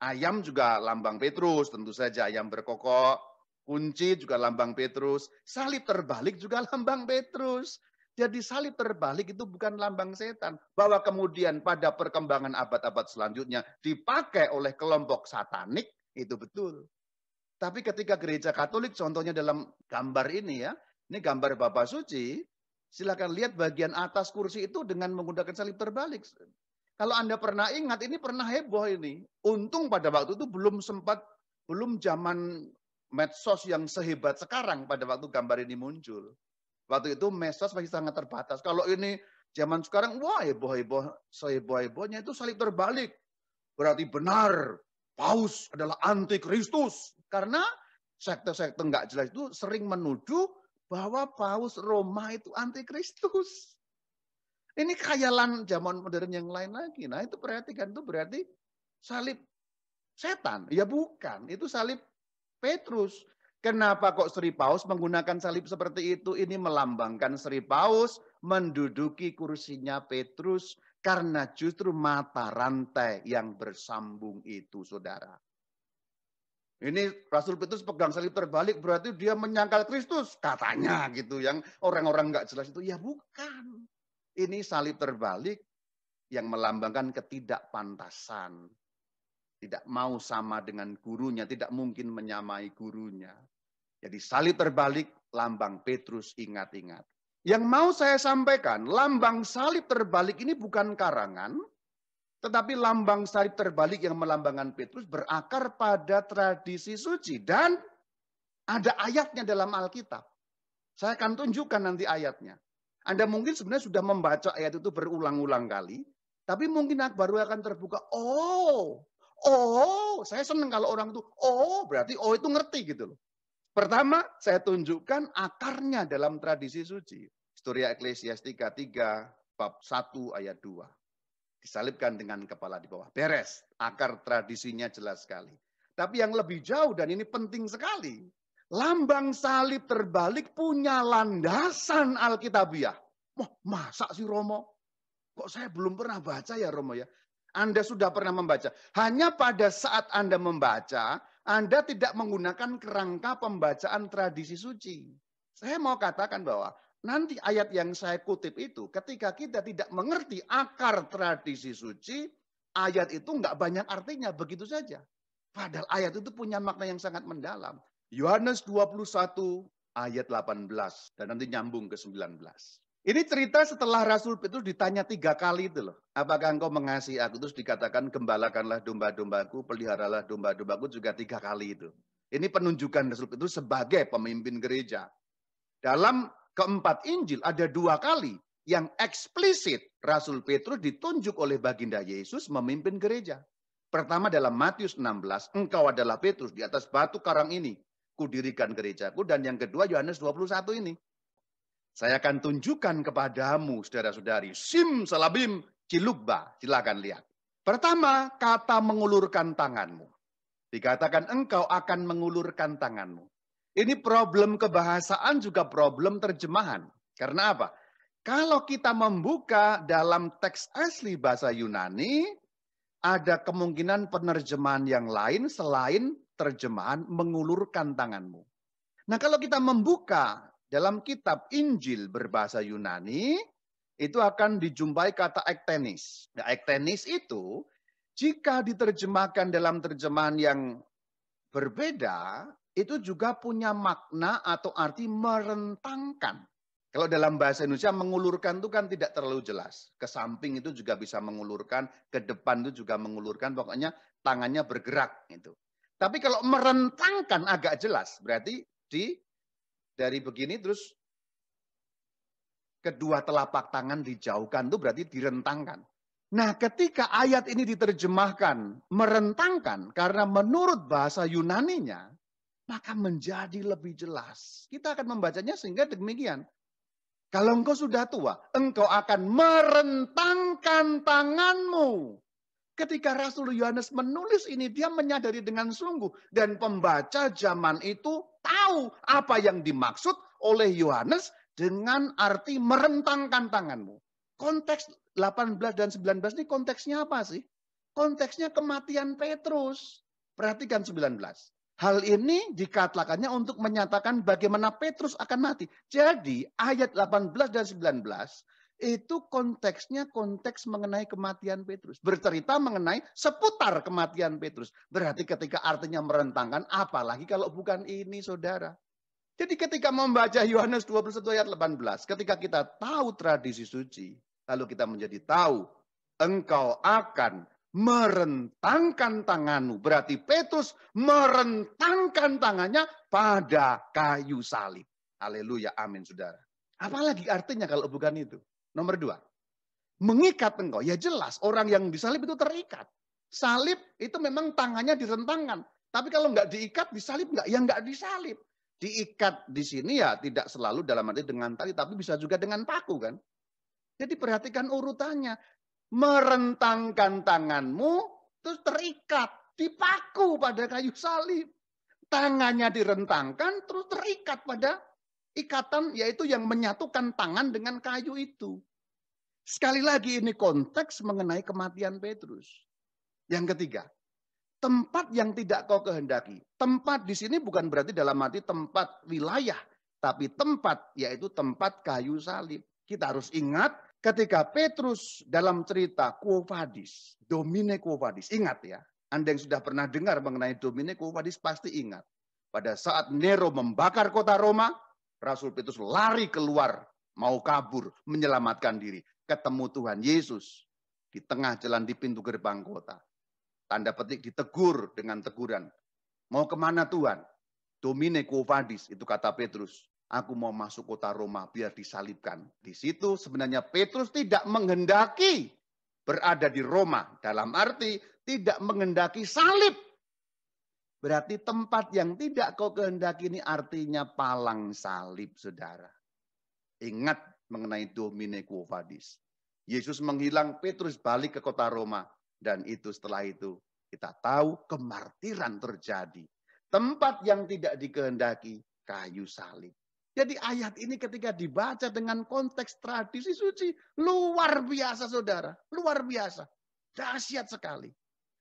Ayam juga lambang Petrus, tentu saja ayam berkokok. Kunci juga lambang Petrus, salib terbalik juga lambang Petrus. Jadi salib terbalik itu bukan lambang setan. Bahwa kemudian pada perkembangan abad-abad selanjutnya dipakai oleh kelompok satanik, itu betul. Tapi ketika gereja Katolik, contohnya dalam gambar ini ya, ini gambar Bapak Suci, silahkan lihat bagian atas kursi itu dengan menggunakan salib terbalik. Kalau Anda pernah ingat, ini pernah heboh ini. Untung pada waktu itu belum sempat, belum zaman medsos yang sehebat sekarang pada waktu gambar ini muncul. Waktu itu medsos masih sangat terbatas. Kalau ini zaman sekarang, wah heboh-heboh, seheboh-hebohnya itu salib terbalik. Berarti benar, Paus adalah anti Kristus. Karena sektor-sektor nggak jelas itu sering menuduh bahwa Paus Roma itu anti Kristus. Ini khayalan zaman modern yang lain lagi. Nah itu perhatikan, itu berarti salib setan. Ya bukan, itu salib Petrus. Kenapa kok Sri Paus menggunakan salib seperti itu? Ini melambangkan Sri Paus menduduki kursinya Petrus karena justru mata rantai yang bersambung itu, saudara. Ini Rasul Petrus pegang salib terbalik berarti dia menyangkal Kristus katanya gitu yang orang-orang nggak jelas itu ya bukan. Ini salib terbalik yang melambangkan ketidakpantasan. Tidak mau sama dengan gurunya, tidak mungkin menyamai gurunya. Jadi salib terbalik lambang Petrus ingat-ingat. Yang mau saya sampaikan, lambang salib terbalik ini bukan karangan, tetapi lambang salib terbalik yang melambangkan Petrus berakar pada tradisi suci dan ada ayatnya dalam Alkitab. Saya akan tunjukkan nanti ayatnya. Anda mungkin sebenarnya sudah membaca ayat itu berulang-ulang kali, tapi mungkin baru akan terbuka. Oh, oh, saya senang kalau orang itu oh berarti oh itu ngerti gitu loh. Pertama, saya tunjukkan akarnya dalam tradisi suci. Historia Ekklesiastika 3, bab 1 ayat 2 disalibkan dengan kepala di bawah. Beres. Akar tradisinya jelas sekali. Tapi yang lebih jauh dan ini penting sekali. Lambang salib terbalik punya landasan Alkitabiah. Wah, masa sih Romo? Kok saya belum pernah baca ya Romo ya? Anda sudah pernah membaca. Hanya pada saat Anda membaca, Anda tidak menggunakan kerangka pembacaan tradisi suci. Saya mau katakan bahwa Nanti ayat yang saya kutip itu, ketika kita tidak mengerti akar tradisi suci, ayat itu nggak banyak artinya, begitu saja. Padahal ayat itu punya makna yang sangat mendalam. Yohanes 21 ayat 18 dan nanti nyambung ke 19. Ini cerita setelah Rasul Petrus ditanya tiga kali itu loh. Apakah engkau mengasihi aku? Terus dikatakan gembalakanlah domba-dombaku, peliharalah domba-dombaku juga tiga kali itu. Ini penunjukan Rasul Petrus sebagai pemimpin gereja. Dalam keempat Injil ada dua kali yang eksplisit Rasul Petrus ditunjuk oleh baginda Yesus memimpin gereja. Pertama dalam Matius 16, engkau adalah Petrus di atas batu karang ini. Kudirikan gerejaku. Dan yang kedua Yohanes 21 ini. Saya akan tunjukkan kepadamu saudara-saudari. Sim salabim cilukba, Silakan lihat. Pertama, kata mengulurkan tanganmu. Dikatakan engkau akan mengulurkan tanganmu. Ini problem kebahasaan juga problem terjemahan. Karena apa? Kalau kita membuka dalam teks asli bahasa Yunani, ada kemungkinan penerjemahan yang lain selain terjemahan mengulurkan tanganmu. Nah, kalau kita membuka dalam kitab Injil berbahasa Yunani, itu akan dijumpai kata ektenis. Nah, ektenis itu jika diterjemahkan dalam terjemahan yang berbeda, itu juga punya makna atau arti merentangkan. Kalau dalam bahasa Indonesia mengulurkan itu kan tidak terlalu jelas. Ke samping itu juga bisa mengulurkan, ke depan itu juga mengulurkan, pokoknya tangannya bergerak itu. Tapi kalau merentangkan agak jelas, berarti di dari begini terus kedua telapak tangan dijauhkan itu berarti direntangkan. Nah, ketika ayat ini diterjemahkan merentangkan karena menurut bahasa Yunani-nya maka menjadi lebih jelas. Kita akan membacanya sehingga demikian. Kalau engkau sudah tua, engkau akan merentangkan tanganmu. Ketika Rasul Yohanes menulis ini, dia menyadari dengan sungguh. Dan pembaca zaman itu tahu apa yang dimaksud oleh Yohanes dengan arti merentangkan tanganmu. Konteks 18 dan 19 ini konteksnya apa sih? Konteksnya kematian Petrus. Perhatikan 19. Hal ini dikatakannya untuk menyatakan bagaimana Petrus akan mati. Jadi ayat 18 dan 19 itu konteksnya konteks mengenai kematian Petrus. Bercerita mengenai seputar kematian Petrus. Berarti ketika artinya merentangkan, apalagi kalau bukan ini saudara. Jadi ketika membaca Yohanes 21 ayat 18, ketika kita tahu tradisi suci, lalu kita menjadi tahu, engkau akan merentangkan tanganmu. Berarti Petrus merentangkan tangannya pada kayu salib. Haleluya, amin saudara. Apalagi artinya kalau bukan itu. Nomor dua, mengikat engkau. Ya jelas, orang yang disalib itu terikat. Salib itu memang tangannya direntangkan. Tapi kalau nggak diikat, disalib nggak? Ya nggak disalib. Diikat di sini ya tidak selalu dalam arti dengan tali, tapi bisa juga dengan paku kan. Jadi perhatikan urutannya merentangkan tanganmu terus terikat, dipaku pada kayu salib. Tangannya direntangkan terus terikat pada ikatan yaitu yang menyatukan tangan dengan kayu itu. Sekali lagi ini konteks mengenai kematian Petrus. Yang ketiga, tempat yang tidak kau kehendaki. Tempat di sini bukan berarti dalam arti tempat wilayah, tapi tempat yaitu tempat kayu salib. Kita harus ingat Ketika Petrus dalam cerita Quo Vadis, Domine Quo Vadis, ingat ya, Anda yang sudah pernah dengar mengenai Domine Quo Vadis pasti ingat. Pada saat Nero membakar kota Roma, Rasul Petrus lari keluar, mau kabur, menyelamatkan diri. Ketemu Tuhan Yesus di tengah jalan di pintu gerbang kota. Tanda petik ditegur dengan teguran. Mau kemana Tuhan? Domine quo vadis, itu kata Petrus. Aku mau masuk kota Roma biar disalibkan. Di situ sebenarnya Petrus tidak menghendaki berada di Roma. Dalam arti tidak menghendaki salib. Berarti tempat yang tidak kau kehendaki ini artinya palang salib, saudara. Ingat mengenai Domine Quo Vadis. Yesus menghilang, Petrus balik ke kota Roma. Dan itu setelah itu kita tahu kemartiran terjadi. Tempat yang tidak dikehendaki, kayu salib. Jadi ayat ini ketika dibaca dengan konteks tradisi suci, luar biasa saudara. Luar biasa. Dahsyat sekali.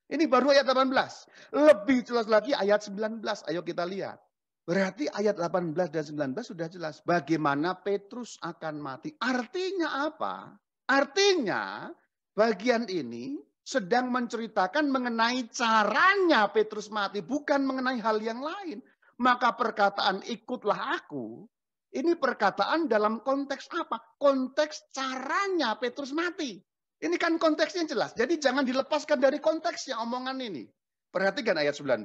Ini baru ayat 18. Lebih jelas lagi ayat 19. Ayo kita lihat. Berarti ayat 18 dan 19 sudah jelas. Bagaimana Petrus akan mati. Artinya apa? Artinya bagian ini sedang menceritakan mengenai caranya Petrus mati. Bukan mengenai hal yang lain maka perkataan ikutlah aku ini perkataan dalam konteks apa? Konteks caranya Petrus mati. Ini kan konteksnya jelas. Jadi jangan dilepaskan dari konteksnya omongan ini. Perhatikan ayat 19.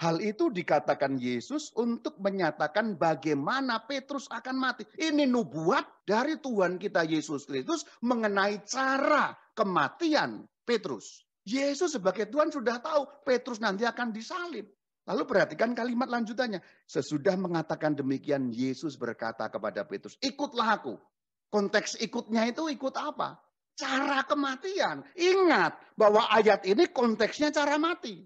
Hal itu dikatakan Yesus untuk menyatakan bagaimana Petrus akan mati. Ini nubuat dari Tuhan kita Yesus Kristus mengenai cara kematian Petrus. Yesus sebagai Tuhan sudah tahu Petrus nanti akan disalib. Lalu perhatikan kalimat lanjutannya. Sesudah mengatakan demikian, Yesus berkata kepada Petrus, ikutlah aku. Konteks ikutnya itu ikut apa? Cara kematian. Ingat bahwa ayat ini konteksnya cara mati.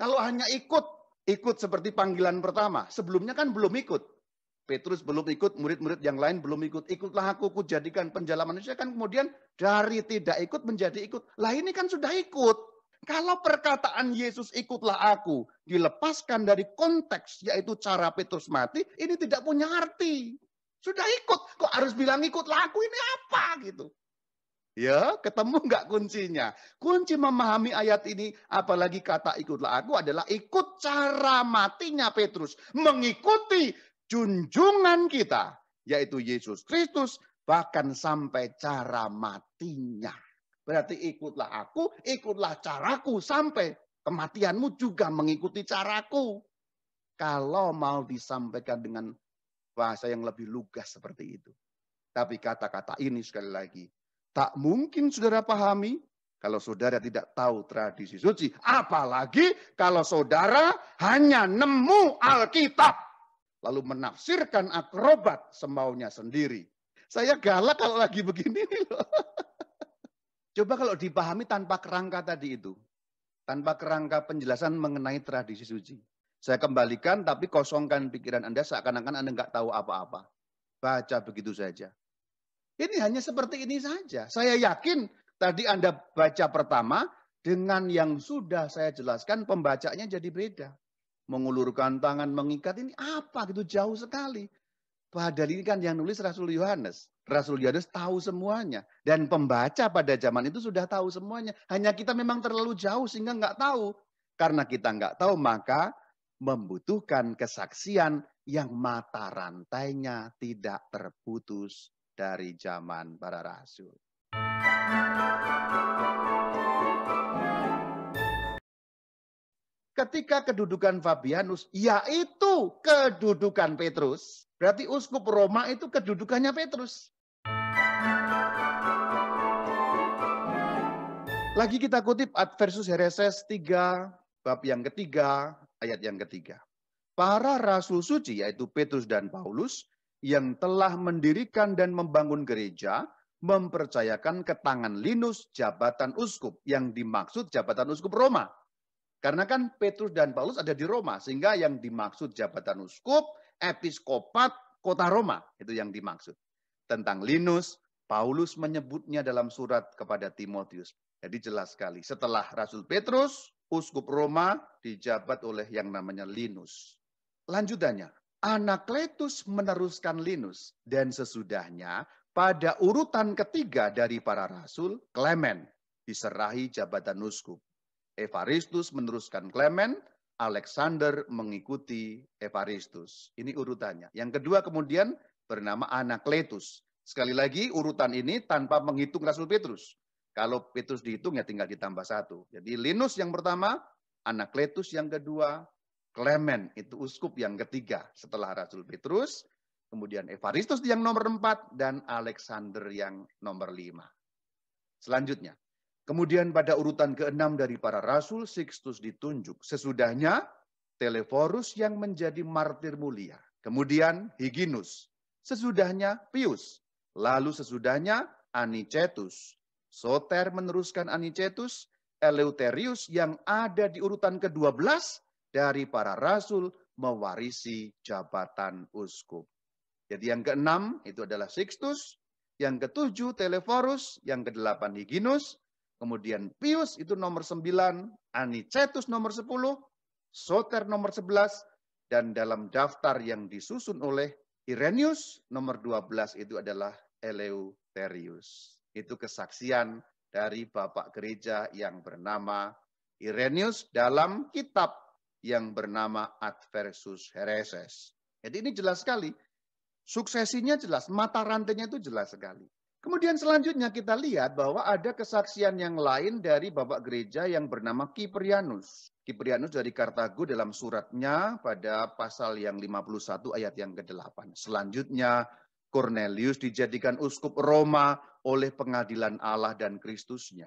Kalau hanya ikut, ikut seperti panggilan pertama. Sebelumnya kan belum ikut. Petrus belum ikut, murid-murid yang lain belum ikut. Ikutlah aku, ku jadikan penjala manusia. Kan kemudian dari tidak ikut menjadi ikut. Lah ini kan sudah ikut. Kalau perkataan Yesus ikutlah aku dilepaskan dari konteks yaitu cara Petrus mati, ini tidak punya arti. Sudah ikut, kok harus bilang ikutlah aku ini apa gitu. Ya, ketemu nggak kuncinya? Kunci memahami ayat ini, apalagi kata ikutlah aku adalah ikut cara matinya Petrus. Mengikuti junjungan kita, yaitu Yesus Kristus, bahkan sampai cara matinya. Berarti ikutlah aku, ikutlah caraku sampai kematianmu juga mengikuti caraku. Kalau mau disampaikan dengan bahasa yang lebih lugas seperti itu. Tapi kata-kata ini sekali lagi, tak mungkin saudara pahami kalau saudara tidak tahu tradisi suci. Apalagi kalau saudara hanya nemu Alkitab. Lalu menafsirkan akrobat semaunya sendiri. Saya galak kalau lagi begini loh. Coba kalau dipahami tanpa kerangka tadi itu, tanpa kerangka penjelasan mengenai tradisi suci. Saya kembalikan tapi kosongkan pikiran Anda seakan-akan Anda nggak tahu apa-apa. Baca begitu saja. Ini hanya seperti ini saja. Saya yakin tadi Anda baca pertama dengan yang sudah saya jelaskan pembacanya jadi beda. Mengulurkan tangan mengikat ini apa gitu jauh sekali. Padahal ini kan yang nulis Rasul Yohanes. Rasul Yohanes tahu semuanya. Dan pembaca pada zaman itu sudah tahu semuanya. Hanya kita memang terlalu jauh sehingga nggak tahu. Karena kita nggak tahu maka membutuhkan kesaksian yang mata rantainya tidak terputus dari zaman para rasul. Ketika kedudukan Fabianus, yaitu kedudukan Petrus, berarti uskup Roma itu kedudukannya Petrus. Lagi kita kutip Ad versus Hereses 3, bab yang ketiga, ayat yang ketiga. Para rasul suci yaitu Petrus dan Paulus yang telah mendirikan dan membangun gereja mempercayakan ke tangan Linus jabatan uskup yang dimaksud jabatan uskup Roma. Karena kan Petrus dan Paulus ada di Roma, sehingga yang dimaksud jabatan uskup, episkopat, kota Roma, itu yang dimaksud. Tentang Linus, Paulus menyebutnya dalam surat kepada Timotius. Jadi jelas sekali. Setelah Rasul Petrus, uskup Roma dijabat oleh yang namanya Linus. Lanjutannya, Anakletus meneruskan Linus dan sesudahnya pada urutan ketiga dari para rasul, Klemen diserahi jabatan uskup. Evaristus meneruskan Klemen, Alexander mengikuti Evaristus. Ini urutannya. Yang kedua kemudian bernama Anakletus. Sekali lagi urutan ini tanpa menghitung Rasul Petrus. Kalau Petrus dihitung ya tinggal ditambah satu. Jadi Linus yang pertama, Anakletus yang kedua, Klemen itu uskup yang ketiga setelah Rasul Petrus, kemudian Evaristus yang nomor empat, dan Alexander yang nomor lima. Selanjutnya, kemudian pada urutan keenam dari para rasul, Sixtus ditunjuk. Sesudahnya, Teleforus yang menjadi martir mulia. Kemudian Higinus. Sesudahnya Pius. Lalu sesudahnya Anicetus. Soter meneruskan Anicetus, Eleuterius yang ada di urutan ke-12 dari para rasul mewarisi jabatan uskup. Jadi yang keenam itu adalah Sixtus, yang ketujuh Teleforus, yang kedelapan Higinus, kemudian Pius itu nomor sembilan, Anicetus nomor sepuluh, Soter nomor sebelas, dan dalam daftar yang disusun oleh Irenius nomor dua belas itu adalah Eleuterius. Itu kesaksian dari Bapak Gereja yang bernama Irenius dalam kitab yang bernama Adversus Hereses. Jadi ini jelas sekali. Suksesinya jelas, mata rantainya itu jelas sekali. Kemudian selanjutnya kita lihat bahwa ada kesaksian yang lain dari Bapak Gereja yang bernama Kiprianus. Kiprianus dari Kartago dalam suratnya pada pasal yang 51 ayat yang ke-8. Selanjutnya Cornelius dijadikan uskup Roma oleh pengadilan Allah dan Kristusnya.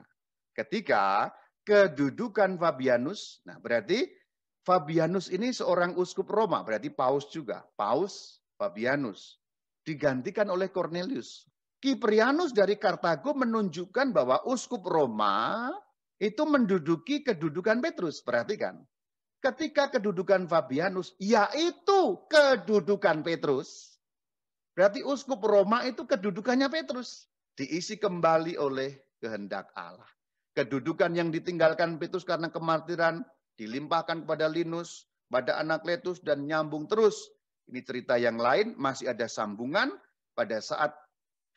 Ketika kedudukan Fabianus, nah berarti Fabianus ini seorang uskup Roma, berarti Paus juga. Paus Fabianus digantikan oleh Cornelius. Kiprianus dari Kartago menunjukkan bahwa uskup Roma itu menduduki kedudukan Petrus. Perhatikan. Ketika kedudukan Fabianus, yaitu kedudukan Petrus, Berarti uskup Roma itu kedudukannya Petrus. Diisi kembali oleh kehendak Allah. Kedudukan yang ditinggalkan Petrus karena kemartiran dilimpahkan kepada Linus, pada anak Letus, dan nyambung terus. Ini cerita yang lain, masih ada sambungan pada saat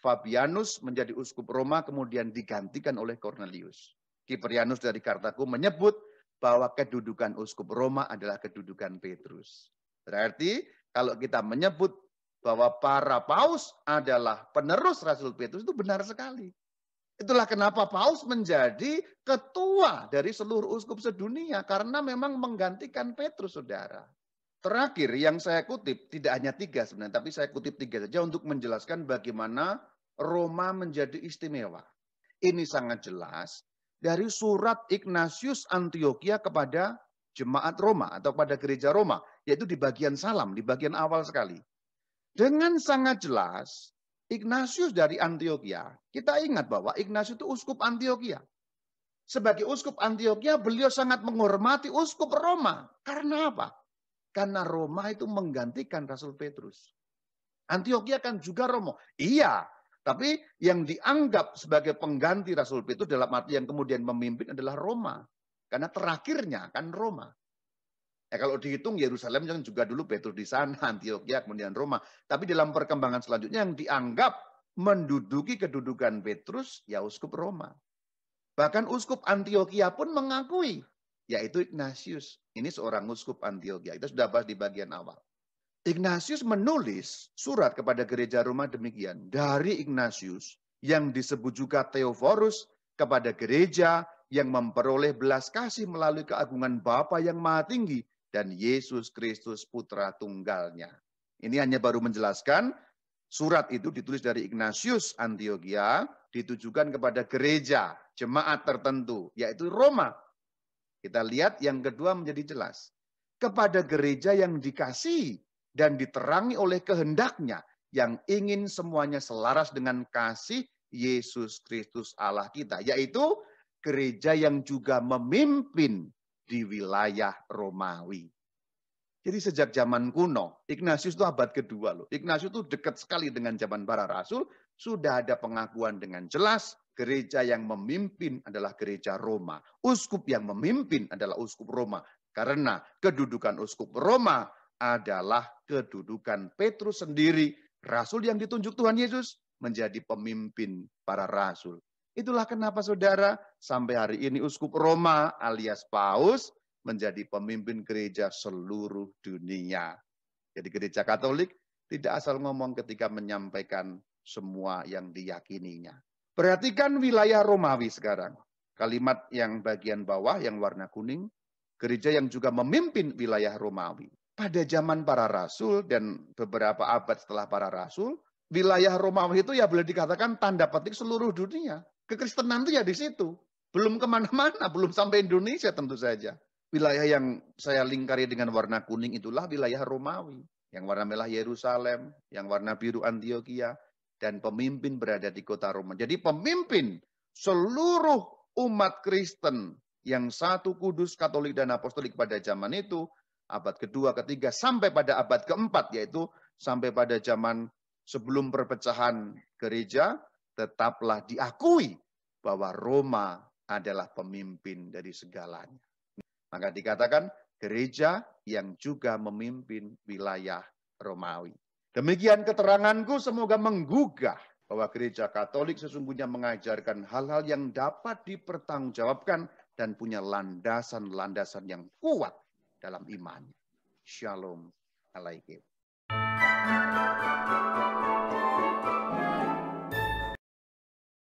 Fabianus menjadi uskup Roma kemudian digantikan oleh Cornelius. Kiprianus dari Kartaku menyebut bahwa kedudukan uskup Roma adalah kedudukan Petrus. Berarti kalau kita menyebut bahwa para paus adalah penerus Rasul Petrus itu benar sekali. Itulah kenapa paus menjadi ketua dari seluruh uskup sedunia karena memang menggantikan Petrus saudara. Terakhir yang saya kutip tidak hanya tiga sebenarnya, tapi saya kutip tiga saja untuk menjelaskan bagaimana Roma menjadi istimewa. Ini sangat jelas dari surat Ignatius Antioquia kepada jemaat Roma atau pada gereja Roma, yaitu di bagian salam, di bagian awal sekali. Dengan sangat jelas, Ignatius dari Antioquia, kita ingat bahwa Ignatius itu uskup Antioquia. Sebagai uskup Antioquia, beliau sangat menghormati uskup Roma. Karena apa? Karena Roma itu menggantikan Rasul Petrus. Antioquia kan juga Romo. Iya, tapi yang dianggap sebagai pengganti Rasul Petrus dalam arti yang kemudian memimpin adalah Roma. Karena terakhirnya kan Roma. Ya, kalau dihitung Yerusalem yang juga dulu Petrus di sana, Antioquia, kemudian Roma. Tapi dalam perkembangan selanjutnya yang dianggap menduduki kedudukan Petrus, ya uskup Roma. Bahkan uskup Antioquia pun mengakui, yaitu Ignatius. Ini seorang uskup Antioquia. Kita sudah bahas di bagian awal. Ignatius menulis surat kepada gereja Roma demikian. Dari Ignatius yang disebut juga Theophorus kepada gereja yang memperoleh belas kasih melalui keagungan Bapa yang Maha Tinggi dan Yesus Kristus Putra Tunggalnya. Ini hanya baru menjelaskan surat itu ditulis dari Ignatius Antioquia ditujukan kepada gereja jemaat tertentu yaitu Roma. Kita lihat yang kedua menjadi jelas. Kepada gereja yang dikasih dan diterangi oleh kehendaknya yang ingin semuanya selaras dengan kasih Yesus Kristus Allah kita. Yaitu gereja yang juga memimpin di wilayah Romawi. Jadi sejak zaman kuno, Ignatius itu abad kedua loh. Ignatius itu dekat sekali dengan zaman para rasul, sudah ada pengakuan dengan jelas gereja yang memimpin adalah gereja Roma. Uskup yang memimpin adalah uskup Roma. Karena kedudukan uskup Roma adalah kedudukan Petrus sendiri, rasul yang ditunjuk Tuhan Yesus menjadi pemimpin para rasul. Itulah kenapa saudara sampai hari ini uskup Roma alias Paus menjadi pemimpin gereja seluruh dunia. Jadi gereja Katolik tidak asal ngomong ketika menyampaikan semua yang diyakininya. Perhatikan wilayah Romawi sekarang. Kalimat yang bagian bawah yang warna kuning, gereja yang juga memimpin wilayah Romawi. Pada zaman para rasul dan beberapa abad setelah para rasul, wilayah Romawi itu ya boleh dikatakan tanda petik seluruh dunia. Kekristenan itu ya di situ. Belum kemana-mana, belum sampai Indonesia tentu saja. Wilayah yang saya lingkari dengan warna kuning itulah wilayah Romawi. Yang warna merah Yerusalem, yang warna biru Antioquia, dan pemimpin berada di kota Roma. Jadi pemimpin seluruh umat Kristen yang satu kudus, katolik, dan apostolik pada zaman itu, abad kedua, ketiga, sampai pada abad keempat, yaitu sampai pada zaman sebelum perpecahan gereja, tetaplah diakui bahwa Roma adalah pemimpin dari segalanya. Maka dikatakan gereja yang juga memimpin wilayah Romawi. Demikian keteranganku semoga menggugah bahwa gereja Katolik sesungguhnya mengajarkan hal-hal yang dapat dipertanggungjawabkan dan punya landasan-landasan yang kuat dalam iman. Shalom alaikum.